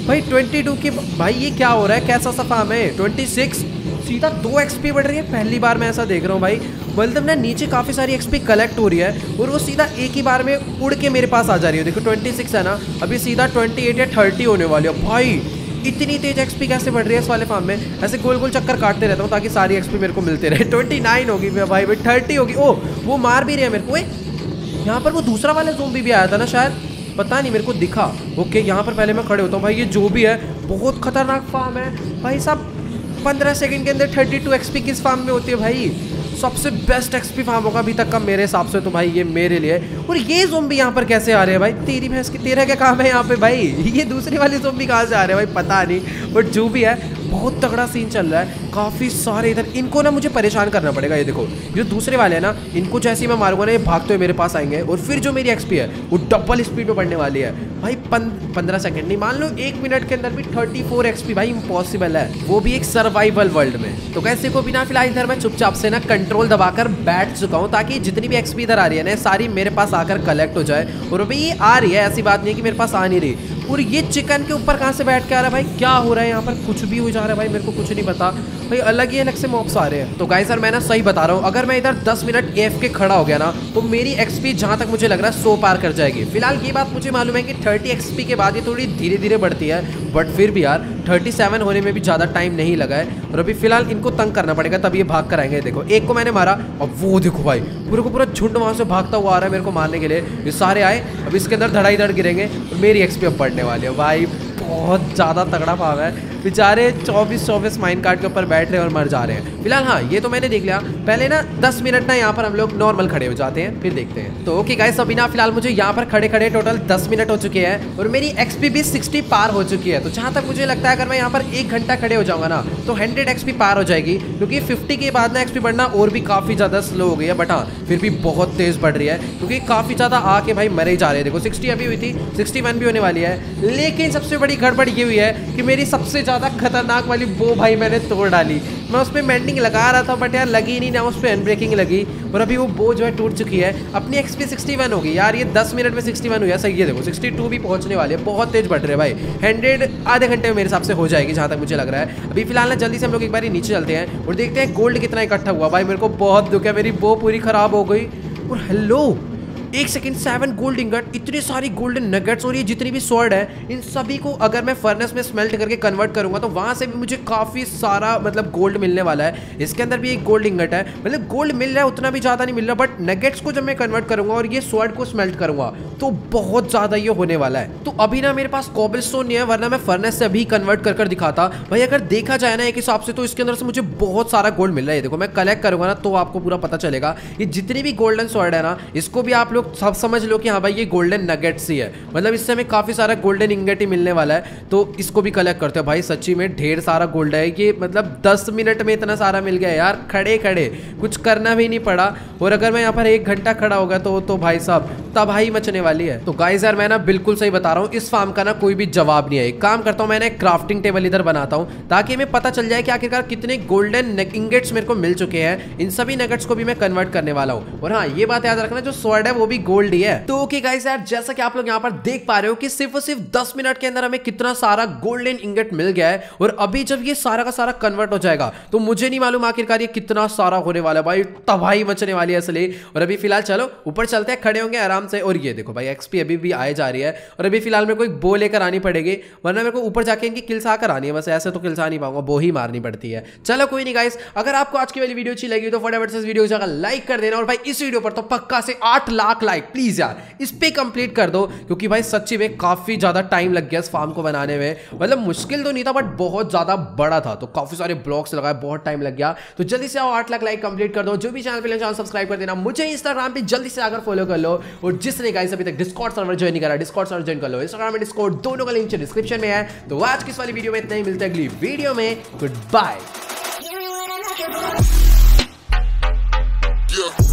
[SPEAKER 1] भाई ट्वेंटी टू की भाई ये क्या हो रहा है कैसा सा हमें है ट्वेंटी सिक्स सीधा दो एक्सपी बढ़ रही है पहली बार मैं ऐसा देख रहा हूँ भाई मतलब ना नीचे काफ़ी सारी एक्सपी कलेक्ट हो रही है और वो सीधा एक ही बार में उड़ के मेरे पास आ जा रही है देखो ट्वेंटी सिक्स है ना अभी सीधा ट्वेंटी एट या थर्टी होने वाली है भाई इतनी तेज एक्सपी कैसे बढ़ रही है इस वाले फार्म में ऐसे गोल गोल चक्कर काटते रहता हूँ ताकि सारी एक्सपी मेरे को मिलते रहे ट्वेंटी नाइन होगी भाई भाई थर्टी होगी ओ वो मार भी रहे मेरे को यहाँ पर वो दूसरा वाला जूम भी आया था ना शायद पता नहीं मेरे को दिखा ओके यहाँ पर पहले मैं खड़े होता हूँ भाई ये जो भी है बहुत खतरनाक फार्म है भाई साहब पंद्रह सेकंड के अंदर थर्टी टू एक्सपी किस फार्म में होती है भाई सबसे बेस्ट एक्सपी फार्म होगा अभी तक का मेरे हिसाब से तो भाई ये मेरे लिए और ये जोम्बी यहाँ पर कैसे आ रहे हैं भाई तेरी भैंस की तेरह क्या काम है यहाँ पे भाई [LAUGHS] ये दूसरे वाले जोम्बी कहाँ से आ रहे हैं भाई पता नहीं बट जो भी है बहुत तगड़ा सीन चल रहा है काफ़ी सारे इधर इनको ना मुझे परेशान करना पड़ेगा ये देखो जो दूसरे वाले हैं ना इनको जैसे ही मैं मारूंगा ना ये भागते हुए मेरे पास आएंगे और फिर जो मेरी एक्सपी है वो डबल स्पीड में बढ़ने वाली है भाई पंद्रह सेकेंड नहीं मान लो एक मिनट के अंदर भी थर्टी फोर एक्सपी भाई इम्पॉसिबल है वो भी एक सर्वाइवल वर्ल्ड में तो कैसे को बिना फिलहाल इधर मैं चुपचाप से ना कंट्रोल दबाकर बैठ चुका हूँ ताकि जितनी भी एक्सपी इधर आ रही है ना सारी मेरे पास आकर कलेक्ट हो जाए और भाई ये आ रही है ऐसी बात नहीं कि मेरे पास आ नहीं रही और ये चिकन के ऊपर कहाँ से बैठ के आ रहा है भाई क्या हो रहा है यहाँ पर कुछ भी हो जा रहा है भाई मेरे को कुछ नहीं पता भाई अलग ही अलग से मॉप्स आ रहे हैं तो गाय सर मैं ना सही बता रहा हूँ अगर मैं इधर 10 मिनट एफ के खड़ा हो गया ना तो मेरी एक्सपी जहाँ तक मुझे लग रहा है सो पार कर जाएगी फिलहाल ये बात मुझे मालूम है कि थर्टी एक्सपी के बाद ये थोड़ी धीरे धीरे बढ़ती है बट फिर भी यार 37 होने में भी ज़्यादा टाइम नहीं लगा है और अभी फिलहाल इनको तंग करना पड़ेगा तब ये भाग कर आएंगे देखो एक को मैंने मारा अब वो देखो भाई पूरे को पूरा झुंड वहाँ से भागता हुआ आ रहा है मेरे को मारने के लिए ये सारे आए अब इसके अंदर धड़ाई धड़ गिरेंगे और मेरी एक्सपी अब पड़ने वाली है भाई बहुत ज़्यादा तगड़ा भाव है बेचारे चौबीस चौबीस माइन कार्ड के ऊपर बैठ रहे हैं और मर जा रहे हैं फिलहाल हाँ ये तो मैंने देख लिया पहले ना दस मिनट ना यहाँ पर हम लोग नॉर्मल खड़े हो जाते हैं फिर देखते हैं तो ओके गाइस अभी ना फिलहाल मुझे यहाँ पर खड़े खड़े टोटल दस मिनट हो चुके हैं और मेरी एक्सपी भी सिक्सटी पार हो चुकी है तो जहाँ तक मुझे लगता है अगर मैं यहाँ पर एक घंटा खड़े हो जाऊँगा ना तो हंड्रेड एक्सपी पार हो जाएगी क्योंकि फिफ्टी के बाद ना एक्सपी बढ़ना और भी काफ़ी ज़्यादा स्लो हो गई है बट हाँ फिर भी बहुत तेज़ बढ़ रही है क्योंकि काफ़ी ज़्यादा आके भाई मरे जा रहे हैं देखो सिक्सटी अभी हुई थी सिक्सटी भी होने वाली है लेकिन सबसे बड़ी गड़बड़ ये हुई है कि मेरी सबसे ज़्यादा ज़्यादा खतरनाक वाली वो भाई मैंने तोड़ डाली मैं उस पर मैंडिंग लगा रहा था बट यार लगी नहीं ना उस पर अनब्रेकिंग लगी और अभी वो बो जो है टूट चुकी है अपनी एक्सपी सिक्सटी वन होगी यार ये दस मिनट में सिक्सटी वन हुई है सही है देखो सिक्सटी टू भी पहुंचने वाले हैं बहुत तेज़ बढ़ रहे भाई हंड्रेड आधे घंटे में मेरे हिसाब से हो जाएगी जहाँ तक मुझे लग रहा है अभी फिलहाल ना जल्दी से हम लोग एक बार नीचे चलते हैं और देखते हैं गोल्ड कितना इकट्ठा हुआ भाई मेरे को बहुत दुख है मेरी बो पूरी ख़राब हो गई और हेलो एक सेकेंड सेवन गोल्ड इंगट इतने सारी गोल्डन नगेट्स और ये जितनी भी स्वर्ड है इन सभी को अगर मैं फर्नेस में स्मेल्ट करके कन्वर्ट करूंगा तो वहां से भी मुझे काफ़ी सारा मतलब गोल्ड मिलने वाला है इसके अंदर भी एक गोल्ड इंगट है मतलब गोल्ड मिल रहा है उतना भी ज़्यादा नहीं मिल रहा बट नगेट्स को जब मैं कन्वर्ट करूंगा और ये स्वर्ड को स्मेल्ट करूंगा तो बहुत ज़्यादा ये होने वाला है तो अभी ना मेरे पास कॉबल स्टोन नहीं है वरना मैं फर्नेस से अभी कन्वर्ट कर कर दिखाता भाई अगर देखा जाए ना एक हिसाब से तो इसके अंदर से मुझे बहुत सारा गोल्ड मिल रहा है देखो मैं कलेक्ट करूंगा ना तो आपको पूरा पता चलेगा ये जितनी भी गोल्डन स्वर्ड है ना इसको भी आप लोग सब समझ लो कि हाँ भाई ये गोल्डन नगेट्स ही है मतलब इससे हमें काफ़ी सारा गोल्डन इंगेट ही मिलने वाला है तो इसको भी कलेक्ट करते हो भाई सच्ची में ढेर सारा गोल्ड है ये मतलब दस मिनट में इतना सारा मिल गया यार खड़े खड़े कुछ करना भी नहीं पड़ा और अगर मैं यहाँ पर एक घंटा खड़ा होगा तो तो भाई साहब तबाही मचने वाली है तो गाइज यार मैं ना बिल्कुल सही बता रहा हूँ इस फार्म का ना कोई भी जवाब नहीं है काम करता हूँ मैंने क्राफ्टिंग टेबल इधर बनाता हूँ ताकि हमें पता चल जाए कि आखिरकार कितने गोल्डन इंगेट्स मेरे को मिल चुके हैं इन सभी नगेट्स को भी मैं कन्वर्ट करने वाला हूँ और हाँ ये बात याद रखना जो स्वर्ड है वो भी गोल्ड ही है तो ओके गाइस यार जैसा कि आप लोग यहाँ पर देख पा रहे हो कि सिर्फ और सिर्फ दस मिनट के अंदर हमें कितना सारा गोल्डन इंगट मिल गया है और अभी जब ये सारा का सारा कन्वर्ट हो जाएगा तो मुझे नहीं मालूम आखिरकार ये कितना सारा होने वाला है भाई तबाही मचने वाली है असली और अभी फिलहाल चलो ऊपर चलते हैं खड़े होंगे आराम से और ये देखो भाई एक्सपी अभी भी आए जा रही है और अभी फिलहाल मेरे को एक बो लेकर आनी पड़ेगी वरना मेरे को ऊपर जाके इनकी किल्स आकर आनी है बस ऐसे तो किल्स आ नहीं पाऊंगा बो ही मारनी पड़ती है चलो कोई नहीं गाइस अगर आपको आज की वाली वीडियो अच्छी लगी तो फटाफट से वीडियो को लाइक कर देना और भाई इस वीडियो पर तो पक्का से आठ लाख लाख लाइक प्लीज़ यार इस पर कंप्लीट कर दो क्योंकि भाई सच्ची में काफ़ी ज़्यादा टाइम लग गया इस फार्म को बनाने में मतलब मुश्किल तो नहीं था बट बहुत ज़्यादा बड़ा था तो काफ़ी सारे ब्लॉग्स लगाए बहुत टाइम लग गया तो जल्दी से आओ आठ लाख लाइक कंप्लीट कर दो जो भी चैनल पर चैनल सब्सक्राइब कर देना मुझे इंस्टाग्राम पर जल्दी से आकर फॉलो कर लो और जिसने गाइस अभी तक डिस्कॉर्ड सर्वर ज्वाइन नहीं करा डिस्कॉर्ड सर्वर ज्वाइन कर लो इंस्टाग्राम में डिस्कॉर्ड दोनों का लिंक डिस्क्रिप्शन में है तो आज की वाली वीडियो में इतना ही मिलता है अगली वीडियो में गुड बाय Yeah.